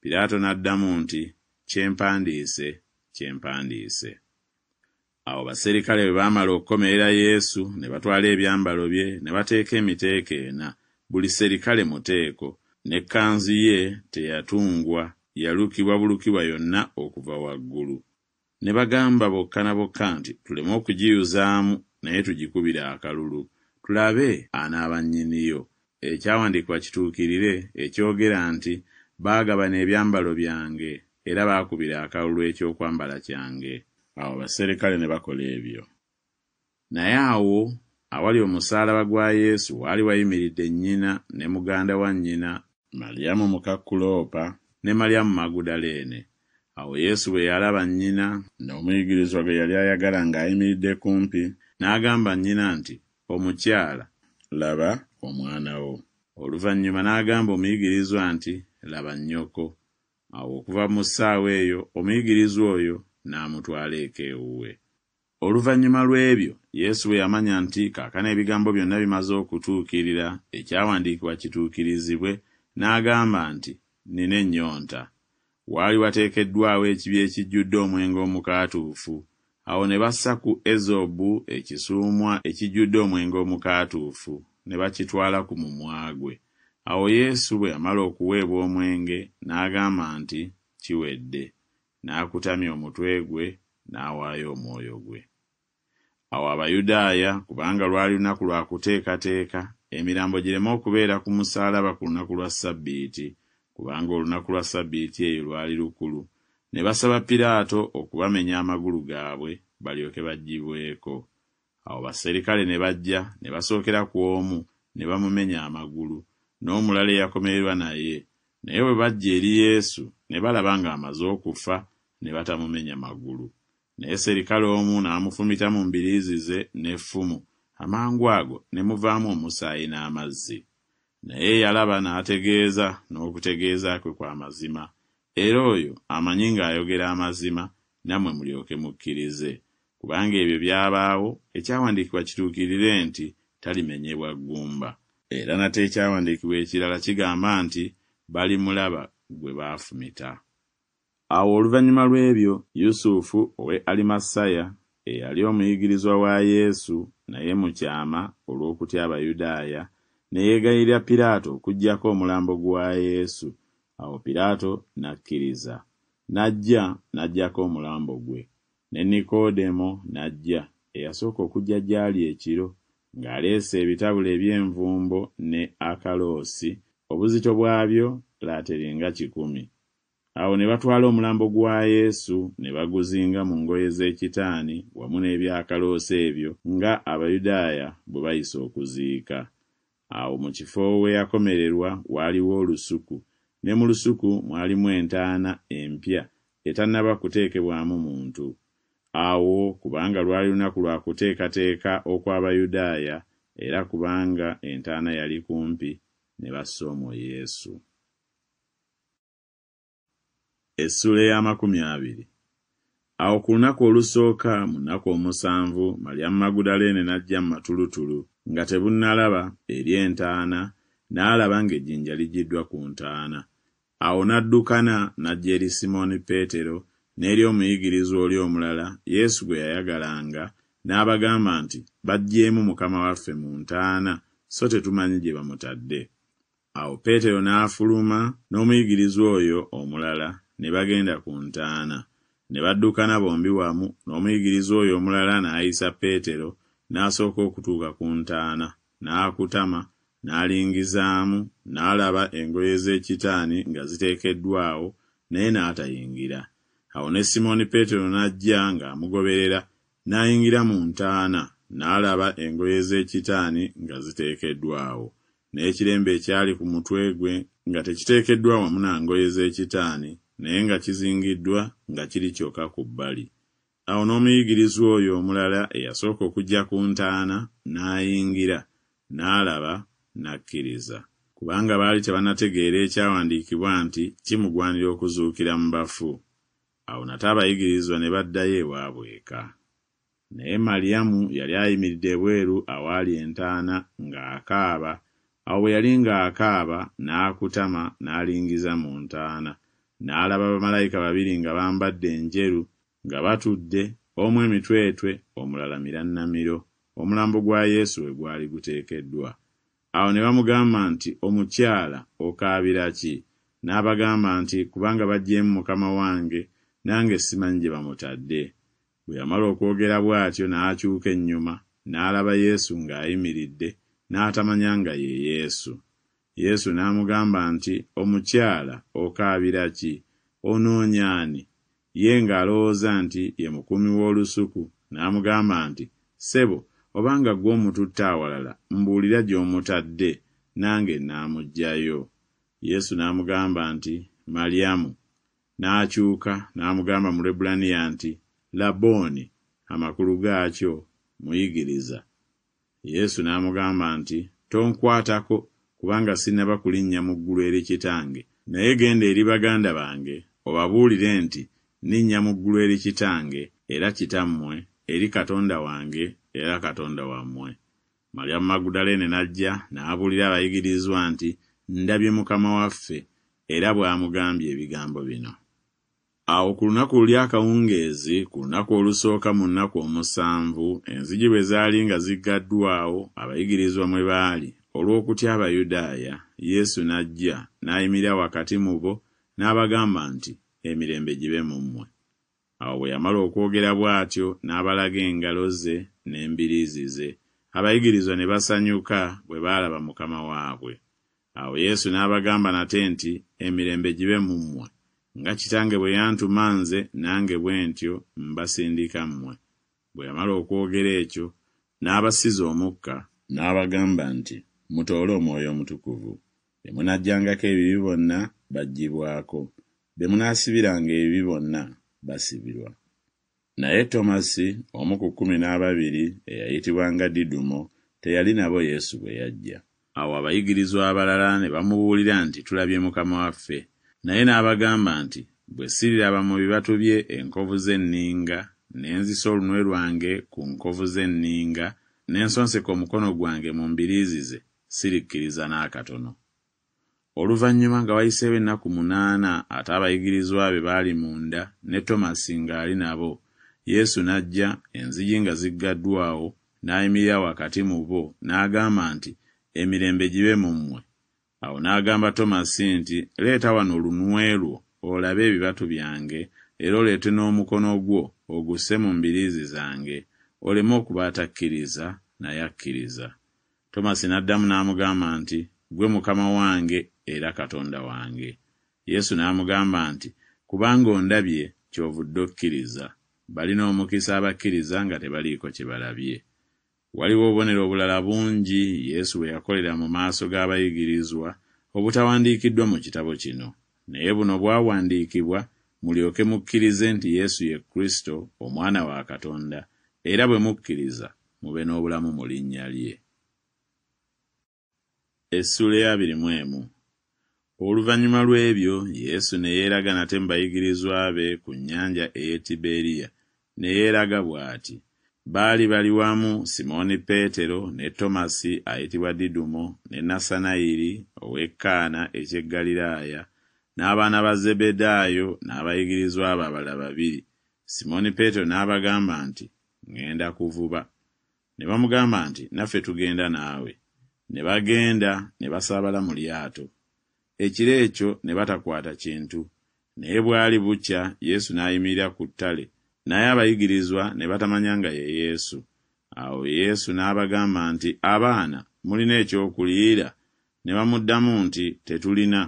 piraato n'addamu nti kye mpandiise kye mpandiise awo baserikale bwe baamala okukomerera yesu ne batwala ebyambalo bye ne bateeka emiteeko ena buli serikale muteeko n'ekkanzu ye teyatungwa yalukibwa bulukibwa yonna okuva waggulu ne bagamba bokka na bokka nti tuleme okugiyuzaamu naye tugikubira akalulu tulabe anaabannyiniyo ekyawandiikibwa kituukirire ekyogera nti baagabana ebyambalo byange era baakubira akalulu ekyokwambala kyange awo abaserikale ne bakola ebyo naye awo awali omusaalaba gwa yesu waali wayimiridde nnyina ne muganda wa nnyina maliyamu muka kuloopa ne maryamu magudaleene awo yesu bwe yalaba nnyina n'omuyigirizwa gwe yali ayagala ng'ayimiridde kumpi n'agamba nnyina nti omukyala laba omwana wo oluvannyuma n'agamba omuyigirizwa nti laba nnyoko awo okuva mu ssaawa eyo omuyigirizwa oyo n'amutwala eka ewuwe oluvannyuma lw'ebyo yesu bwe yamanya nti kaakana ebigambo byonna bimaze okutuukirira ekyawandiikibwa kituukirizibwe n'agamba nti nnina ennyonta waali wateekeddwawo ekibi ekijjudde omwenge omukaatuufu awo ne bassa ku ezobu ekisuumwa ekijjudde omwenge omukaatuufu ne bakitwala ku mumwa gwe awo yesu bwe yamala okuweebwa omwenge n'agamba nti kiwedde n'akutamya omutwe gwe n'awaayo omwoyo gwe awo abayudaaya kubanga lwali lunaku lwa kuteekateeka emirambo gireme okubeera ku musaalaba ku lunaku lwa ssabbiiti kubanga olunaku lwa ssabbiiti eyo lwali lukulu ne basaba piraato okubamenya amagulu gaabwe balyoke baggibweko awo baserikale ne bajja ne basookera ku omu ne bamumenya amagulu n'omulala eyakomererwa naye naye bwe bajja eri yesu ne balaba ng'amaze okufa ne batamumenya magulu naye serikale omu n'amufumita mu mbiriizi ze n'effumu amangu ago ne muvaamu omusaayi n'amazzi naye yalaba n'ategeeza n'okutegeeza kwe kw'amazima era oyo amanyi ng'ayogera amazima nammwe mulyoke mukkirize kubanga ebyo byabaawo ekyawandiikibwa kituukirire nti talimenyebwa ggumba era nate ekyawandiikibwa ekirala kigamba nti balimulaba gwe baafumita awo oluvannyuma lw'ebyo yusufu ow'e alimasaya eyali omuyigirizwa wa yesu naye mu kyama olw'okutya abayudaaya ne yeegayirira piraato okuggyako omulambo gwa yesu awo piraato n'akkiriza n'ajja n'aggyako omulambo gwe ne nikodemo n'ajja eyasooka okujja gy'ali ekiro ng'aleese ebitabula eby'envumbo ne akaloosi obuzito bwabyo laateri nga kikumi awo ne batwala omulambo gwa yesu ne baguzinga mu ngoye z'ekitaani wamu n'ebyakaloosi ebyo nga abayudaaya bwe bayisa okuziika awo mu kifo we yakomererwa waaliwo olusuku ne mu lusuku mwalimu entaana empya etannaba kuteekebwamu muntu awo kubanga lwali lunaku lwa kuteekateeka okw'abayudaaya era kubanga entaana yali kumpi ne bassa omwo yesu awo ku lunaku olusooka mu nnaku omusanvu maliyamu magudaleene n'ajja mu matulutulu nga tebunnalaba eri entaana n'alaba ng'ejjinja ligiddwa ku ntaana awo n'addukana n'ajja eri simooni peetero n'eri omuyigirizwa oli omulala yesu gwe yayagalanga n'abagamba nti bajjeemu mukama waffe mu ntaana so tetumanyi gye bamutadde awo peetero n'afuluma n'omuyigirizwa oyo omulala ne bagenda ku ntaana ne baddukana bombi wamu n'omuyigiriza oyo omulala n'ayisa peetero na n'asooka okutuuka ku ntaana n'akutama n'alingizaamu n'alaba engoye z'ekitaani nga ziteekeddwawo naye n'atayingira awo ne simooni peetero n'ajja ng'amugoberera n'ayingira mu ntaana n'alaba engoye z'ekitaani nga ziteekeddwawo n'ekirembe ekyali ku mutwe gwe nga tekiteekeddwa wamu na ngoye z'ekitaani naye nga kizingiddwa nga kiri kyokka ku bbali awo n'omuyigirizwa oyo omulala eyasooka okujja ku ntaana n'ayingira n'alaba n'akkiriza kubanga baali tebanategeera ekyawandiikibwa nti kimugwanira okuzuukira mu bafu awo nate abayigirizwa ne baddayo ewaabweka naye maliyamu yali ayimiridde ebweru awaali entaana ng'akaaba awo bwe yali ng'akaaba n'akutama n'alingiza mu ntaana n'alaba bamalayika babiri nga bambadde enjeru nga batudde omu emitwetwe omulala mirannamiro omulambo gwa yesu we gwali guteekeddwa awo ne bamugamba nti omukyala okaabira ki n'abagamba nti kubanga bajjeemu mukama wange nange simanyi gye bamutadde bwe yamala okwogera bw'atyo n'akyuka ennyuma n'alaba yesu ng'ayimiridde n'atamanya nga ye yesu yesu n'amugamba nti omukyala okaabira ki onoonyaani ye ng'alowooza nti ye mukuumi w'olusuku n'amugamba nti sebo obanga gwe omututte awalala mbuulira gy'omutadde nange n'amugyayo yesu n'amugamba nti maliyamu n'akyuka n'amugamba mu lebulaniya nti labooni amakulu gaakyo muyigiriza yesu n'amugamba nti tonkwatako kubanga sinnaba kulinnya mu ggulu eri kitange naye genda eri baganda bange obabuulire nti ninnya mu ggulu eri kitange era kitammwe eri katonda wange era katonda wammwe maryamu magudaleene n'ajja n'abuulira abayigirizwa nti ndabye mukama waffe era bw'amugambye ebigambo bino awo ku lunaku luli akawungeezi ku lunaku olusooka mu nnaku omusanvu enzigi bwe zaali nga ziggaddwawo abayigirizwa mwe baali olw'okutya abayudaaya yesu n'ajja n'ayimirira wakati mu bo n'abagamba nti emirembe gibe mu mmwe awo bwe yamala okwogera bw'atyo n'abalaga engalo ze n'embirizi ze abayigirizwa ne basanyuka bwe baalaba mukama waabwe awo yesu n'abagamba nate nti emirembe gibe mu mmwe nga kitange bwe yantuma nze nange bwe ntyo mbasindika mmwe bwe yamala okwogera ekyo n'abasiza omukka n'abagamba nti mutoole omwoyo omutukuvu emunajjangako ebibi bonna bajjibwako be munaasibiranga ebibi bonna basibirwa naye tomasi omu ku kumi n'ababiri eyayitibwanga didumo teyali nabo yesu bwe yajja awo abayigirizwa abalala ne bamubuulira nti tulabye mukama waffe naye n'abagamba nti bwe siriraba mu bibatu bye enkovu z'enninga ne nzisa olunwe lwange ku nkovu z'enninga ne nsonseka omukono gwange mu mbiriizi ze sirikkiriza n'akatono oluvannyuma nga wayiseewo ennaku munaana ate abayigirizwa be baali munda ne tomasi ng'ali nabo yesu n'ajja enzigi nga ziggaddwawo n'ayimirira wakati mu bo n'agamba nti emirembe gibe mu mmwe awo n'agamba tomasi nti leeta wano olunwelwo olabe ebibatu byange era oleete n'omukono gwo oguse mu mbiriizi zange oleme okuba atakkiriza naye akkiriza tomasi n'addamu n'amugamba nti gwe mukama wange era katonda wange yesu n'amugamba nti kubanga ondabye ky'ovudde okkiriza balina omukisa abakkiriza nga tebaliiko kye balabye waliwo obubonero obulala bungi yesu bwe yakolera mu maaso g'abayigirizwa obutawandiikiddwa mu kitabo kino naye buno bwawandiikibwa mulyoke mukkirize nti yesu ye kristo omwana wa katonda era bwe mukkiriza mube n'obulamu mu linnya lye essula ya 21 oluvannyuma lw'ebyo yesu ne yeeraga nate mu bayigirizwa be ku nnyanja ey'e tiberiya ne yeeraga bw'ati baali bali wamu simooni peetero ne tomasi ayitibwa didumo ne nasanayiri ow'e kaana eky'e galilaaya n'abaana ba zebedaayo n'abayigirizwa abo abala babiri simooni peetero n'abagamba nti ŋŋenda kuvuba ne bamugamba nti naffe tugenda naawe ne bagenda ne basaabala mu lyato ekiro ekyo ne batakwata kintu naye bwali bukya yesu n'ayimirira ku ttale naye abayigirizwa ne batamanya nga ye yesu awo yesu n'abagamba nti abaana mulina ekyokuliira ne bamuddamu nti tetulina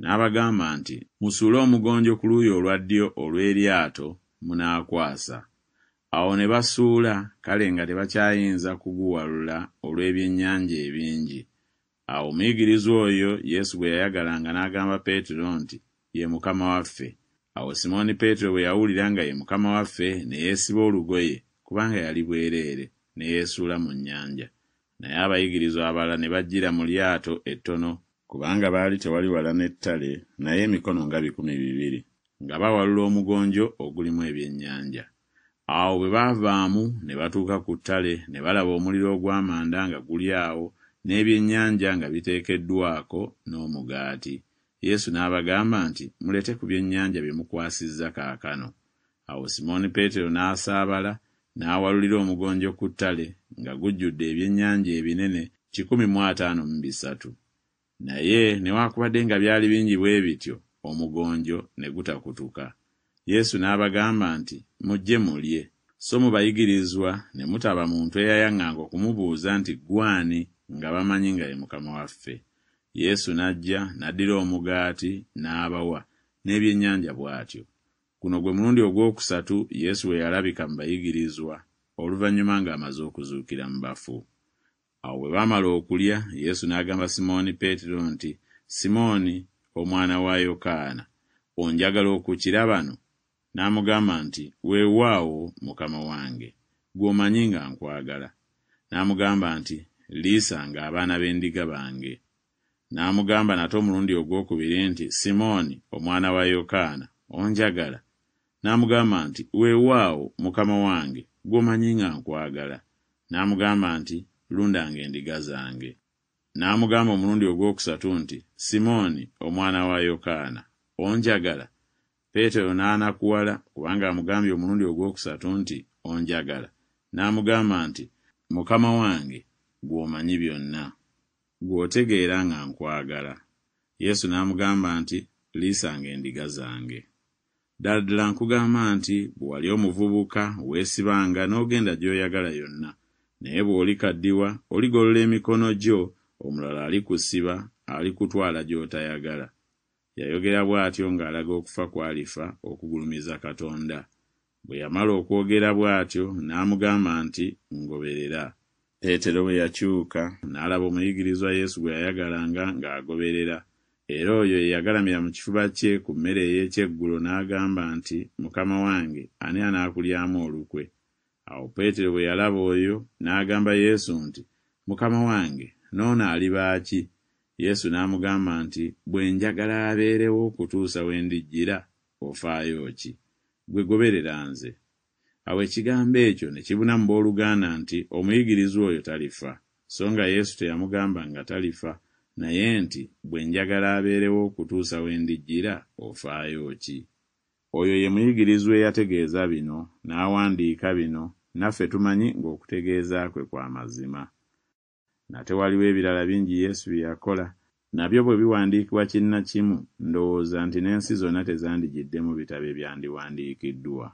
n'abagamba nti musuule omugonjo ku luuyi olwa ddyo olw'eryato munaakwasa awo ne basuula kale nga tebakyayinza kuguwalula olw'ebyennyanja ebingi awo omuyigirizwa oyo yesu bwe yayagalanga n'agamba peetero nti ye mukama waffe awo simooni peetero bwe yawulira nga ye mukama waffe ne yeesiba olugoye kubanga yali bwereere ne yeesuula mu nnyanja naye abayigirizwa abalala ne bajjira mu lyato ettono kubanga baali tewali wala n'ettale naye emikono nga bikumi bibiri nga bawalula omugonjo ogulimu ebyennyanja awo bwe baavaamu ne batuuka ku ttale ne balaba omuliro ogw'amanda nga guli awo n'ebyennyanja nga biteekeddwako n'omugaati yesu n'abagamba nti mulete ku byennyanja bye mukwasizza kaakano awo simooni peetero n'asaabala n'awalulira omugonjo ku ttale nga gujjudde ebyennyanja ebinene 153 naye newaakubadde nga byali bingi bwe bityo omugonjo ne gutakutuka yesu n'abagamba nti mujje mulye so mubayigirizwa ne mutaba muntu eyayaŋŋanga okumubuuza nti ggwani nga bamanyi nga ye mukama waffe yesu n'ajja n'addira omugaati n'abawa n'ebyennyanja bw'atyo guno gwe mulundi ogwokusatu yesu we yalabika mu bayigirizwa oluvannyuma ng'amaze okuzuukira mu bafu awo bwe baamala okulya yesu n'agamba simooni peetero nti simooni omwana wa yokaana onjagala okukira bano n'amugamba nti weewaawo mukama wange gw'omanyi nga nkwagala n'amugamba nti liisanga abaana b'endiga bange n'amugamba nate omulundi ogw'okubiri nti simooni omwana wa yokaana onjagala n'amugamba nti weewaawo mukama wange gw'omanyi nga nkwagala n'amugamba nti lundanga endiga zange n'amugamba omulundi ogw'okusatu nti simooni omwana wa yokaana onjagala peetero n'anakuwala kubanga amugambye omulundi ogw'okusatu nti onjagala n'amugamba nti mukama wange gw'omanyi byonna gw'otegeera nga nkwagala yesu n'amugamba nti liisanga endiga zange ddaladala nkugamba nti bwe wali omuvubuka weesibanga n'ogenda gy'oyagala yonna naye bw'olikaddiwa oligolola emikono gyo omulala alikusiba alikutwala gy'otayagala yayogera bw'atyo ng'alaga okufa kw'alifa okugulumiza katonda bwe yamala okwogera bw'atyo n'amugamba nti ngoberera peetero bwe yakyuka n'alaba omuyigirizwa yesu gwe yayagalanga ng'agoberera era oyo eyagalamira mu kifuba kye ku mmere ey'ekyeggulo n'agamba nti mukama wange ani anaakulyamu olukwe awo peetero bwe yalaba oyo n'agamba yesu nti mukama wange noono alibaaki yesu n'amugamba nti bwe njagala abeerewo okutuusa we ndijjira ofaayo ki gwe goberera nze awo ekigambo ekyo ne kibuna mu booluganda nti omuyigirizwa oyo talifa so nga yesu teyamugamba nga talifa naye nti bwe njagala abeerewo okutuusa we ndijjira ofaayo ki oyo ye muyigirizwa eyategeeza bino n'awandiika bino naffe tumanyi ng'okutegeeza kwe kwa mazima nate waliwo ebirala bingi yesu bye yakola nabyo bwe biwandiikibwa kinnakimu ndowooza nti n'ensi zonna tezandigiddemu bitabo ebyandiwandiikiddwa